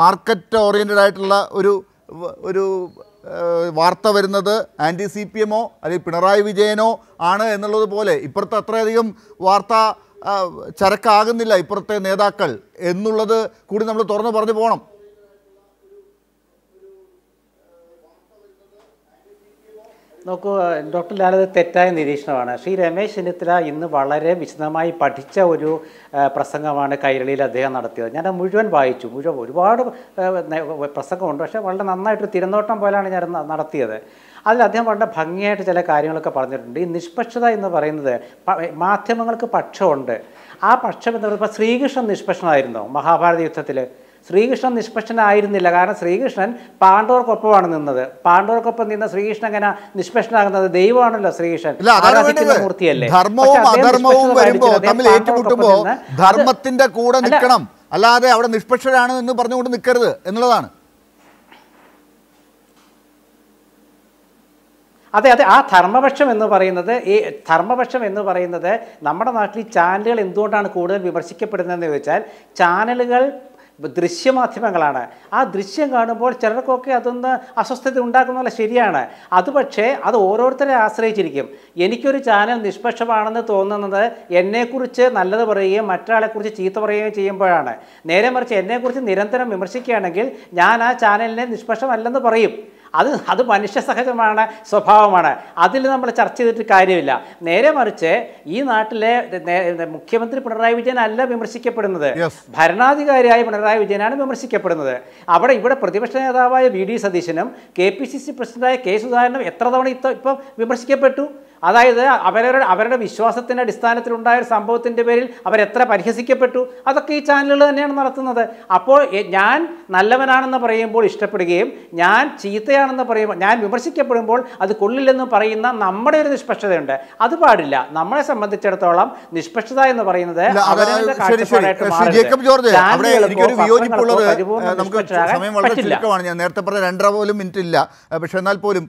മാർക്കറ്റ് ഓറിയൻറ്റഡ് ആയിട്ടുള്ള ഒരു ഒരു വാർത്ത വരുന്നത് ആൻറ്റി സി പി എമ്മോ അല്ലെങ്കിൽ പിണറായി വിജയനോ ആണ് എന്നുള്ളത് പോലെ ഇപ്പുറത്ത് അത്രയധികം വാർത്ത ചരക്കാകുന്നില്ല ഇപ്പുറത്തെ നേതാക്കൾ എന്നുള്ളത് കൂടി നമ്മൾ തുറന്നു പറഞ്ഞു പോകണം നോക്കൂ ഡോക്ടർ ലാലത് തെറ്റായ നിരീക്ഷണമാണ് ശ്രീ രമേശ് ചെന്നിത്തല ഇന്ന് വളരെ വിശദമായി പഠിച്ച ഒരു പ്രസംഗമാണ് കൈരളിയിൽ അദ്ദേഹം നടത്തിയത് ഞാൻ മുഴുവൻ വായിച്ചു മുഴുവൻ ഒരുപാട് പ്രസംഗമുണ്ട് പക്ഷേ വളരെ നന്നായിട്ട് തിരനോട്ടം പോലെയാണ് ഞാൻ നടത്തിയത് അതിൽ അദ്ദേഹം വളരെ ഭംഗിയായിട്ട് ചില കാര്യങ്ങളൊക്കെ പറഞ്ഞിട്ടുണ്ട് ഈ നിഷ്പക്ഷത എന്ന് പറയുന്നത് മാധ്യമങ്ങൾക്ക് പക്ഷമുണ്ട് ആ പക്ഷം എന്ന് പറയുമ്പോൾ ശ്രീകൃഷ്ണൻ നിഷ്പക്ഷനായിരുന്നോ മഹാഭാരത യുദ്ധത്തിൽ ശ്രീകൃഷ്ണൻ നിഷ്പക്ഷനായിരുന്നില്ല കാരണം ശ്രീകൃഷ്ണൻ പാണ്ഡവർക്കൊപ്പമാണ് നിന്നത് പാണ്ഡവർക്കൊപ്പം നിന്ന ശ്രീകൃഷ്ണൻ എങ്ങനെ നിഷ്പക്ഷനാകുന്നത് ദൈവമാണല്ലോ ശ്രീകൃഷ്ണൻ മൂർത്തിയല്ലേ ധർമ്മവും അധർമ്മവും വരുമ്പോൾ തമ്മിൽ ഏറ്റുമുട്ടുമ്പോൾ ധർമ്മത്തിന്റെ കൂടെ നിൽക്കണം അല്ലാതെ അവിടെ നിഷ്പക്ഷരാണ് എന്ന് പറഞ്ഞുകൊണ്ട് നിൽക്കരുത് എന്നുള്ളതാണ് അതെ അതെ ആ ധർമ്മപക്ഷം എന്ന് പറയുന്നത് ഈ ധർമ്മപക്ഷം എന്ന് പറയുന്നത് നമ്മുടെ നാട്ടിൽ ചാനലുകൾ എന്തുകൊണ്ടാണ് കൂടുതൽ വിമർശിക്കപ്പെടുന്നതെന്ന് ചോദിച്ചാൽ ചാനലുകൾ ദൃശ്യമാധ്യമങ്ങളാണ് ആ ദൃശ്യം കാണുമ്പോൾ ചിലർക്കൊക്കെ അതൊന്ന് അസ്വസ്ഥത ഉണ്ടാക്കുന്നതല്ല ശരിയാണ് അത് പക്ഷേ അത് ഓരോരുത്തരെ ആശ്രയിച്ചിരിക്കും എനിക്കൊരു ചാനൽ നിഷ്പക്ഷമാണെന്ന് തോന്നുന്നത് എന്നെക്കുറിച്ച് നല്ലത് പറയുകയും മറ്റൊരാളെക്കുറിച്ച് ചീത്ത പറയുകയും ചെയ്യുമ്പോഴാണ് നേരെ മറിച്ച് എന്നെക്കുറിച്ച് നിരന്തരം വിമർശിക്കുകയാണെങ്കിൽ ഞാൻ ആ ചാനലിനെ നിഷ്പക്ഷമല്ലെന്ന് പറയും അത് അത് സഹജമാണ് സ്വഭാവമാണ് അതിൽ നമ്മൾ ചർച്ച ചെയ്തിട്ട് കാര്യമില്ല നേരെ മറിച്ച് ഈ നാട്ടിലെ മുഖ്യമന്ത്രി പിണറായി വിജയൻ അല്ല വിമർശിക്കപ്പെടുന്നത് ഭരണാധികാരിയായ പിണറായി വിജയനാണ് വിമർശിക്കപ്പെടുന്നത് അവിടെ ഇവിടെ പ്രതിപക്ഷ നേതാവായ വി ഡി സതീശനും കെ പി സി സി പ്രസിഡന്റായ കെ സുധാകരനും എത്ര തവണ ഇപ്പം വിമർശിക്കപ്പെട്ടു അതായത് അവരുടെ അവരുടെ വിശ്വാസത്തിൻ്റെ അടിസ്ഥാനത്തിലുണ്ടായ ഒരു സംഭവത്തിൻ്റെ പേരിൽ അവരെത്ര പരിഹസിക്കപ്പെട്ടു അതൊക്കെ ഈ ചാനലുകൾ തന്നെയാണ് നടത്തുന്നത് അപ്പോൾ ഞാൻ നല്ലവനാണെന്ന് പറയുമ്പോൾ ഇഷ്ടപ്പെടുകയും ഞാൻ ചീത്തയാണെന്ന് പറയുമ്പോൾ ഞാൻ വിമർശിക്കപ്പെടുമ്പോൾ അത് കൊള്ളില്ലെന്ന് പറയുന്ന നമ്മുടെ ഒരു നിഷ്പക്ഷതയുണ്ട് അത് പാടില്ല നമ്മളെ സംബന്ധിച്ചിടത്തോളം നിഷ്പക്ഷത എന്ന് പറയുന്നത് അവരവരുടെ ഞാൻ നേരത്തെ പറഞ്ഞ രണ്ടര പോലും മിനിറ്റ് ഇല്ല പക്ഷെ എന്നാൽ പോലും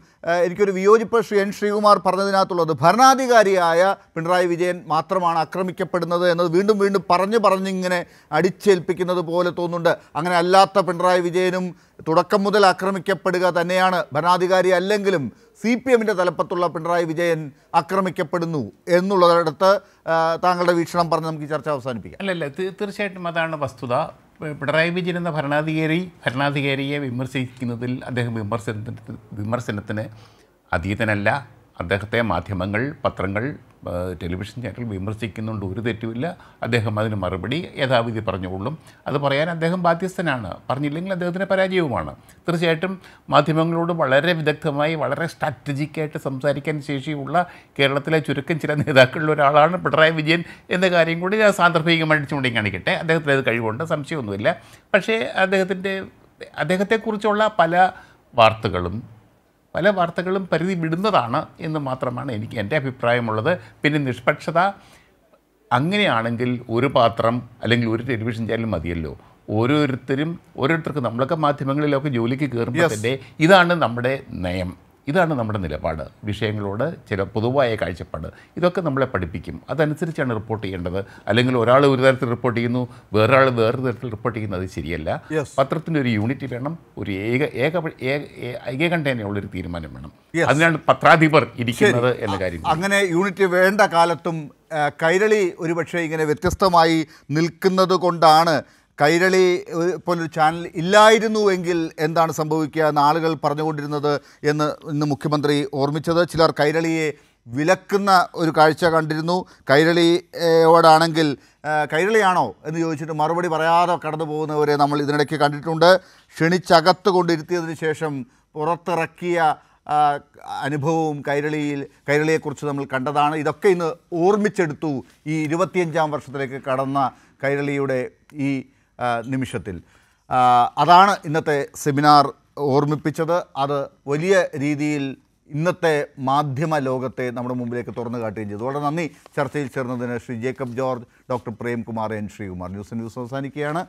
എനിക്കൊരു വിയോജിപ്പ് ശ്രീ എൻ ശ്രീകുമാർ പറഞ്ഞതിനകത്തുള്ള എന്നുള്ളത് ഭരണാധികാരിയായ പിണറായി വിജയൻ മാത്രമാണ് ആക്രമിക്കപ്പെടുന്നത് എന്നത് വീണ്ടും വീണ്ടും പറഞ്ഞു പറഞ്ഞിങ്ങനെ അടിച്ചേൽപ്പിക്കുന്നത് പോലെ തോന്നുന്നുണ്ട് അങ്ങനെ അല്ലാത്ത പിണറായി വിജയനും തുടക്കം മുതൽ ആക്രമിക്കപ്പെടുക തന്നെയാണ് ഭരണാധികാരി അല്ലെങ്കിലും സി പി എമ്മിൻ്റെ തലപ്പത്തുള്ള പിണറായി വിജയൻ ആക്രമിക്കപ്പെടുന്നു എന്നുള്ളതിടത്ത് താങ്കളുടെ വീക്ഷണം പറഞ്ഞ് നമുക്ക് ഈ ചർച്ച അവസാനിപ്പിക്കാം അല്ല തീർച്ചയായിട്ടും അതാണ് വസ്തുത പിണറായി വിജയൻ എന്ന ഭരണാധികാരി ഭരണാധികാരിയെ വിമർശിക്കുന്നതിൽ അദ്ദേഹം വിമർശനത്തിന് വിമർശനത്തിന് അതീതനല്ല അദ്ദേഹത്തെ മാധ്യമങ്ങൾ പത്രങ്ങൾ ടെലിവിഷൻ ചാനൽ വിമർശിക്കുന്നുണ്ട് ഒരു തെറ്റുമില്ല അദ്ദേഹം അതിന് മറുപടി യഥാവിധി പറഞ്ഞുകൊള്ളും അത് പറയാൻ അദ്ദേഹം ബാധ്യസ്ഥനാണ് പറഞ്ഞില്ലെങ്കിൽ അദ്ദേഹത്തിന് പരാജയവുമാണ് തീർച്ചയായിട്ടും മാധ്യമങ്ങളോട് വളരെ വിദഗ്ധമായി വളരെ സ്ട്രാറ്റജിക്കായിട്ട് സംസാരിക്കാൻ ശേഷിയുള്ള കേരളത്തിലെ ചുരുക്കം ചില നേതാക്കളിൽ ഒരാളാണ് പിണറായി വിജയൻ എന്ന കാര്യം കൂടി ഞാൻ സാന്ദർഭികമായിട്ട് ചൂണ്ടിക്കാണിക്കട്ടെ അദ്ദേഹത്തിന് അത് കഴിവുണ്ട് സംശയമൊന്നുമില്ല പക്ഷേ അദ്ദേഹത്തിൻ്റെ അദ്ദേഹത്തെക്കുറിച്ചുള്ള പല വാർത്തകളും പല വാർത്തകളും പരിധി വിടുന്നതാണ് എന്ന് മാത്രമാണ് എനിക്ക് എൻ്റെ അഭിപ്രായമുള്ളത് പിന്നെ നിഷ്പക്ഷത അങ്ങനെയാണെങ്കിൽ ഒരു പാത്രം അല്ലെങ്കിൽ ഒരു ടെലിവിഷൻ ചാനൽ മതിയല്ലോ ഓരോരുത്തരും ഓരോരുത്തർക്കും നമ്മളൊക്കെ മാധ്യമങ്ങളിലൊക്കെ ജോലിക്ക് കയറുമ്പോൾ തന്നെ ഇതാണ് നമ്മുടെ നയം ഇതാണ് നമ്മുടെ നിലപാട് വിഷയങ്ങളോട് ചില പൊതുവായ കാഴ്ചപ്പാട് ഇതൊക്കെ നമ്മളെ പഠിപ്പിക്കും അതനുസരിച്ചാണ് റിപ്പോർട്ട് ചെയ്യേണ്ടത് അല്ലെങ്കിൽ ഒരാൾ ഒരു തരത്തിൽ റിപ്പോർട്ട് ചെയ്യുന്നു വേറൊരാൾ വേറൊരു തരത്തിൽ റിപ്പോർട്ട് ചെയ്യുന്നത് ശരിയല്ല പത്രത്തിൻ്റെ ഒരു യൂണിറ്റ് വേണം ഒരു ഏക ഏക ഏകകണ്ഠേനയുള്ളൊരു തീരുമാനം വേണം അതിനാണ് പത്രാധിപർ ഇരിക്കുന്നത് എന്ന കാര്യം അങ്ങനെ യൂണിറ്റ് വേണ്ട കാലത്തും കൈരളി ഒരുപക്ഷെ ഇങ്ങനെ വ്യത്യസ്തമായി നിൽക്കുന്നത് കൊണ്ടാണ് കൈരളി പോലൊരു ചാനൽ ഇല്ലായിരുന്നു എങ്കിൽ എന്താണ് സംഭവിക്കുക എന്ന് ആളുകൾ പറഞ്ഞുകൊണ്ടിരുന്നത് എന്ന് ഇന്ന് മുഖ്യമന്ത്രി ഓർമ്മിച്ചത് ചിലർ കൈരളിയെ വിലക്കുന്ന ഒരു കാഴ്ച കണ്ടിരുന്നു കൈരളിയോടാണെങ്കിൽ കൈരളിയാണോ എന്ന് ചോദിച്ചിട്ട് മറുപടി പറയാതെ കടന്നു പോകുന്നവരെ നമ്മൾ ഇതിനിടയ്ക്ക് കണ്ടിട്ടുണ്ട് ക്ഷണിച്ചകത്ത് കൊണ്ടിരുത്തിയതിന് ശേഷം പുറത്തിറക്കിയ അനുഭവവും കൈരളിയിൽ കൈരളിയെക്കുറിച്ച് നമ്മൾ കണ്ടതാണ് ഇതൊക്കെ ഇന്ന് ഓർമ്മിച്ചെടുത്തു ഈ ഇരുപത്തിയഞ്ചാം വർഷത്തിലേക്ക് കടന്ന കൈരളിയുടെ ഈ നിമിഷത്തിൽ അതാണ് ഇന്നത്തെ സെമിനാർ ഓർമ്മിപ്പിച്ചത് അത് വലിയ രീതിയിൽ ഇന്നത്തെ മാധ്യമ ലോകത്തെ നമ്മുടെ മുമ്പിലേക്ക് തുറന്നു കാട്ടുകയും ചെയ്തു വളരെ നന്ദി ചർച്ചയിൽ ചേർന്നതിന് Shri Jacob George doctor Premkumar N Sreekumar news news അവസാനിക്കുകയാണ്